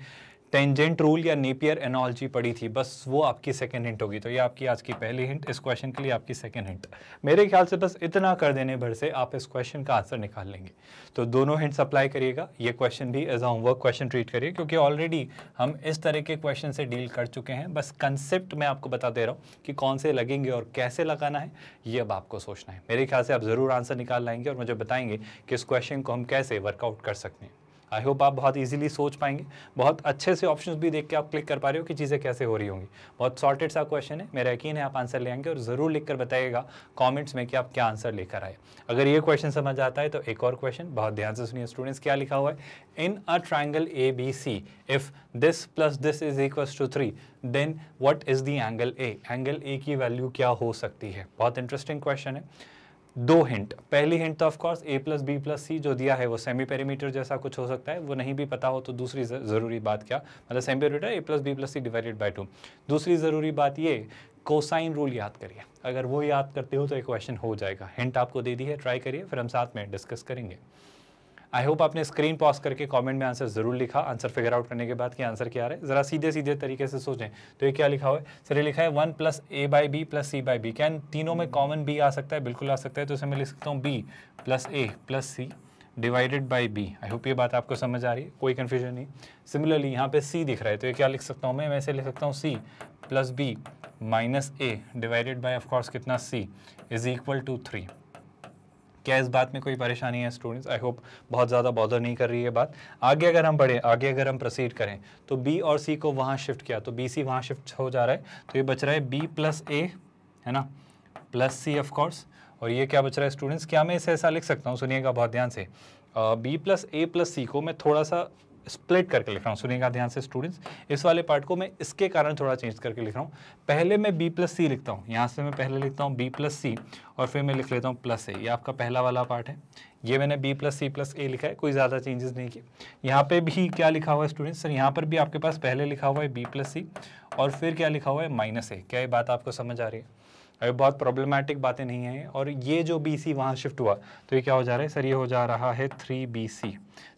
टेंजेंट रूल या नेपियर एनोलॉजी पढ़ी थी बस वो आपकी सेकेंड हिंट होगी तो ये आपकी आज की पहली हिंट इस क्वेश्चन के लिए आपकी सेकेंड हिंट मेरे ख्याल से बस इतना कर देने भर से आप इस क्वेश्चन का आंसर निकाल लेंगे तो दोनों हिंट्स अप्लाई करिएगा ये क्वेश्चन भी as a homework question treat करिए क्योंकि ऑलरेडी हम इस तरह के क्वेश्चन से डील कर चुके हैं बस कंसेप्ट मैं आपको बता दे रहा हूँ कि कौन से लगेंगे और कैसे लगाना है ये अब आपको सोचना है मेरे ख्याल से आप ज़रूर आंसर निकाल लाएंगे और मुझे बताएंगे कि इस क्वेश्चन को हम कैसे वर्कआउट कर सकते हैं आई होप आप बहुत ईजिली सोच पाएंगे बहुत अच्छे से ऑप्शन भी देख के आप क्लिक कर पा रहे हो कि चीज़ें कैसे हो रही होंगी बहुत सॉर्टेड सा क्वेश्चन है मेरा यकीन है आप आंसर ले आएंगे और ज़रूर लिख कर बताइएगा कॉमेंट्स में कि आप क्या आंसर लेकर आए अगर ये क्वेश्चन समझ आता है तो एक और क्वेश्चन बहुत ध्यान से सुनिए स्टूडेंट्स क्या लिखा हुआ है in a triangle A B C if this plus this is equal to three then what is the angle A angle A की वैल्यू क्या हो सकती है बहुत इंटरेस्टिंग क्वेश्चन है दो हिंट पहली हिंट तो of course A plus B plus C जो दिया है वो सेमी पेरीमीटर जैसा कुछ हो सकता है वो नहीं भी पता हो तो दूसरी ज़रूरी बात क्या मतलब semi perimeter A plus B plus C divided by two दूसरी ज़रूरी बात ये कोसाइन रूल याद करिए अगर वो याद करते हो तो एक क्वेश्चन हो जाएगा हिंट आपको दे दी है ट्राई करिए फिर हम साथ में डिस्कस करेंगे आई होप आपने स्क्रीन पॉज करके कमेंट में आंसर ज़रूर लिखा आंसर फिगर आउट करने के बाद कि आंसर क्या आ रहा है ज़रा सीधे सीधे तरीके से सोचें तो ये क्या लिखा हुआ है सर ये लिखा है one plus A by B plus C by B क्या तीनों में कॉमन बी आ सकता है बिल्कुल आ सकता है तो इसे मैं लिख सकता हूँ B plus A plus C divided by B I hope ये बात आपको समझ आ रही है कोई कन्फ्यूजन नहीं सिमिलरली यहाँ पे सी दिख रहा है तो ये क्या लिख सकता हूँ मैं वैसे लिख सकता हूँ C plus B minus A divided by of course कितना C is equal to three क्या इस बात में कोई परेशानी है स्टूडेंट्स आई होप बहुत ज़्यादा बॉदर नहीं कर रही है बात आगे अगर हम बढ़ें आगे अगर हम प्रोसीड करें तो बी और सी को वहाँ शिफ्ट किया तो बी सी वहाँ शिफ्ट हो जा रहा है तो ये बच रहा है बी प्लस ए है ना प्लस सी ऑफकोर्स और ये क्या बच रहा है स्टूडेंट्स क्या मैं इसे ऐसा लिख सकता हूँ सुनिएगा बहुत ध्यान से B plus A plus C को मैं थोड़ा सा स्प्लिट करके लिख रहा हूँ सुनिएगा ध्यान से स्टूडेंट्स इस वाले पार्ट को मैं इसके कारण थोड़ा चेंज करके लिख रहा हूँ पहले मैं बी प्लस सी लिखता हूँ यहाँ से मैं पहले लिखता हूँ बी प्लस सी और फिर मैं लिख लेता हूँ प्लस ए ये आपका पहला वाला पार्ट है ये मैंने B plus C plus A लिखा है कोई ज़्यादा चेंजेस नहीं किए यहाँ पर भी क्या लिखा हुआ है स्टूडेंट्स सर यहाँ पर भी आपके पास पहले लिखा हुआ है बी प्लस सी और फिर क्या लिखा हुआ है माइनस ए क्या ये बात आपको समझ आ रही है अभी बहुत प्रॉब्लमैटिक बातें नहीं हैं और ये जो बी सी वहाँ शिफ्ट हुआ तो ये क्या हो जा रहा है सर ये हो जा रहा है थ्री बी सी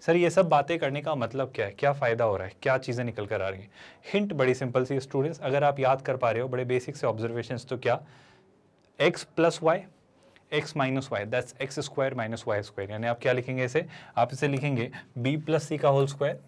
सर ये सब बातें करने का मतलब क्या है क्या फ़ायदा हो रहा है क्या चीज़ें निकल कर आ रही हैं हिंट बड़ी सिंपल सी स्टूडेंट्स अगर आप याद कर पा रहे हो बड़े बेसिक से ऑब्जर्वेशन तो क्या X plus Y X minus Y that's X square minus Y square यानी आप क्या लिखेंगे इसे आप इसे लिखेंगे बी प्लस सी का whole square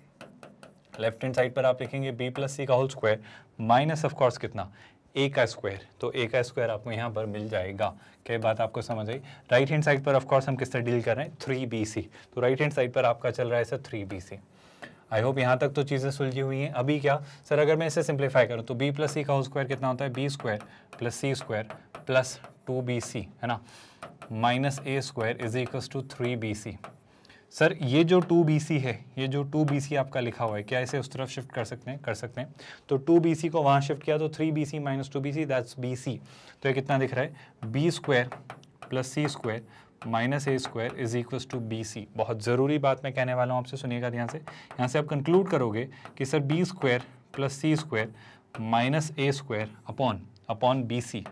left hand side पर आप लिखेंगे बी प्लस सी का whole square minus of course कितना ए का स्क्वायर तो ए का स्क्वायर आपको यहाँ पर मिल जाएगा क्या बात आपको समझ आई राइट हैंड साइड पर ऑफकोर्स हम किस तरह डील कर रहे हैं थ्री बी सी तो राइट हैंड साइड पर आपका चल रहा है sir three B C I hope यहाँ तक तो चीज़ें सुलझी हुई हैं अभी क्या सर अगर मैं इसे सिंप्लीफाई करूँ तो बी प्लस सी का स्क्वायर कितना होता है B square plus C square plus two B C है ना minus A square is equals to three B C sir ये जो टू बी सी है ये जो टू बी सी आपका लिखा हुआ है क्या इसे उस तरफ शिफ्ट कर सकते हैं कर सकते हैं तो टू बी सी को वहाँ शिफ्ट किया तो three B C minus two B C that's B C तो ये कितना दिख रहा है B square plus C square minus A square is equals to B C बहुत ज़रूरी बात मैं कहने वाला हूँ आपसे सुनिएगा ध्यान से यहाँ से आप कंक्लूड करोगे कि sir B square plus C square minus A square upon upon B C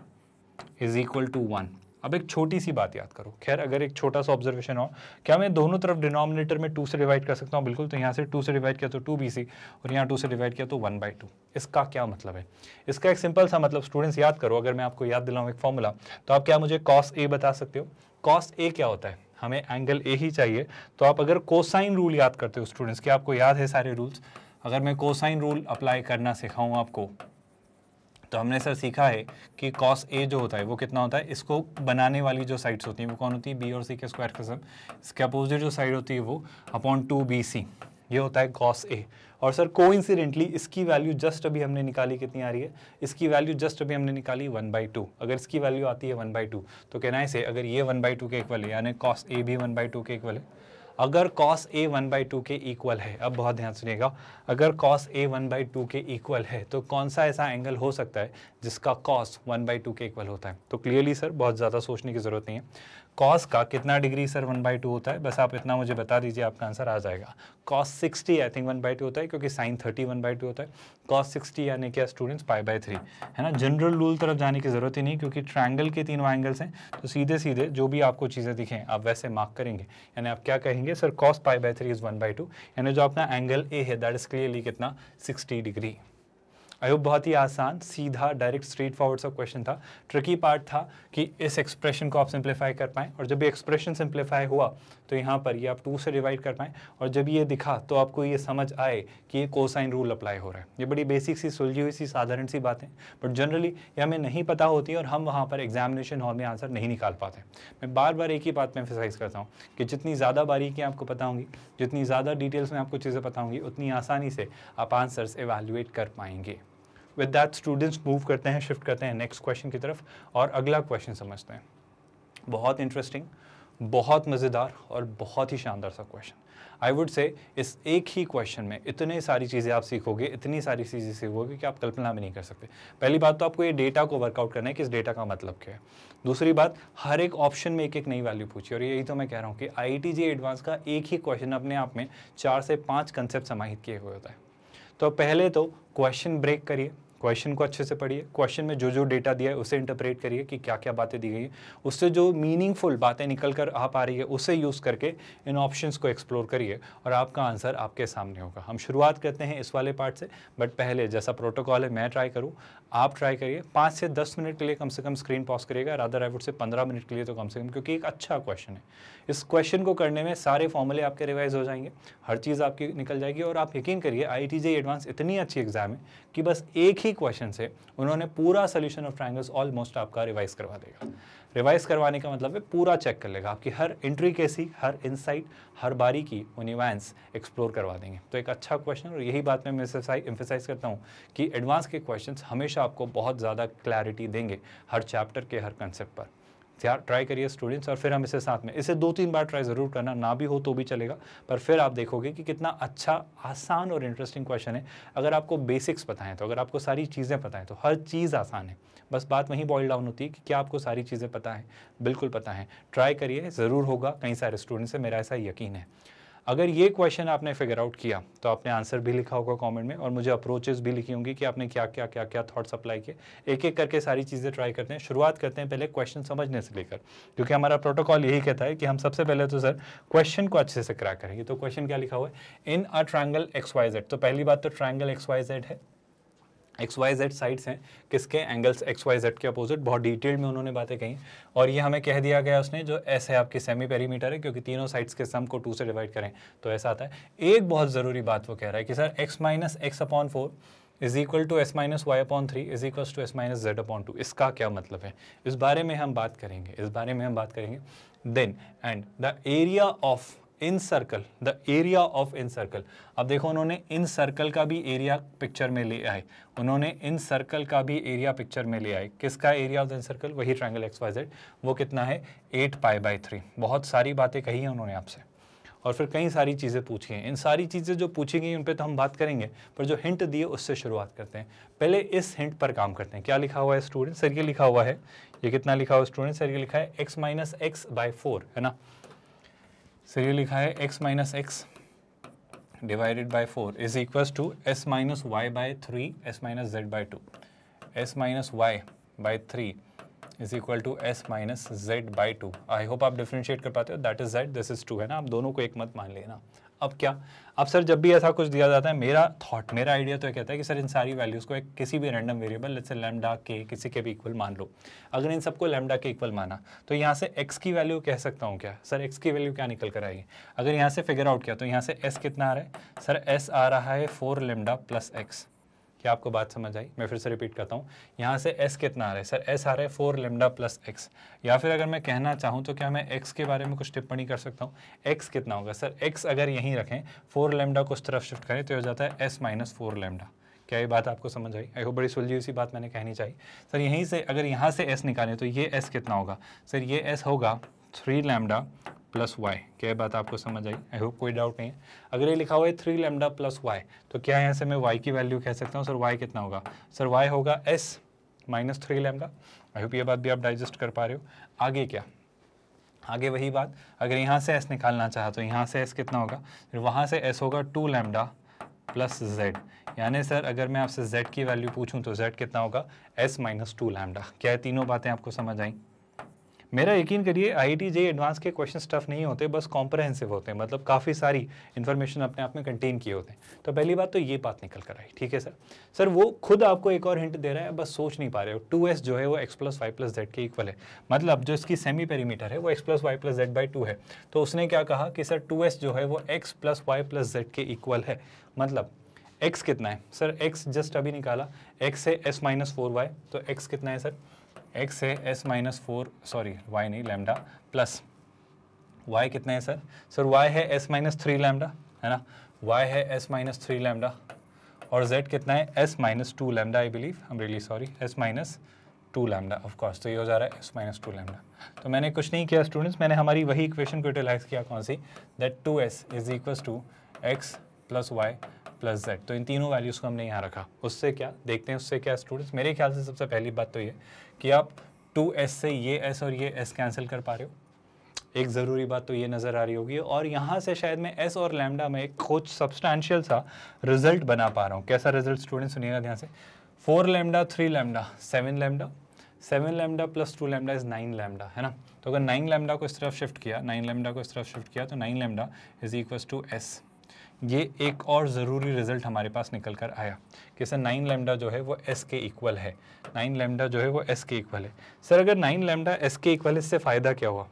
is equal to one अब एक छोटी सी बात याद करो खैर अगर एक छोटा सा ऑब्जर्वेशन हो क्या मैं दोनों तरफ डिनोमिनेटर में टू से डिवाइड कर सकता हूँ बिल्कुल तो यहाँ से टू से डिवाइड किया तो टू बी सी और यहाँ टू से डिवाइड किया तो वन बाई टू इसका क्या मतलब है इसका एक सिंपल सा मतलब स्टूडेंट्स याद करो अगर मैं आपको याद दिलाऊँ एक फॉर्मूला तो आप क्या मुझे कॉस ए बता सकते हो कॉस ए क्या होता है हमें एंगल ए ही चाहिए तो आप अगर कोसाइन रूल याद करते हो स्टूडेंट्स कि आपको याद है सारे रूल्स अगर मैं कोसाइन रूल अप्लाई करना सिखाऊँ आपको तो हमने सर सीखा है कि कॉस ए जो होता है वो कितना होता है इसको बनाने वाली जो साइड्स होती हैं वो कौन होती है बी और सी के स्क्वायर के सम इसके अपोजिट जो साइड होती है वो अपॉन टू बी सी ये होता है कॉस ए और सर को इसकी वैल्यू जस्ट अभी हमने निकाली कितनी आ रही है इसकी वैल्यू जस्ट अभी हमने निकाली वन बाई टू अगर इसकी वैल्यू आती है वन बाई टू तो कहना है से अगर ये वन बाई टू के इक्वल है यानी कॉस ए भी वन बाई टू के इक्वल है अगर cos A one by two के इक्वल है अब बहुत ध्यान सुनिएगा अगर cos A one by two के इक्वल है तो कौन सा ऐसा एंगल हो सकता है जिसका कॉस वन बाई टू के इक्वल होता है तो क्लियरली सर बहुत ज़्यादा सोचने की ज़रूरत नहीं है कॉस का कितना degree sir one by two होता है बस आप इतना मुझे बता दीजिए आपका आंसर आ जाएगा cos sixty I think one by two होता है क्योंकि sine thirty one by two होता है कॉस सिक्सटी यानी क्या स्टूडेंट्स पाई बाई थ्री है ना जनरल रूल तरफ जाने की ज़रूरत ही नहीं क्योंकि ट्रायंगल के तीनों एंगल्स हैं तो सीधे सीधे जो भी आपको चीज़ें दिखें आप वैसे मार्क करेंगे यानी आप क्या कहेंगे sir cos pi by three is one by two यानी जो अपना एंगल ए है दैट इज़ क्लियरली कितना सिक्सटी डिग्री आई होप बहुत ही आसान सीधा डायरेक्ट स्ट्रेट फॉरवर्ड सा क्वेश्चन था ट्रिकी पार्ट था कि इस एक्सप्रेशन को आप सिंप्लीफाई कर पाएँ और जब भी एक्सप्रेशन सिंप्लीफाई हुआ तो यहाँ पर ये आप टू से डिवाइड कर पाएँ और जब ये दिखा तो आपको ये समझ आए कि ये कोसाइन रूल अप्लाई हो रहा है ये बड़ी बेसिक सी सुलझी हुई सी साधारण सी बातें बट जनरली ये हमें नहीं पता होती और हम वहाँ पर एग्जामिनेशन हॉल में आंसर नहीं निकाल पाते मैं बार बार एक ही बात में एफिसाइज करता हूँ कि जितनी ज़्यादा बारीकियाँ आपको पता होंगी जितनी ज़्यादा डिटेल्स में आपको चीज़ें पता होंगी उतनी आसानी से आप आंसर्स एवेल्युएट कर पाएंगे विद दैट स्टूडेंट्स मूव करते हैं शिफ्ट करते हैं नेक्स्ट क्वेश्चन की तरफ और अगला क्वेश्चन समझते हैं बहुत इंटरेस्टिंग बहुत मज़ेदार और बहुत ही शानदार सा क्वेश्चन आई वुड से इस एक ही क्वेश्चन में इतने सारी चीज़ें आप सीखोगे इतनी सारी चीज़ें सीखोगे कि आप कल्पना भी नहीं कर सकते पहली बात तो आपको ये डेटा को वर्कआउट करना है कि इस डेटा का मतलब क्या है दूसरी बात हर एक ऑप्शन में एक एक नई वैल्यू पूछी और यही तो मैं कह रहा हूँ कि आई एडवांस का एक ही क्वेश्चन अपने आप में चार से पाँच कंसेप्ट समाहित किए हुए होता है तो पहले तो क्वेश्चन ब्रेक करिए क्वेश्चन को अच्छे से पढ़िए क्वेश्चन में जो जो डेटा दिया है उसे इंटरप्रेट करिए कि क्या क्या बातें दी गई हैं उससे जो मीनिंगफुल बातें निकल कर आप आ रही है उसे यूज़ करके इन ऑप्शन को एक्सप्लोर करिए और आपका आंसर आपके सामने होगा हम शुरुआत करते हैं इस वाले पार्ट से बट पहले जैसा प्रोटोकॉल है मैं ट्राई करूँ आप ट्राई करिए पाँच से दस मिनट के लिए कम से कम स्क्रीन पॉज करिएगा राधा आई से पंद्रह मिनट के लिए तो कम से कम क्योंकि एक अच्छा क्वेश्चन है इस क्वेश्चन को करने में सारे फॉर्मूले आपके रिवाइज हो जाएंगे हर चीज़ आपकी निकल जाएगी और आप यकीन करिए आई टी एडवांस इतनी अच्छी एग्जाम है कि बस एक ही क्वेश्चन से उन्होंने पूरा सोल्यूशन ऑफ ट्राइंगल्स ऑलमोस्ट आपका रिवाइज करवा देगा रिवाइज करवाने का मतलब है पूरा चेक कर लेगा आपकी हर एंट्री कैसी हर इंसाइट हर बारी की वो न्यूएंस एक्सप्लोर करवा देंगे तो एक अच्छा क्वेश्चन और यही बात मैं एम्फेसाइज करता हूँ कि एडवांस के क्वेश्चन हमेशा आपको बहुत ज़्यादा क्लैरिटी देंगे हर चैप्टर के हर कंसेप्ट पर यार ट्राई करिए स्टूडेंट्स और फिर हम इसे साथ में इसे दो तीन बार ट्राई ज़रूर करना ना भी हो तो भी चलेगा पर फिर आप देखोगे कि कितना अच्छा आसान और इंटरेस्टिंग क्वेश्चन है अगर आपको बेसिक्स पता है तो अगर आपको सारी चीज़ें पता है तो हर चीज़ आसान है बस बात वहीं बॉइल डाउन होती है कि क्या आपको सारी चीज़ें पता है बिल्कुल पता है ट्राई करिए ज़रूर होगा कई सारे स्टूडेंट से मेरा ऐसा यकीन है अगर ये क्वेश्चन आपने फिगर आउट किया तो आपने आंसर भी लिखा होगा कमेंट में और मुझे अप्रोचेस भी लिखी होंगी कि आपने क्या क्या क्या क्या थॉट्स अप्लाई किए एक एक करके सारी चीज़ें ट्राई करते हैं शुरुआत करते हैं पहले क्वेश्चन समझने से लेकर क्योंकि हमारा प्रोटोकॉल यही कहता है कि हम सबसे पहले तो सर क्वेश्चन को अच्छे से क्रैक करेंगे तो क्वेश्चन क्या लिखा हुआ है in a triangle x Y Z तो पहली बात तो ट्राइंगल एक्स वाई जेड है एक्स वाई जेड साइड्स हैं किसके एंगल्स एक्स वाई जेड के अपोजिट बहुत डिटेल में उन्होंने बातें कही और ये हमें कह दिया गया उसने जो एस है आपकी सेमी पेरीमीटर है क्योंकि तीनों साइड्स के सम को टू से डिवाइड करें तो ऐसा आता है एक बहुत ज़रूरी बात वो कह रहा है कि sir X minus X upon four is equal to S minus Y upon three is equal to S minus Z upon two इसका क्या मतलब है इस बारे में हम बात करेंगे इस बारे में हम बात करेंगे then and the area of incircle the area of incircle अब देखो उन्होंने इन सर्कल का भी एरिया पिक्चर में ले आए उन्होंने इन सर्कल का भी एरिया पिक्चर में ले आए किसका एरिया ऑफ इन सर्कल वही ट्राइंगल एक्स वाई जेड वो कितना है एट पाई बाई थ्री बहुत सारी बातें कही हैं उन्होंने आपसे और फिर कई सारी चीज़ें पूछी हैं इन सारी चीज़ें जो पूछी गई उन पर तो हम बात करेंगे पर जो हिंट दिए उससे शुरुआत करते हैं पहले इस हिंट पर काम करते हैं क्या लिखा हुआ है स्टूडेंट सर ये लिखा हुआ है ये कितना लिखा हुआ स्टूडेंट सर ये लिखा है X minus X by four है ना सर ये लिखा है x minus X divided by four is equal to S minus Y by three S minus Z by two S minus Y by three is equal to S minus Z by two I hope आप differentiate कर पाते हो that is Z this is two है ना आप दोनों को एक मत मान लेना अब क्या अब सर जब भी ऐसा कुछ दिया जाता है मेरा थॉट मेरा आइडिया तो यह कहता है कि सर इन सारी वैल्यूज़ को एक किसी भी random variable let's say lambda के किसी के भी इक्वल मान लो अगर इन सबको लैमडा के इक्वल माना तो यहाँ से एक्स की वैल्यू कह सकता हूँ क्या सर एक्स की वैल्यू क्या निकल कर आएगी अगर यहाँ से फिगर आउट किया तो यहाँ से एस कितना आ रहा है सर एस आ रहा है फोर लेमडा प्लस एक्स क्या आपको बात समझ आई मैं फिर से रिपीट करता हूँ यहाँ से एस कितना आ रहा है सर एस आ रहा है फोर लेमडा प्लस एक्स या फिर अगर मैं कहना चाहूँ तो क्या मैं एक्स के बारे में कुछ टिप्पणी कर सकता हूँ एक्स कितना होगा सर एक्स अगर यहीं रखें फोर लेमडा को उस तरफ शिफ्ट करें तो हो जाता है एस माइनस फोर लेमडा क्या ये बात आपको समझ आई आई होप बड़ी सुलझी सी बात मैंने कहनी चाहिए सर यहीं से अगर यहाँ से एस निकालें तो ये एस कितना होगा सर ये एस होगा थ्री लेमडा प्लस वाई क्या बात आपको समझ आई आई होप कोई डाउट नहीं है अगर ये लिखा हुआ है थ्री लेमडा प्लस वाई तो क्या यहाँ से मैं वाई की वैल्यू कह सकता हूँ सर वाई कितना होगा सर वाई होगा S minus three lambda I hope ये बात भी आप डाइजेस्ट कर पा रहे हो आगे क्या आगे वही बात अगर यहाँ से एस निकालना चाहा तो यहाँ से एस कितना होगा फिर वहाँ से एस होगा टू लेमडा प्लस जेड यानी सर अगर मैं आपसे जेड की वैल्यू पूछूँ तो जेड कितना होगा एस माइनस टू लैमडा क्या तीनों बातें आपको समझ आई मेरा यकीन करिए आई टी जे एडवांस के क्वेश्चन टफ नहीं होते बस कॉम्प्रहेंसिव होते हैं मतलब काफ़ी सारी इन्फॉर्मेशन अपने आप में कंटेन किए होते हैं तो पहली बात तो ये बात निकल कर आई ठीक है सर सर वो खुद आपको एक और हिंट दे रहा है बस सोच नहीं पा रहे हो टू एस जो है वो X plus Y plus Z के इक्वल है मतलब जो इसकी सेमी पेरीमीटर है वो X plus Y plus Z by two है तो उसने क्या कहा कि सर टू एस जो है वो X plus Y plus Z के इक्वल है मतलब एक्स कितना है सर एक्स जस्ट अभी निकाला एक्स है एस माइनस फोर वाई तो एक्स कितना है सर एक्स है S minus four sorry Y नहीं लैमडा प्लस वाई कितना है सर सर वाई है एस माइनस थ्री लैमडा है ना वाई है एस माइनस थ्री लैमडा और जेड कितना है S minus two lambda I believe I am really sorry S minus two lambda of course तो ये हो जा रहा है एस माइनस टू लैमडा तो मैंने कुछ नहीं किया स्टूडेंट्स मैंने हमारी वही इक्वेशन को यूटिलाइज किया कौन सी that two S is equal to X plus Y plus Z तो इन तीनों वैल्यूज़ को हमने यहाँ रखा उससे क्या देखते हैं उससे क्या स्टूडेंट्स मेरे ख्याल से सबसे पहली बात तो ये कि आप टू एस से ये एस और ये एस कैंसिल कर पा रहे हो एक ज़रूरी बात तो ये नज़र आ रही होगी और यहाँ से शायद मैं एस और लैमडा में एक कुछ सब्सटैंशियल सा रिजल्ट बना पा रहा हूँ कैसा रिजल्ट स्टूडेंट सुनिएगा ध्यान से four lambda three lambda seven lambda seven lambda plus two lambda is nine lambda है ना तो अगर नाइन लैमडा को इस तरफ शिफ्ट किया नाइन लैमडा को इस तरफ शिफ्ट किया तो nine lambda is equal to S ये एक और ज़रूरी रिजल्ट हमारे पास निकल कर आया कि सर नाइन लेमडा जो है वो एस के इक्वल है नाइन लेमडा जो है वो एस के इक्वल है सर अगर नाइन लेमडा एस के इक्वल इससे फ़ायदा क्या हुआ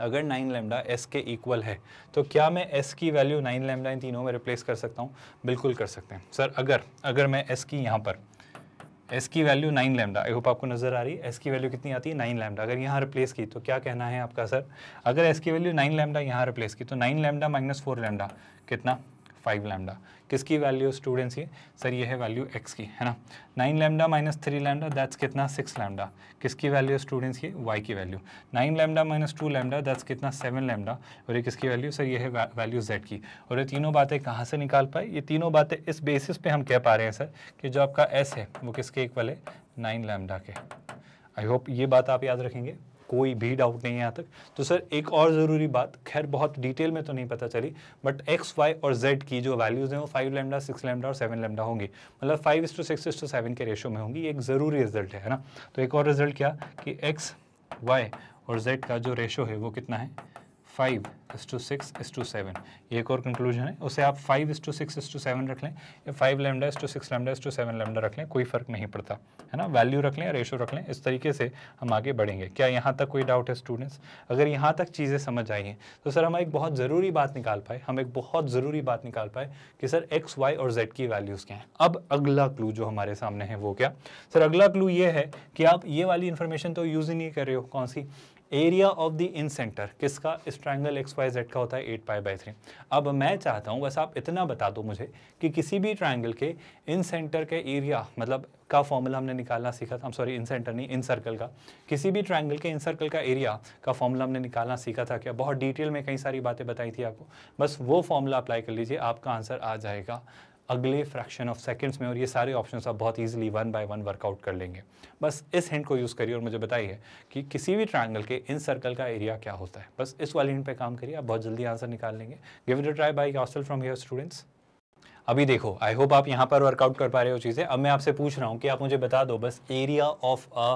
अगर नाइन लेमडा एस के इक्वल है तो क्या मैं एस की वैल्यू नाइन लेमडा इन तीनों में रिप्लेस कर सकता हूँ बिल्कुल कर सकते हैं सर अगर अगर मैं एस की यहाँ पर एस की value nine lambda I hope आपको नज़र आ रही है एस की वैल्यू कितनी आती है नाइन लेमडा अगर यहाँ रिप्लेस की तो क्या कहना है आपका सर अगर एस की वैल्यू नाइन लेमडा यहाँ रिप्लेस की तो nine lambda minus four lambda कितना फाइव लैमडा किसकी वैल्यू स्टूडेंट्स ये सर ये है वैल्यू एक्स की है ना nine lambda minus three lambda that's कितना सिक्स लैमडा किसकी वैल्यू स्टूडेंट्स ये वाई की value nine lambda minus two lambda that's कितना सेवन लैमडा और ये किसकी वैल्यू सर ये है वैल्यू जेड की और ये तीनों बातें कहाँ से निकाल पाए ये तीनों बातें इस बेसिस पे हम कह पा रहे हैं सर कि जो आपका एस है वो किसके एक वाले नाइन लैमडा के आई होप ये बात आप याद रखेंगे कोई भी डाउट नहीं है यहाँ तक तो सर एक और ज़रूरी बात खैर बहुत डिटेल में तो नहीं पता चली बट एक्स वाई और जेड की जो वैल्यूज़ हैं वो फाइव लेमडा सिक्स लेमडा और सेवन लेमडा होंगी मतलब five is to six is to seven के रेशो में होंगी एक ज़रूरी रिजल्ट है ना तो एक और रिजल्ट क्या कि एक्स वाई और जेड का जो रेशो है वो कितना है five is to six is to seven ये एक और कंक्लूजन है उसे आप five is to six is to seven रख लें या five lambda is to six lambda is to seven lambda रख लें कोई फ़र्क नहीं पड़ता है ना वैल्यू रख लें रेशो रख लें इस तरीके से हम आगे बढ़ेंगे क्या यहाँ तक कोई डाउट है स्टूडेंट्स अगर यहाँ तक चीज़ें समझ आई हैं तो सर हम एक बहुत ज़रूरी बात निकाल पाए हम एक बहुत ज़रूरी बात निकाल पाए कि सर एक्स वाई और जेड की वैल्यूज़ क्या हैं अब अगला क्लू जो हमारे सामने है वो क्या सर अगला क्लू ये है कि आप ये वाली इन्फॉर्मेशन तो यूज़ ही नहीं कर रहे हो कौन सी area of the incentre किसका इस ट्रायंगल एक्स वाई जेड का होता है एट पाई बाई थ्री अब मैं चाहता हूँ बस आप इतना बता दो मुझे कि किसी भी ट्राइंगल के इन सेंटर के एरिया मतलब का फॉर्मूला हमने निकालना सीखा था सॉरी इन सेंटर नहीं इन सर्कल का किसी भी ट्राइंगल के इन सर्कल का एरिया का फॉर्मूला हमने निकालना सीखा था क्या बहुत डिटेल में कई सारी बातें बताई थी आपको बस वो फॉर्मूला अप्लाई कर लीजिए आपका आंसर आ जाएगा अगले फ्रैक्शन ऑफ सेकंड्स में और ये सारे ऑप्शंस आप बहुत easily one by one work out कर लेंगे बस इस हिंट को यूज़ करिए और मुझे बताइए कि किसी भी ट्रायंगल के इन सर्कल का एरिया क्या होता है बस इस वाले हिंट पे काम करिए आप बहुत जल्दी आंसर निकाल लेंगे give it a try by yourself from your students अभी देखो आई होप आप यहाँ पर वर्कआउट कर पा रहे हो चीज़ें अब मैं आपसे पूछ रहा हूँ कि आप मुझे बता दो बस area of a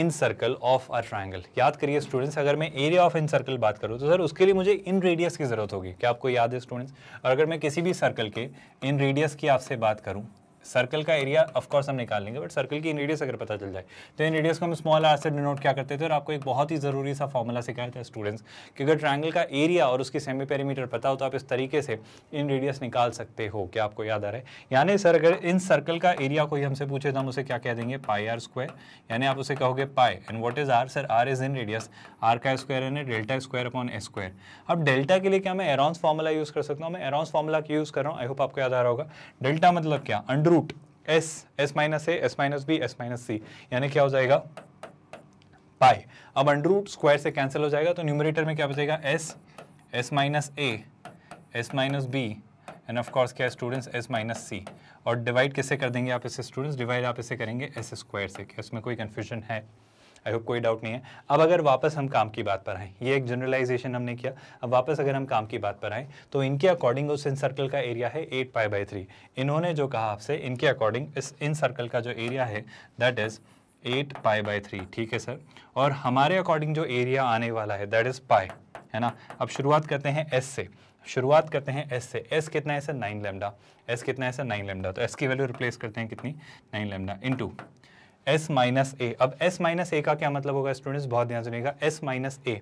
incircle of a triangle याद करिए स्टूडेंट्स अगर मैं एरिया ऑफ इन सर्कल बात करूँ तो सर उसके लिए मुझे इन रेडियस की ज़रूरत होगी क्या आपको याद है स्टूडेंट्स और अगर मैं किसी भी सर्कल के इन रेडियस की आपसे बात करूँ सर्कल का एरिया ऑफकोर्स हम निकाल लेंगे बट सर्कल की रेडियस अगर पता चल जाए तो इन रेडियस को हम स्मॉल आर से डिनोट क्या करते थे और आपको एक बहुत ही ज़रूरी सा फॉर्मूला सिखाया था स्टूडेंट्स कि अगर ट्रायंगल का एरिया और उसकी सेमी पेरीमीटर पता हो तो आप इस तरीके से इन रेडियस निकाल सकते हो क्या आपको याद आ रहा है यानी सर अगर इन सर्कल का एरिया को ही हमसे पूछे तो हम उसे क्या कह देंगे पाई आर स्क्वायर यानी आप उसे कहोगे pi and what is r sir r is inradius r का स्क्वायर यानी delta square upon a square अब डेल्टा के लिए क्या मैं एरॉन्स फॉर्मूला यूज़ कर सकता हूँ मैं एरॉन्स फॉर्मूला यूज़ कर रहा हूँ आई होप आपको याद आ रहा होगा डेल्टा मतलब क्या under root s S minus A S minus B S minus c यानी क्या हो जाएगा पाई अब अंडर रूट स्क्वायर से कैंसिल हो जाएगा तो न्यूमरेटर में क्या बचेगा s S minus A S minus b and of course क्या स्टूडेंट्स एस माइनस सी और डिवाइड किससे कर देंगे आप इसे स्टूडेंट्स डिवाइड आप इसे करेंगे एस स्क्वायर से क्या इसमें कोई कन्फ्यूजन है आई होप कोई डाउट नहीं है अब अगर वापस हम काम की बात पर आएँ ये एक जनरलाइजेशन हमने किया अब वापस अगर हम काम की बात पर आएँ तो इनके अकॉर्डिंग उस इन सर्कल का एरिया है एट पाई बाई थ्री इन्होंने जो कहा आपसे इनके अकॉर्डिंग इस इन सर्कल का जो एरिया है that is eight pi by three ठीक है सर और हमारे अकॉर्डिंग जो एरिया आने वाला है दैट इज़ पाई है ना अब शुरुआत करते हैं एस से शुरुआत करते हैं एस से एस कितना है सर नाइन लेमडा एस कितना है सर नाइन लेमडा तो एस की वैल्यू रिप्लेस करते हैं कितनी nine lambda in s minus a अब एस माइनस ए का क्या मतलब होगा स्टूडेंट्स बहुत ध्यान सुनेगा s minus A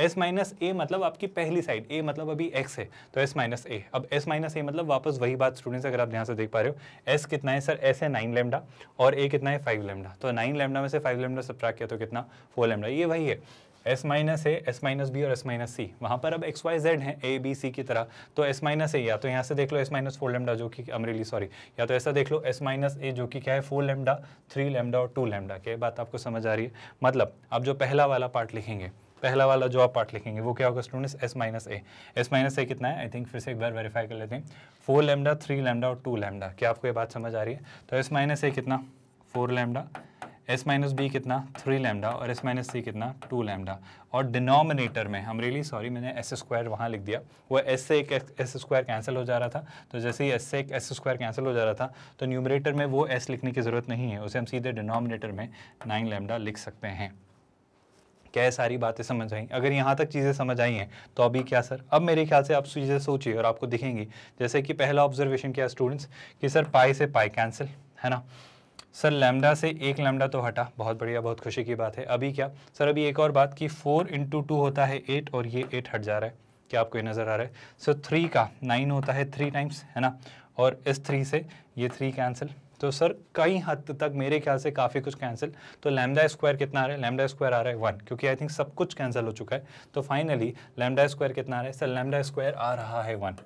S minus a मतलब आपकी पहली साइड ए मतलब अभी एक्स है तो एस माइनस ए अब एस माइनस ए मतलब वापस वही बात स्टूडेंट्स अगर आप ध्यान से देख पा रहे हो एस कितना है सर एस है नाइन लेमडा और ए कितना है फाइव लेमडा तो नाइन लेमडा में से फाइव लेमडा सब्ट्रैक्ट किया तो कितना फोर लेमडा ये वही है S minus A S minus b और एस माइनस सी वहाँ पर अब एक्स वाई जेड है ए बी सी की तरह तो एस माइनस ए या तो यहाँ से देख लो एस माइनस फोर लेमडा जो कि अमरेली सॉरी या तो ऐसा देख लो एस माइनस ए जो कि क्या है फोर लेमडा थ्री लेमडा और टू लेमडा क्या बात आपको समझ आ रही है मतलब आप जो पहला वाला पार्ट लिखेंगे पहला वाला जो आप पार्ट लिखेंगे वो क्या होगा students s minus A S minus a कितना है आई थिंक फिर से एक बार वेरीफाई कर लेते हैं फोर लेमडा थ्री लेमडा और टू लेमडा क्या आपको ये बात समझ आ रही है तो एस माइनस ए कितना four lambda s minus b कितना थ्री लैमडा और एस माइनस सी कितना टू लैमडा और डिनोमिनेटर में हम रियली सॉरी मैंने एस स्क्वायर वहाँ लिख दिया वो एस से एक एस स्क्वायर कैंसिल हो जा रहा था तो जैसे ही एस से एक एस स्क्वायर कैंसिल हो जा रहा था तो न्यूमरेटर में वो एस लिखने की ज़रूरत नहीं है उसे हम सीधे डिनोमिनेटर में नाइन लैमडा लिख सकते हैं क्या है सारी बातें समझ आई अगर यहाँ तक चीज़ें समझ आई हैं तो अभी क्या सर अब मेरे ख्याल से आप चीज़ें सोचिए और आपको दिखेंगी जैसे कि पहला ऑब्जर्वेशन किया स्टूडेंट्स कि सर पाई से पाई कैंसिल है ना सर लैमडा से एक लैमडा तो हटा बहुत बढ़िया बहुत खुशी की बात है अभी क्या सर अभी एक और बात कि फोर इंटू टू होता है एट और ये एट हट जा रहा है क्या आपको ये नज़र आ रहा है सर थ्री का नाइन होता है थ्री टाइम्स है ना और इस थ्री से ये थ्री कैंसिल तो सर कई हद तक मेरे ख्याल से काफ़ी कुछ कैंसिल तो लैमडा स्क्वायर कितना आ रहा है लैमडा स्क्वायर आ रहा है वन क्योंकि आई थिंक सब कुछ कैंसिल हो चुका है तो फाइनली लैमडा स्क्वायर कितना आ रहा है सर लैमडा स्क्वायर आ रहा है वन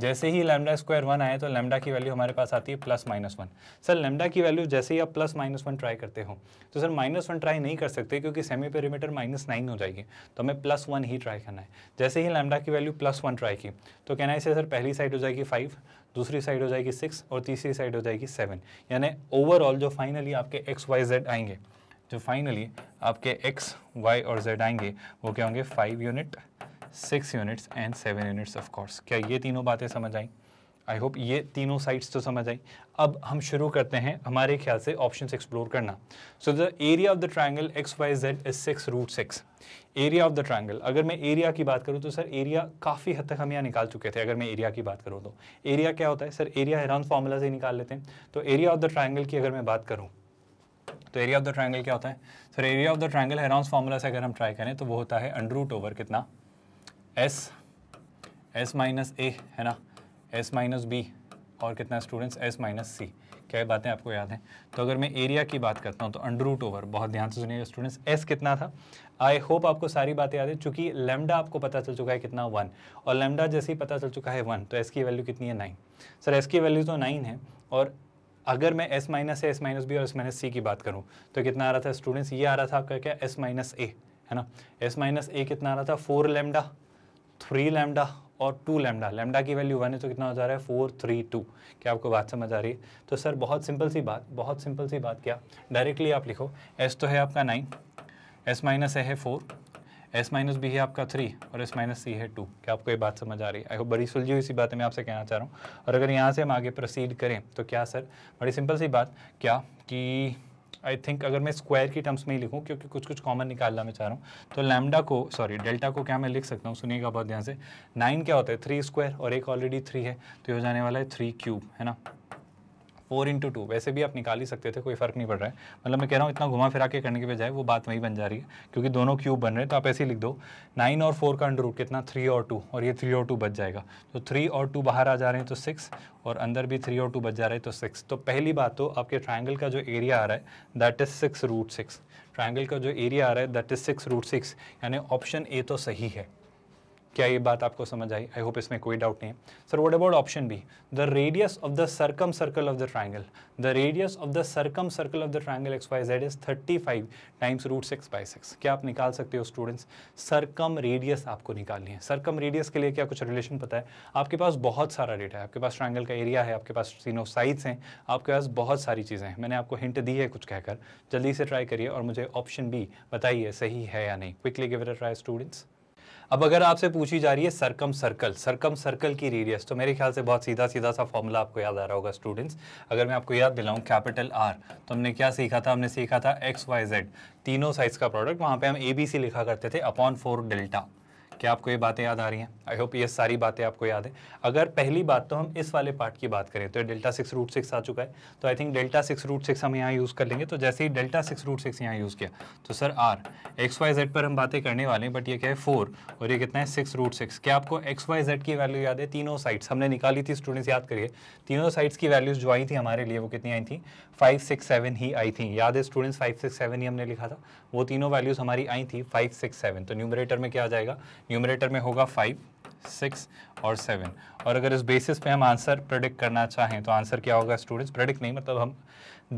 जैसे ही लेमडा स्क्वायर वन आए तो लेमडा की वैल्यू हमारे पास आती है plus minus one sir lambda की वैल्यू जैसे ही आप प्लस माइनस वन ट्राई करते हो तो सर माइनस वन ट्राई नहीं कर सकते क्योंकि सेमी पेरीमीटर माइनस नाइन हो जाएगी तो हमें प्लस वन ही ट्राई करना है जैसे ही लेमडा की वैल्यू प्लस वन ट्राई की तो कहना है इसे सर पहली साइड हो जाएगी फाइव दूसरी साइड हो जाएगी सिक्स और तीसरी साइड हो जाएगी सेवन यानी ओवरऑल जो फाइनली आपके एक्स वाई जेड आएंगे जो फाइनली आपके एक्स वाई और जेड आएंगे वो क्या होंगे five unit six units and seven units of course क्या ये तीनों बातें समझ आई आई होप ये तीनों साइड्स तो समझ आई अब हम शुरू करते हैं हमारे ख्याल से ऑप्शन एक्सप्लोर करना so the area of the triangle x Y z is six root six area of the triangle अगर मैं एरिया की बात करूँ तो सर एरिया काफ़ी हद तक हम यहाँ निकाल चुके थे अगर मैं एरिया की बात करूँ तो एरिया क्या होता है सर एरिया हैरान फार्मूला से ही निकाल लेते हैं तो एरिया ऑफ द ट्राइंगल की अगर मैं बात करूँ तो एरिया ऑफ द ट्राइंगल क्या होता है sir area of the triangle Heron formula से अगर हम ट्राई करें तो वो होता है अंडरूट ओवर कितना एस एस माइनस ए है ना एस माइनस बी और कितना स्टूडेंट्स एस माइनस सी क्या बातें आपको याद हैं तो अगर मैं एरिया की बात करता हूँ तो अंडर रूट ओवर बहुत ध्यान से सुनिएगा स्टूडेंट्स एस कितना था आई होप आपको सारी बातें याद है चूँकि लेमडा आपको पता चल चुका है कितना वन और लेमडा जैसे ही पता चल चुका है वन तो एस की वैल्यू कितनी है नाइन सर एस की वैल्यू तो नाइन है और अगर मैं s minus A S minus b और एस माइनस सी की बात करूँ तो कितना आ रहा था स्टूडेंट्स ये आ रहा था आपका क्या एस माइनस ए है ना एस माइनस ए कितना आ रहा था फोर लेमडा थ्री लेमडा और टू लेमडा लेमडा की वैल्यू वन है तो कितना हो जा रहा है फोर थ्री टू क्या आपको बात समझ आ रही है तो सर बहुत सिंपल सी बात बहुत सिंपल सी बात क्या डायरेक्टली आप लिखो एस तो है आपका नाइन एस माइनस ए है फोर एस माइनस बी है आपका थ्री और एस माइनस सी है टू क्या आपको ये बात समझ आ रही है आई होप बड़ी सुलझी हुई सी बात मैं आपसे कहना चाह रहा हूँ और अगर यहाँ से हम आगे प्रोसीड करें तो क्या सर बड़ी सिंपल सी बात क्या कि आई थिंक अगर मैं स्क्वायर की टर्म्स में ही लिखूँ क्योंकि कुछ कुछ कॉमन निकालना मैं चाह रहा हूँ तो लैमडा को सॉरी डेल्टा को क्या मैं लिख सकता हूँ सुनिएगा बहुत ध्यान से नाइन क्या होता है थ्री स्क्वायर और एक ऑलरेडी थ्री है तो ये हो जाने वाला है थ्री क्यूब है ना फोर इंटू टू वैसे भी आप निकाल ही सकते थे कोई फ़र्क नहीं पड़ रहा है मतलब मैं कह रहा हूँ इतना घुमा फिरा के करने के बजाय वो बात वही बन जा रही है क्योंकि दोनों क्यूब बन रहे हैं तो आप ऐसे ही लिख दो नाइन और फोर का अंडर रूट कितना थ्री और टू और ये थ्री और टू बच जाएगा तो थ्री और टू बाहर आ जा रहे हैं तो सिक्स और अंदर भी थ्री और टू बच जा रहे हैं तो सिक्स तो पहली बात तो आपके ट्राइंगल का जो एरिया आ रहा है that is six root six triangle का जो एरिया आ रहा है that is six root six यानी ऑप्शन ए तो सही है क्या ये बात आपको समझ आई आई होप इसमें कोई डाउट नहीं है sir what about option B the radius of the circumcircle of the triangle the radius of the circumcircle of the triangle x Y z is thirty five times root six by six क्या आप निकाल सकते हो students circum radius आपको निकालनी है circum radius के लिए क्या कुछ रिलेशन पता है आपके पास बहुत सारा डेटा है आपके पास ट्राइंगल का एरिया है आपके पास तीनों साइड्स हैं आपके पास बहुत सारी चीज़ें हैं मैंने आपको हिंट दी है कुछ कहकर जल्दी से ट्राई करिए और मुझे ऑप्शन बी बताइए सही है या नहीं क्विकली गिव ट्राई स्टूडेंट्स अब अगर आपसे पूछी जा रही है सरकम सर्कल सरकम सर्कल की रेडियस तो मेरे ख्याल से बहुत सीधा सीधा सा फॉर्मूला आपको याद आ रहा होगा स्टूडेंट्स अगर मैं आपको याद दिलाऊं कैपिटल आर तो हमने क्या सीखा था हमने सीखा था एक्स वाई जेड तीनों साइज का प्रोडक्ट वहाँ पे हम ए बी सी लिखा करते थे अपॉन फोर डेल्टा क्या आपको ये बातें याद आ रही हैं आई होप ये सारी बातें आपको याद है अगर पहली बात तो हम इस वाले पार्ट की बात करें तो डेल्टा सिक्स रूट सिक्स आ चुका है तो I think delta six root six हम यहाँ यूज़ कर लेंगे तो जैसे ही डेल्टा सिक्स रूट सिक्स यहाँ यूज़ किया तो sir r x Y z पर हम बातें करने वाले हैं बट ये क्या है फोर और ये कितना है सिक्स रूट सिक्स क्या आपको एक्स वाई जेड की वैल्यू याद है तीनों साइड्स हमने निकाली थी स्टूडेंट्स याद करिए तीनों साइड्स की वैल्यूज जो आई थी हमारे लिए वो कितनी आई थी फाइव सिक्स सेवन ही आई थी याद है स्टूडेंट्स फाइव सिक्स सेवन ही हमने लिखा था वो तीनों वैल्यूज़ हमारी आई थी फाइव सिक्स सेवन तो न्यूमरेटर में क्या आ जाएगा न्यूमरेटर में होगा फाइव सिक्स और सेवन और अगर इस बेसिस पे हम आंसर प्रडिक्ट करना चाहें तो आंसर क्या होगा स्टूडेंट्स प्रडिक्ट नहीं मतलब हम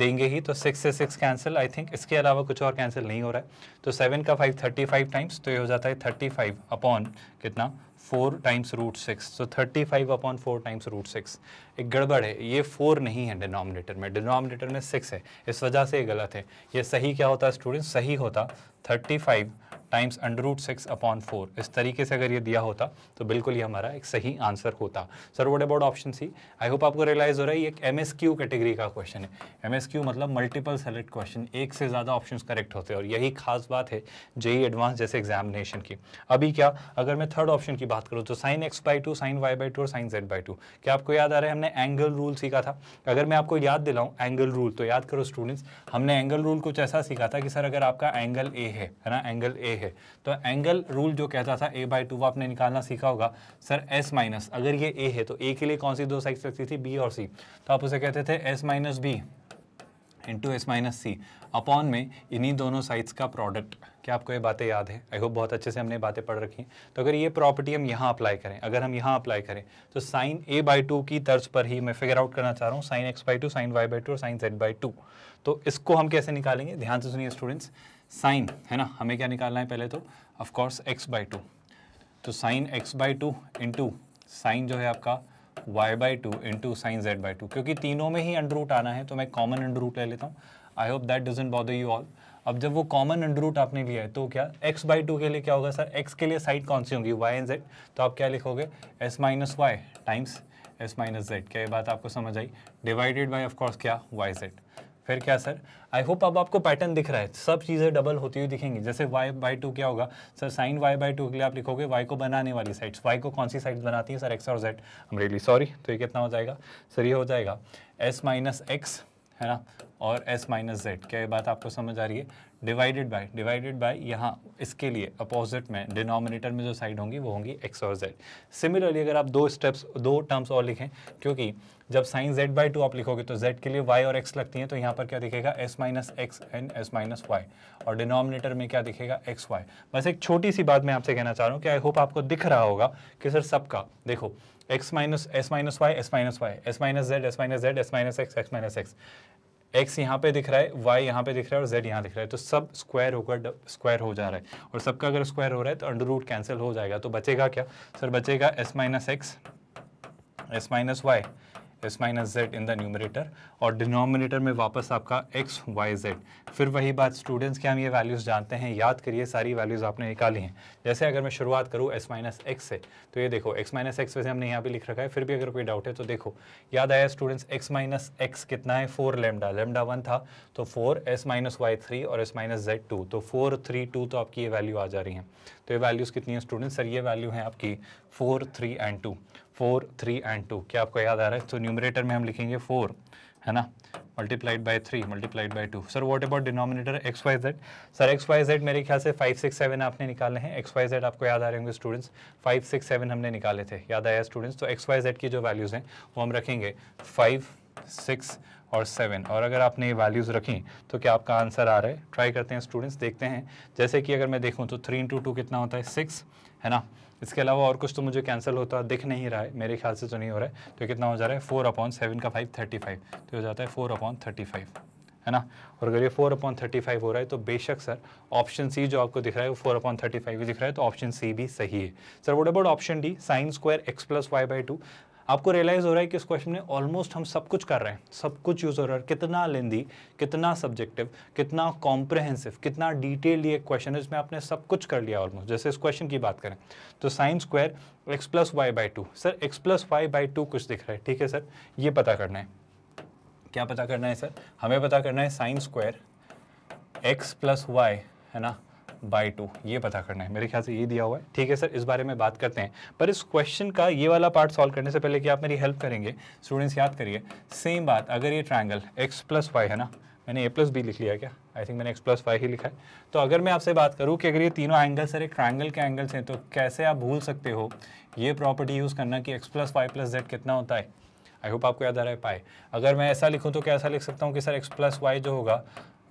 देंगे ही तो सिक्स से सिक्स कैंसिल आई थिंक इसके अलावा कुछ और कैंसिल नहीं हो रहा है तो सेवन का फाइव थर्टी फाइव टाइम्स तो ये हो जाता है थर्टी फाइव अपॉन कितना four times root six so thirty five upon four times root six एक गड़बड़ है ये फोर नहीं है डिनोमिनेटर में डिनोमिनेटर में सिक्स है इस वजह से ये गलत है ये सही क्या होता है स्टूडेंट सही होता thirty five times under root six upon four इस तरीके से अगर ये दिया होता तो बिल्कुल ये हमारा एक सही आंसर होता sir what about option C I hope आपको रियलाइज़ हो रहा है ये एक एम एस क्यू कैटेगरी का क्वेश्चन है एम एस क्यू मतलब मल्टीपल सेलेक्ट क्वेश्चन एक से ज़्यादा ऑप्शन करेक्ट होते हैं और यही खास बात है जेई एडवांस e जैसे एग्जामिनेशन की अभी क्या अगर मैं थर्ड ऑप्शन की बात करूँ तो sine x by two sine y by two और साइन जेड बाई टू क्या आपको याद आ रहा है हमने एंगल रूल सीखा था अगर मैं आपको याद दिलाऊँ एंगल रूल तो याद करो स्टूडेंट्स हमने एंगल रूल कुछ ऐसा सीखा था कि सर अगर आपका एंगल ए है है ना एंगल ए है तो एंगल रूल जो कहता था ए बाई टू वो आपने निकालना सीखा होगा सर एस माइनस अगर ये ए है तो ए के लिए कौन सी दो साइड लगती थी बी और सी तो आप उसे कहते थे s minus b into s minus c upon में इन्हीं दोनों साइड्स का प्रोडक्ट क्या आपको ये बातें याद हैं आई होप बहुत अच्छे से हमने बातें पढ़ रखी हैं तो अगर ये प्रॉपर्टी हम यहाँ अप्लाई करें अगर हम यहाँ अप्लाई करें तो साइन ए बाई टू की तर्ज पर ही मैं फिगर आउट करना चाह रहा हूँ sine x by two sine y by two और साइन जेड बाई टू तो इसको हम कैसे निकालेंगे ध्यान से सुनिए स्टूडेंट्स साइन है ना हमें क्या निकालना है पहले तो ऑफकोर्स एक्स बाई टू तो sine x by two into sine जो है आपका y by two into sine z by two क्योंकि तीनों में ही अंडर रूट आना है तो मैं कॉमन अंडर रूट ले लेता हूँ I hope that doesn't bother you all अब जब वो कॉमन अंडर रूट आपने लिया है तो क्या एक्स बाई टू के लिए क्या होगा सर एक्स के लिए साइड कौन सी होगी वाई एंड जेड तो आप क्या लिखोगे s minus y times s minus z क्या ये बात आपको समझ आई डिवाइडेड बाई ऑफकोर्स क्या वाई जेड फिर क्या सर आई होप अब आपको पैटर्न दिख रहा है सब चीज़ें डबल होती हुई दिखेंगी जैसे वाई बाई टू क्या होगा sir sine y by two के लिए आप लिखोगे वाई को बनाने वाली साइड्स वाई को कौन सी साइड्स बनाती है सर एक्स और जेड अमरेली सॉरी तो ये कितना हो जाएगा सर ये हो जाएगा एस माइनस एक्स है ना और एस माइनस जेड क्या ये बात आपको समझ आ रही है डिवाइडेड बाय डिवाइडेड बाय यहाँ इसके लिए अपोजिट में डिनोमिनेटर में जो साइड होंगी वो होंगी एक्स और जेड सिमिलरली अगर आप दो स्टेप्स दो टर्म्स और लिखें क्योंकि जब साइन जेड बाई टू आप लिखोगे तो जेड के लिए वाई और एक्स लगती हैं तो यहाँ पर क्या दिखेगा s minus x and S minus y और डिनोमिनेटर में क्या दिखेगा एक्स वाई बस एक छोटी सी बात मैं आपसे कहना चाह रहा हूँ कि आई होप आपको दिख रहा होगा कि सर सबका देखो x minus s minus y s minus y s minus z s minus z s minus x x minus x x यहाँ पे दिख रहा है वाई यहाँ पे दिख रहा है और जेड यहाँ दिख रहा है तो सब स्क्वायर होकर स्क्वायर हो जा रहा है और सबका अगर स्क्वायर हो रहा है तो अंडर रूट कैंसिल हो जाएगा तो बचेगा क्या सर बचेगा s minus x s minus y s minus z in the numerator और डिनोमिनेटर में वापस आपका एक्स वाई जेड फिर वही बात स्टूडेंट्स के हम ये वैल्यूज़ जानते हैं याद करिए सारी वैल्यूज़ आपने निकाली हैं जैसे अगर मैं शुरुआत करूँ एस माइनस एक्स से तो ये देखो एक्स माइनस एक्स वैसे हमने यहाँ पे लिख रखा है फिर भी अगर कोई डाउट है तो देखो याद आया स्टूडेंट्स एक्स माइनस एक्स कितना है फोर लेमडा लेमडा वन था तो four s minus y three और एस माइनस जेड टू तो फोर थ्री टू तो आपकी ये वैल्यू आ जा रही है तो ये वैल्यूज़ कितनी है स्टूडेंट्स सर ये वैल्यू हैं आपकी four three and two four three and two क्या आपको याद आ रहा है तो न्यूमरेटर में हम लिखेंगे फोर है ना multiplied by three multiplied by two sir what about denominator x Y z sir x Y z मेरे ख्याल से फाइव सिक्स सेवन आपने निकाले हैं एक्स वाई जेड आपको याद आ रहे होंगे स्टूडेंट्स फाइव सिक्स सेवन हमने निकाले थे याद आया स्टूडेंट्स तो एक्स वाई जेड की जो वैल्यूज़ हैं वो हम रखेंगे फाइव सिक्स और सेवन और अगर आपने ये वैल्यूज़ रखी तो क्या आपका आंसर आ रहा है ट्राई करते हैं स्टूडेंट्स देखते हैं जैसे कि अगर मैं देखूँ तो थ्री इंटू टू कितना होता है सिक्स है ना इसके अलावा और कुछ तो मुझे कैंसिल होता है दिख नहीं रहा है मेरे ख्याल से तो नहीं हो रहा है तो कितना हो जा रहा है फोर अपॉन सेवन का फाइव थर्टी फाइव तो हो जाता है फोर अपॉन थर्टी फाइव है ना और अगर ये फोर अपॉन थर्टी फाइव हो रहा है तो बेशक सर ऑप्शन सी जो आपको दिख रहा है वो फोर अपॉन थर्टी फाइव दिख रहा है तो ऑप्शन सी भी सही है sir what about option D sine square x plus y by two आपको रियलाइज़ हो रहा है कि इस क्वेश्चन में ऑलमोस्ट हम सब कुछ कर रहे हैं सब कुछ यूज़ हो रहा है कितना लेंदी कितना सब्जेक्टिव कितना कॉम्प्रहेंसिव कितना डिटेल ये क्वेश्चन है इसमें आपने सब कुछ कर लिया ऑलमोस्ट जैसे इस क्वेश्चन की बात करें तो sine square x plus y by two sir x plus y by two कुछ दिख रहा है ठीक है सर ये पता करना है क्या पता करना है सर हमें पता करना है sine square x plus y है ना बाई टू ये पता करना है मेरे ख्याल से ये दिया हुआ है ठीक है सर इस बारे में बात करते हैं पर इस क्वेश्चन का ये वाला पार्ट सॉल्व करने से पहले कि आप मेरी हेल्प करेंगे स्टूडेंट्स याद करिए सेम बात अगर ये ट्राइंगल एक्स प्लस वाई है ना मैंने ए प्लस बी लिख लिया क्या आई थिंक मैंने एक्स प्लस वाई ही लिखा है तो अगर मैं आपसे बात करूँ कि अगर ये तीनों एंगल सर एक ट्राइंगल के एंगल्स हैं तो कैसे आप भूल सकते हो ये प्रॉपर्टी यूज़ करना कि x plus Y plus z कितना होता है आई होप आपको याद आ रहा है पाए अगर मैं ऐसा लिखूँ तो कैसा लिख सकता हूँ कि सर एक्स प्लस वाई जो होगा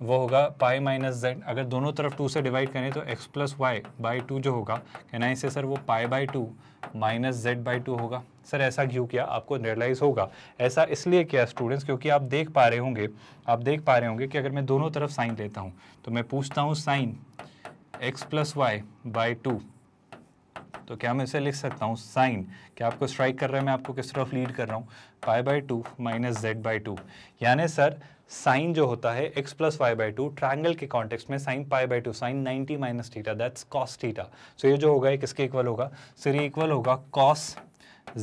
वो होगा पाई माइनस जेड अगर दोनों तरफ टू से डिवाइड करें तो x plus y by two जो होगा कहना इसे सर वो pi by two minus Z by two होगा सर ऐसा क्यों किया आपको रियलाइज़ होगा ऐसा इसलिए किया स्टूडेंट्स क्योंकि आप देख पा रहे होंगे आप देख पा रहे होंगे कि अगर मैं दोनों तरफ साइन लेता हूँ तो मैं पूछता हूँ sine x plus y by two तो क्या मैं इसे लिख सकता हूँ साइन क्या आपको स्ट्राइक कर रहा है मैं आपको किस तरफ लीड कर रहा हूँ pi by two minus Z by two यानी सर साइन जो होता है x plus y by two triangle के कॉन्टेक्स में sine pi by two sine ninety minus theta that's cos theta so ये जो होगा ये किसके इक्वल होगा सर ये इक्वल होगा कॉस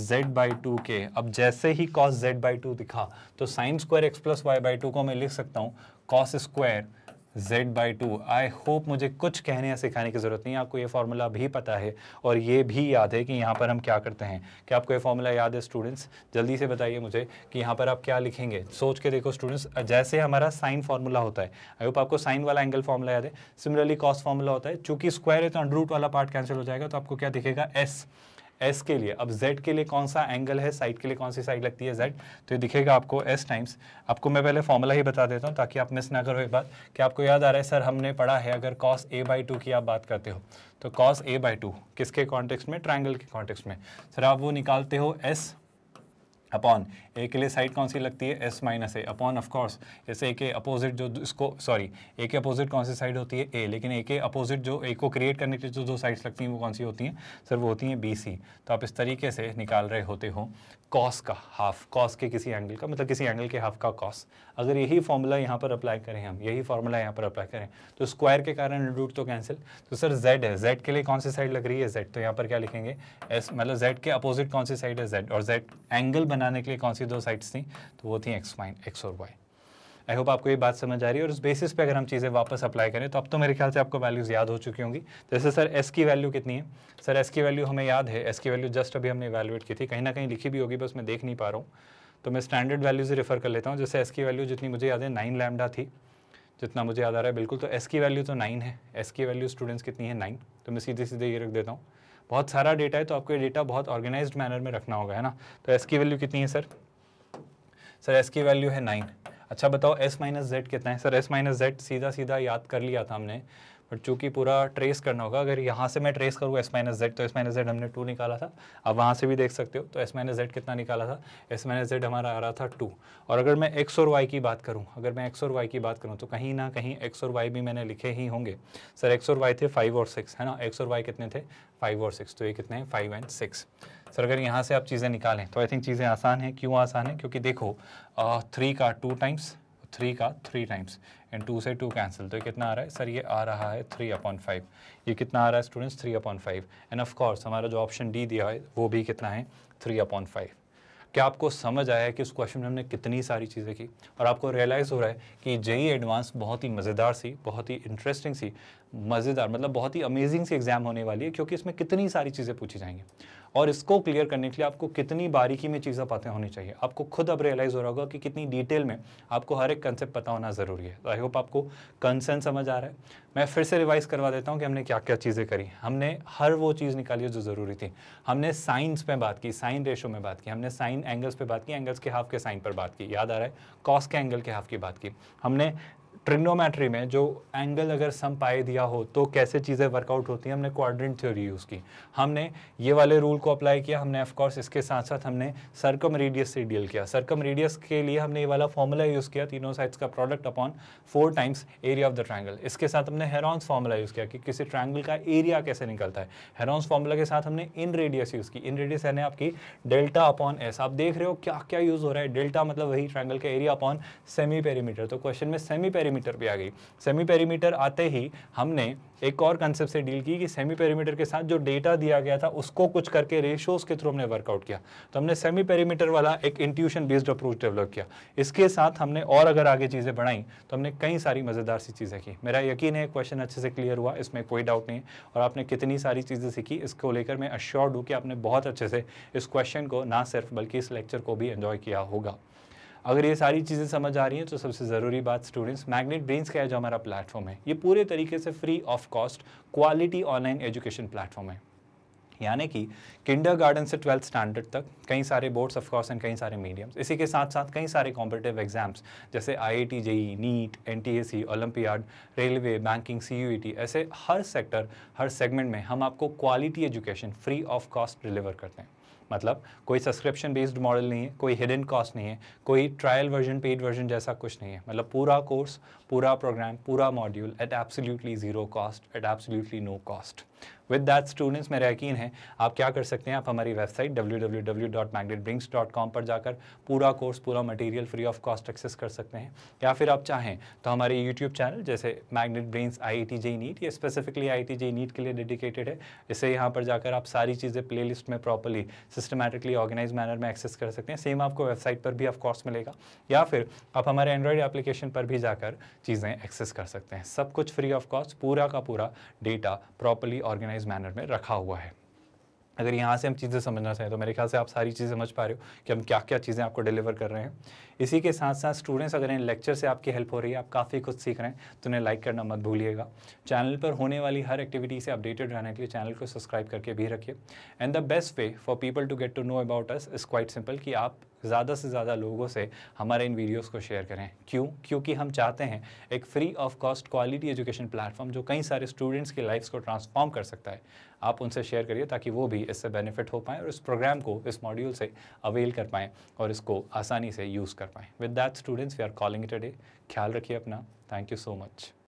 z बाई टू के अब जैसे ही cos z बाई टू दिखा तो sine square x plus y by two को मैं लिख सकता हूँ cos square z by two I hope मुझे कुछ कहने या सिखाने की ज़रूरत नहीं है आपको ये फार्मूला भी पता है और ये भी याद है कि यहाँ पर हम क्या करते हैं क्या आपको ये फार्मूला याद है स्टूडेंट्स जल्दी से बताइए मुझे कि यहाँ पर आप क्या लिखेंगे सोच के देखो स्टूडेंट्स जैसे हमारा साइन फार्मूला होता है आई होप आपको साइन वाला एंगल फार्मूला याद है सिमिलरली कॉस्ट फार्मूला होता है चूँकि स्क्वायर है तो अंडरूट वाला पार्ट कैंसिल हो जाएगा तो आपको क्या दिखेगा एस एस के लिए अब जेड के लिए कौन सा एंगल है साइड के लिए कौन सी साइड लगती है जेड तो ये दिखेगा आपको एस टाइम्स आपको मैं पहले फॉर्मूला ही बता देता हूँ ताकि आप मिस ना करो एक बात कि आपको याद आ रहा है सर हमने पढ़ा है अगर कॉस ए बाई टू की आप बात करते हो तो कॉस ए बाई टू किसके कॉन्टेक्स में ट्राइंगल के कॉन्टेक्स में सर आप वो निकालते हो एस अपॉन ए के लिए साइड कौन सी लगती है S minus a upon of course जैसे ए के अपोजिट जो इसको सॉरी ए के अपोजिट कौन सी साइड होती है ए लेकिन ए के अपोजिट जो ए को क्रिएट करने के लिए जो दो साइड्स लगती हैं वो कौन सी होती हैं सर वो होती हैं बी सी तो आप इस तरीके से निकाल रहे होते हो कॉस का हाफ कॉस के किसी एंगल का मतलब किसी एंगल के हाफ का कॉस अगर यही फॉर्मूला यहाँ पर अप्लाई करें हम यही फॉर्मूला यहाँ पर अप्लाई करें तो स्क्वायर के कारण रूट तो कैंसिल तो सर जेड है जेड के लिए कौन सी साइड लग रही है जेड तो यहाँ पर क्या लिखेंगे एस मतलब जेड के अपोजिट कौन सी साइड है जेड और जेड एंगल बनाने के लिए कौन सी दो साइड्स थी तो वो थी एक्स माइन एक्स और वाई आई होप आपको ये बात समझ आ रही है और उस बेसिस पे अगर हम चीज़ें वापस अप्लाई करें तो अब तो मेरे ख्याल से आपको वैल्यूज़ याद हो चुकी होंगी जैसे सर एस की वैल्यू कितनी है सर एस की वैल्यू हमें याद है एस की वैल्यू जस्ट अभी हमने वैल्यूएट की थी कहीं ना कहीं लिखी भी होगी बस मैं देख नहीं पा रहा हूँ तो मैं स्टैंडर्ड वैल्यू से रेफर कर लेता हूँ जैसे एस की वैल्यू जितनी मुझे याद है नाइन लैमडा थी जितना मुझे याद आ रहा है बिल्कुल तो एस की वैल्यू तो नाइन है एस की वैल्यू स्टूडेंट्स कितनी है नाइन तो मैं सीधे सीधे ये रख देता हूँ बहुत सारा डेटा है तो आपको ये डेटा बहुत ऑर्गेनाइज्ड मैनर में रखना होगा है ना तो एस की वैल्यू कितनी है सर सर एस की वैल्यू है नाइन अच्छा बताओ एस माइनस जेड कितना है सर एस माइनस जेड सीधा सीधा याद कर लिया था हमने बट चूँकि पूरा ट्रेस करना होगा अगर यहाँ से मैं ट्रेस करूँ एस माइनस जेड तो एस माइनस जेड हमने टू निकाला था अब वहाँ से भी देख सकते हो तो एस माइनस जेड कितना निकाला था एस माइनस जेड हमारा आ रहा था टू और अगर मैं एक्स और वाई की बात करूँ अगर मैं एक्स और वाई की बात करूँ तो कहीं ना कहीं एक्स और वाई भी मैंने लिखे ही होंगे सर एक्स और वाई थे फाइव और सिक्स है ना एक्स और वाई कितने थे फाइव और सिक्स तो ये कितने हैं फाइव एंड सिक्स सर अगर यहाँ से आप चीज़ें निकालें तो आई थिंक चीज़ें आसान हैं क्यों आसान है क्योंकि देखो थ्री का टू टाइम्स थ्री का थ्री टाइम्स एंड टू से टू कैंसिल तो ये कितना आ रहा है सर ये आ रहा है थ्री अपॉन फाइव ये कितना आ रहा है students three upon five and of course हमारा जो ऑप्शन डी दिया है वो भी कितना है थ्री अपॉन फाइव क्या आपको समझ आया है कि उस क्वेश्चन में हमने कितनी सारी चीज़ें की और आपको रियलाइज़ हो रहा है कि जेई एडवांस बहुत ही मज़ेदार सी बहुत ही इंटरेस्टिंग सी मज़ेदार मतलब बहुत ही अमेजिंग सी एग्ज़ाम होने वाली है क्योंकि इसमें कितनी सारी चीज़ें पूछी जाएंगी और इसको क्लियर करने के लिए आपको कितनी बारीकी में चीज़ें पता होनी चाहिए आपको खुद अब रियलाइज़ हो रहा होगा कि कितनी डिटेल में आपको हर एक कंसेप्ट पता होना ज़रूरी है आई तो होप आपको कंसर्न समझ आ रहा है मैं फिर से रिवाइज़ करवा देता हूँ कि हमने क्या क्या चीज़ें करी हमने हर वो चीज़ निकाली जो ज़रूरी थी हमने साइंस में बात की साइन रेशो में बात की हमने साइन एंगल्स पर बात की एंगल्स के हाफ के साइन पर बात की याद आ रहा है कॉस के एंगल के हाफ की बात की हमने ट्रिग्नोमेट्री में जो एंगल अगर सम पाए दिया हो तो कैसे चीज़ें वर्कआउट होती हैं हमने क्वाड्रेंट थ्योरी यूज़ की हमने ये वाले रूल को अप्लाई किया हमने ऑफकोर्स इसके साथ साथ हमने सर्कम रेडियस से डील किया सर्कम रेडियस के लिए हमने ये वाला फॉर्मूला यूज़ किया तीनों साइड्स का product upon four times area of the triangle इसके साथ हमने हेरॉन्स फार्मूला यूज़ किया कि किसी ट्राइंगल का एरिया कैसे निकलता है हेरॉन्स फॉर्मूला के साथ हमने इन रेडियस यूज़ की इन रेडियस यानी आपकी डेल्टा अपॉन एस आप देख रहे हो क्या क्या यूज़ हो रहा है डेल्टा मतलब वही ट्राइंगल का एरिया अपॉन सेमी पेरीमीटर तो क्वेश्चन में सेमी पेरीमीटर पेरीमीटर पे आ गई सेमी पेरीमीटर आते ही हमने एक और कंसेप्ट से डील की कि सेमी पेरीमीटर के साथ जो डेटा दिया गया था उसको कुछ करके रेशोज के थ्रू हमने वर्कआउट किया तो हमने सेमी पेरीमीटर वाला एक इंट्यूशन बेस्ड अप्रोच डेवलप किया इसके साथ हमने और अगर आगे चीज़ें बढ़ाई तो हमने कई सारी मज़ेदार सी चीज़ें की मेरा यकीन है क्वेश्चन अच्छे से क्लियर हुआ इसमें कोई डाउट नहीं और आपने कितनी सारी चीज़ें सीखी इसको लेकर मैं अश्योर्ड हूँ कि आपने बहुत अच्छे से इस क्वेश्चन को ना सिर्फ बल्कि इस लेक्चर को भी एंजॉय किया होगा अगर ये सारी चीज़ें समझ आ रही हैं तो सबसे ज़रूरी बात स्टूडेंट्स मैग्नेट ब्रेन्स का जो हमारा प्लेटफॉर्म है ये पूरे तरीके से free of cost quality online education platform है यानी कि किंडर गार्डन से ट्वेल्थ स्टैंडर्ड तक कई सारे बोर्ड्स ऑफ कॉर्स एंड कई सारे मीडियम्स इसी के साथ साथ कई सारे कॉम्पिटेटिव एग्जाम्स जैसे IIT JEE NEET and Olympiad railway banking CUET ऐसे हर सेक्टर हर सेगमेंट में हम आपको quality education free of cost deliver करते हैं मतलब कोई सब्सक्रिप्शन बेस्ड मॉडल नहीं है कोई हिडन कॉस्ट नहीं है कोई ट्रायल वर्जन पेड वर्जन जैसा कुछ नहीं है मतलब पूरा कोर्स पूरा प्रोग्राम पूरा module at absolutely zero cost at absolutely no cost with that students मेरा यकीन है आप क्या कर सकते हैं आप हमारी वेबसाइट डब्ल्यू पर जाकर पूरा कोर्स पूरा material free of cost access कर सकते हैं या फिर आप चाहें तो हमारे यूट्यूब चैनल जैसे Magnet Brains I I NEET ये स्पेसिफिकली आई आई नीट के लिए डेडिकेटेड है इसे यहाँ पर जाकर आप सारी चीज़ें प्ले में प्रॉपरली सिस्टमेटिकली ऑर्गेनाइज मैनर में एक्सेस कर सकते हैं सेम आपको वेबसाइट पर भी ऑफ कॉस्ट मिलेगा या फिर आप हमारे एंड्रॉयड एप्लीकेशन पर भी जाकर चीज़ें एक्सेस कर सकते हैं सब कुछ फ्री ऑफ कॉस्ट पूरा का पूरा data properly organise organise manner में रखा हुआ है अगर यहाँ से हम चीज़ें समझना चाहें तो मेरे ख्याल से आप सारी चीज़ें समझ पा रहे हो कि हम क्या क्या चीज़ें आपको डिलीवर कर रहे हैं इसी के साथ साथ स्टूडेंट्स अगर इन लेक्चर से आपकी हेल्प हो रही है आप काफ़ी कुछ सीख रहे हैं तो उन्हें लाइक करना मत भूलिएगा चैनल पर होने वाली हर एक्टिविटी से अपडेटेड रहने के लिए चैनल को सब्सक्राइब करके भी रखिए and the best way for people to get to know about us is quite simple कि आप ज़्यादा से ज़्यादा लोगों से हमारे इन वीडियोज़ को शेयर करें क्यों क्योंकि हम चाहते हैं एक free of cost quality education platform जो कई सारे स्टूडेंट्स की लाइफ्स को ट्रांसफॉर्म कर सकता है आप उनसे शेयर करिए ताकि वो भी इससे बेनिफिट हो पाएँ और इस प्रोग्राम को इस मॉड्यूल से अवेल कर पाएँ और इसको आसानी से यूज़ कर पाएँ with that students we are calling today ख्याल रखिए अपना थैंक यू सो मच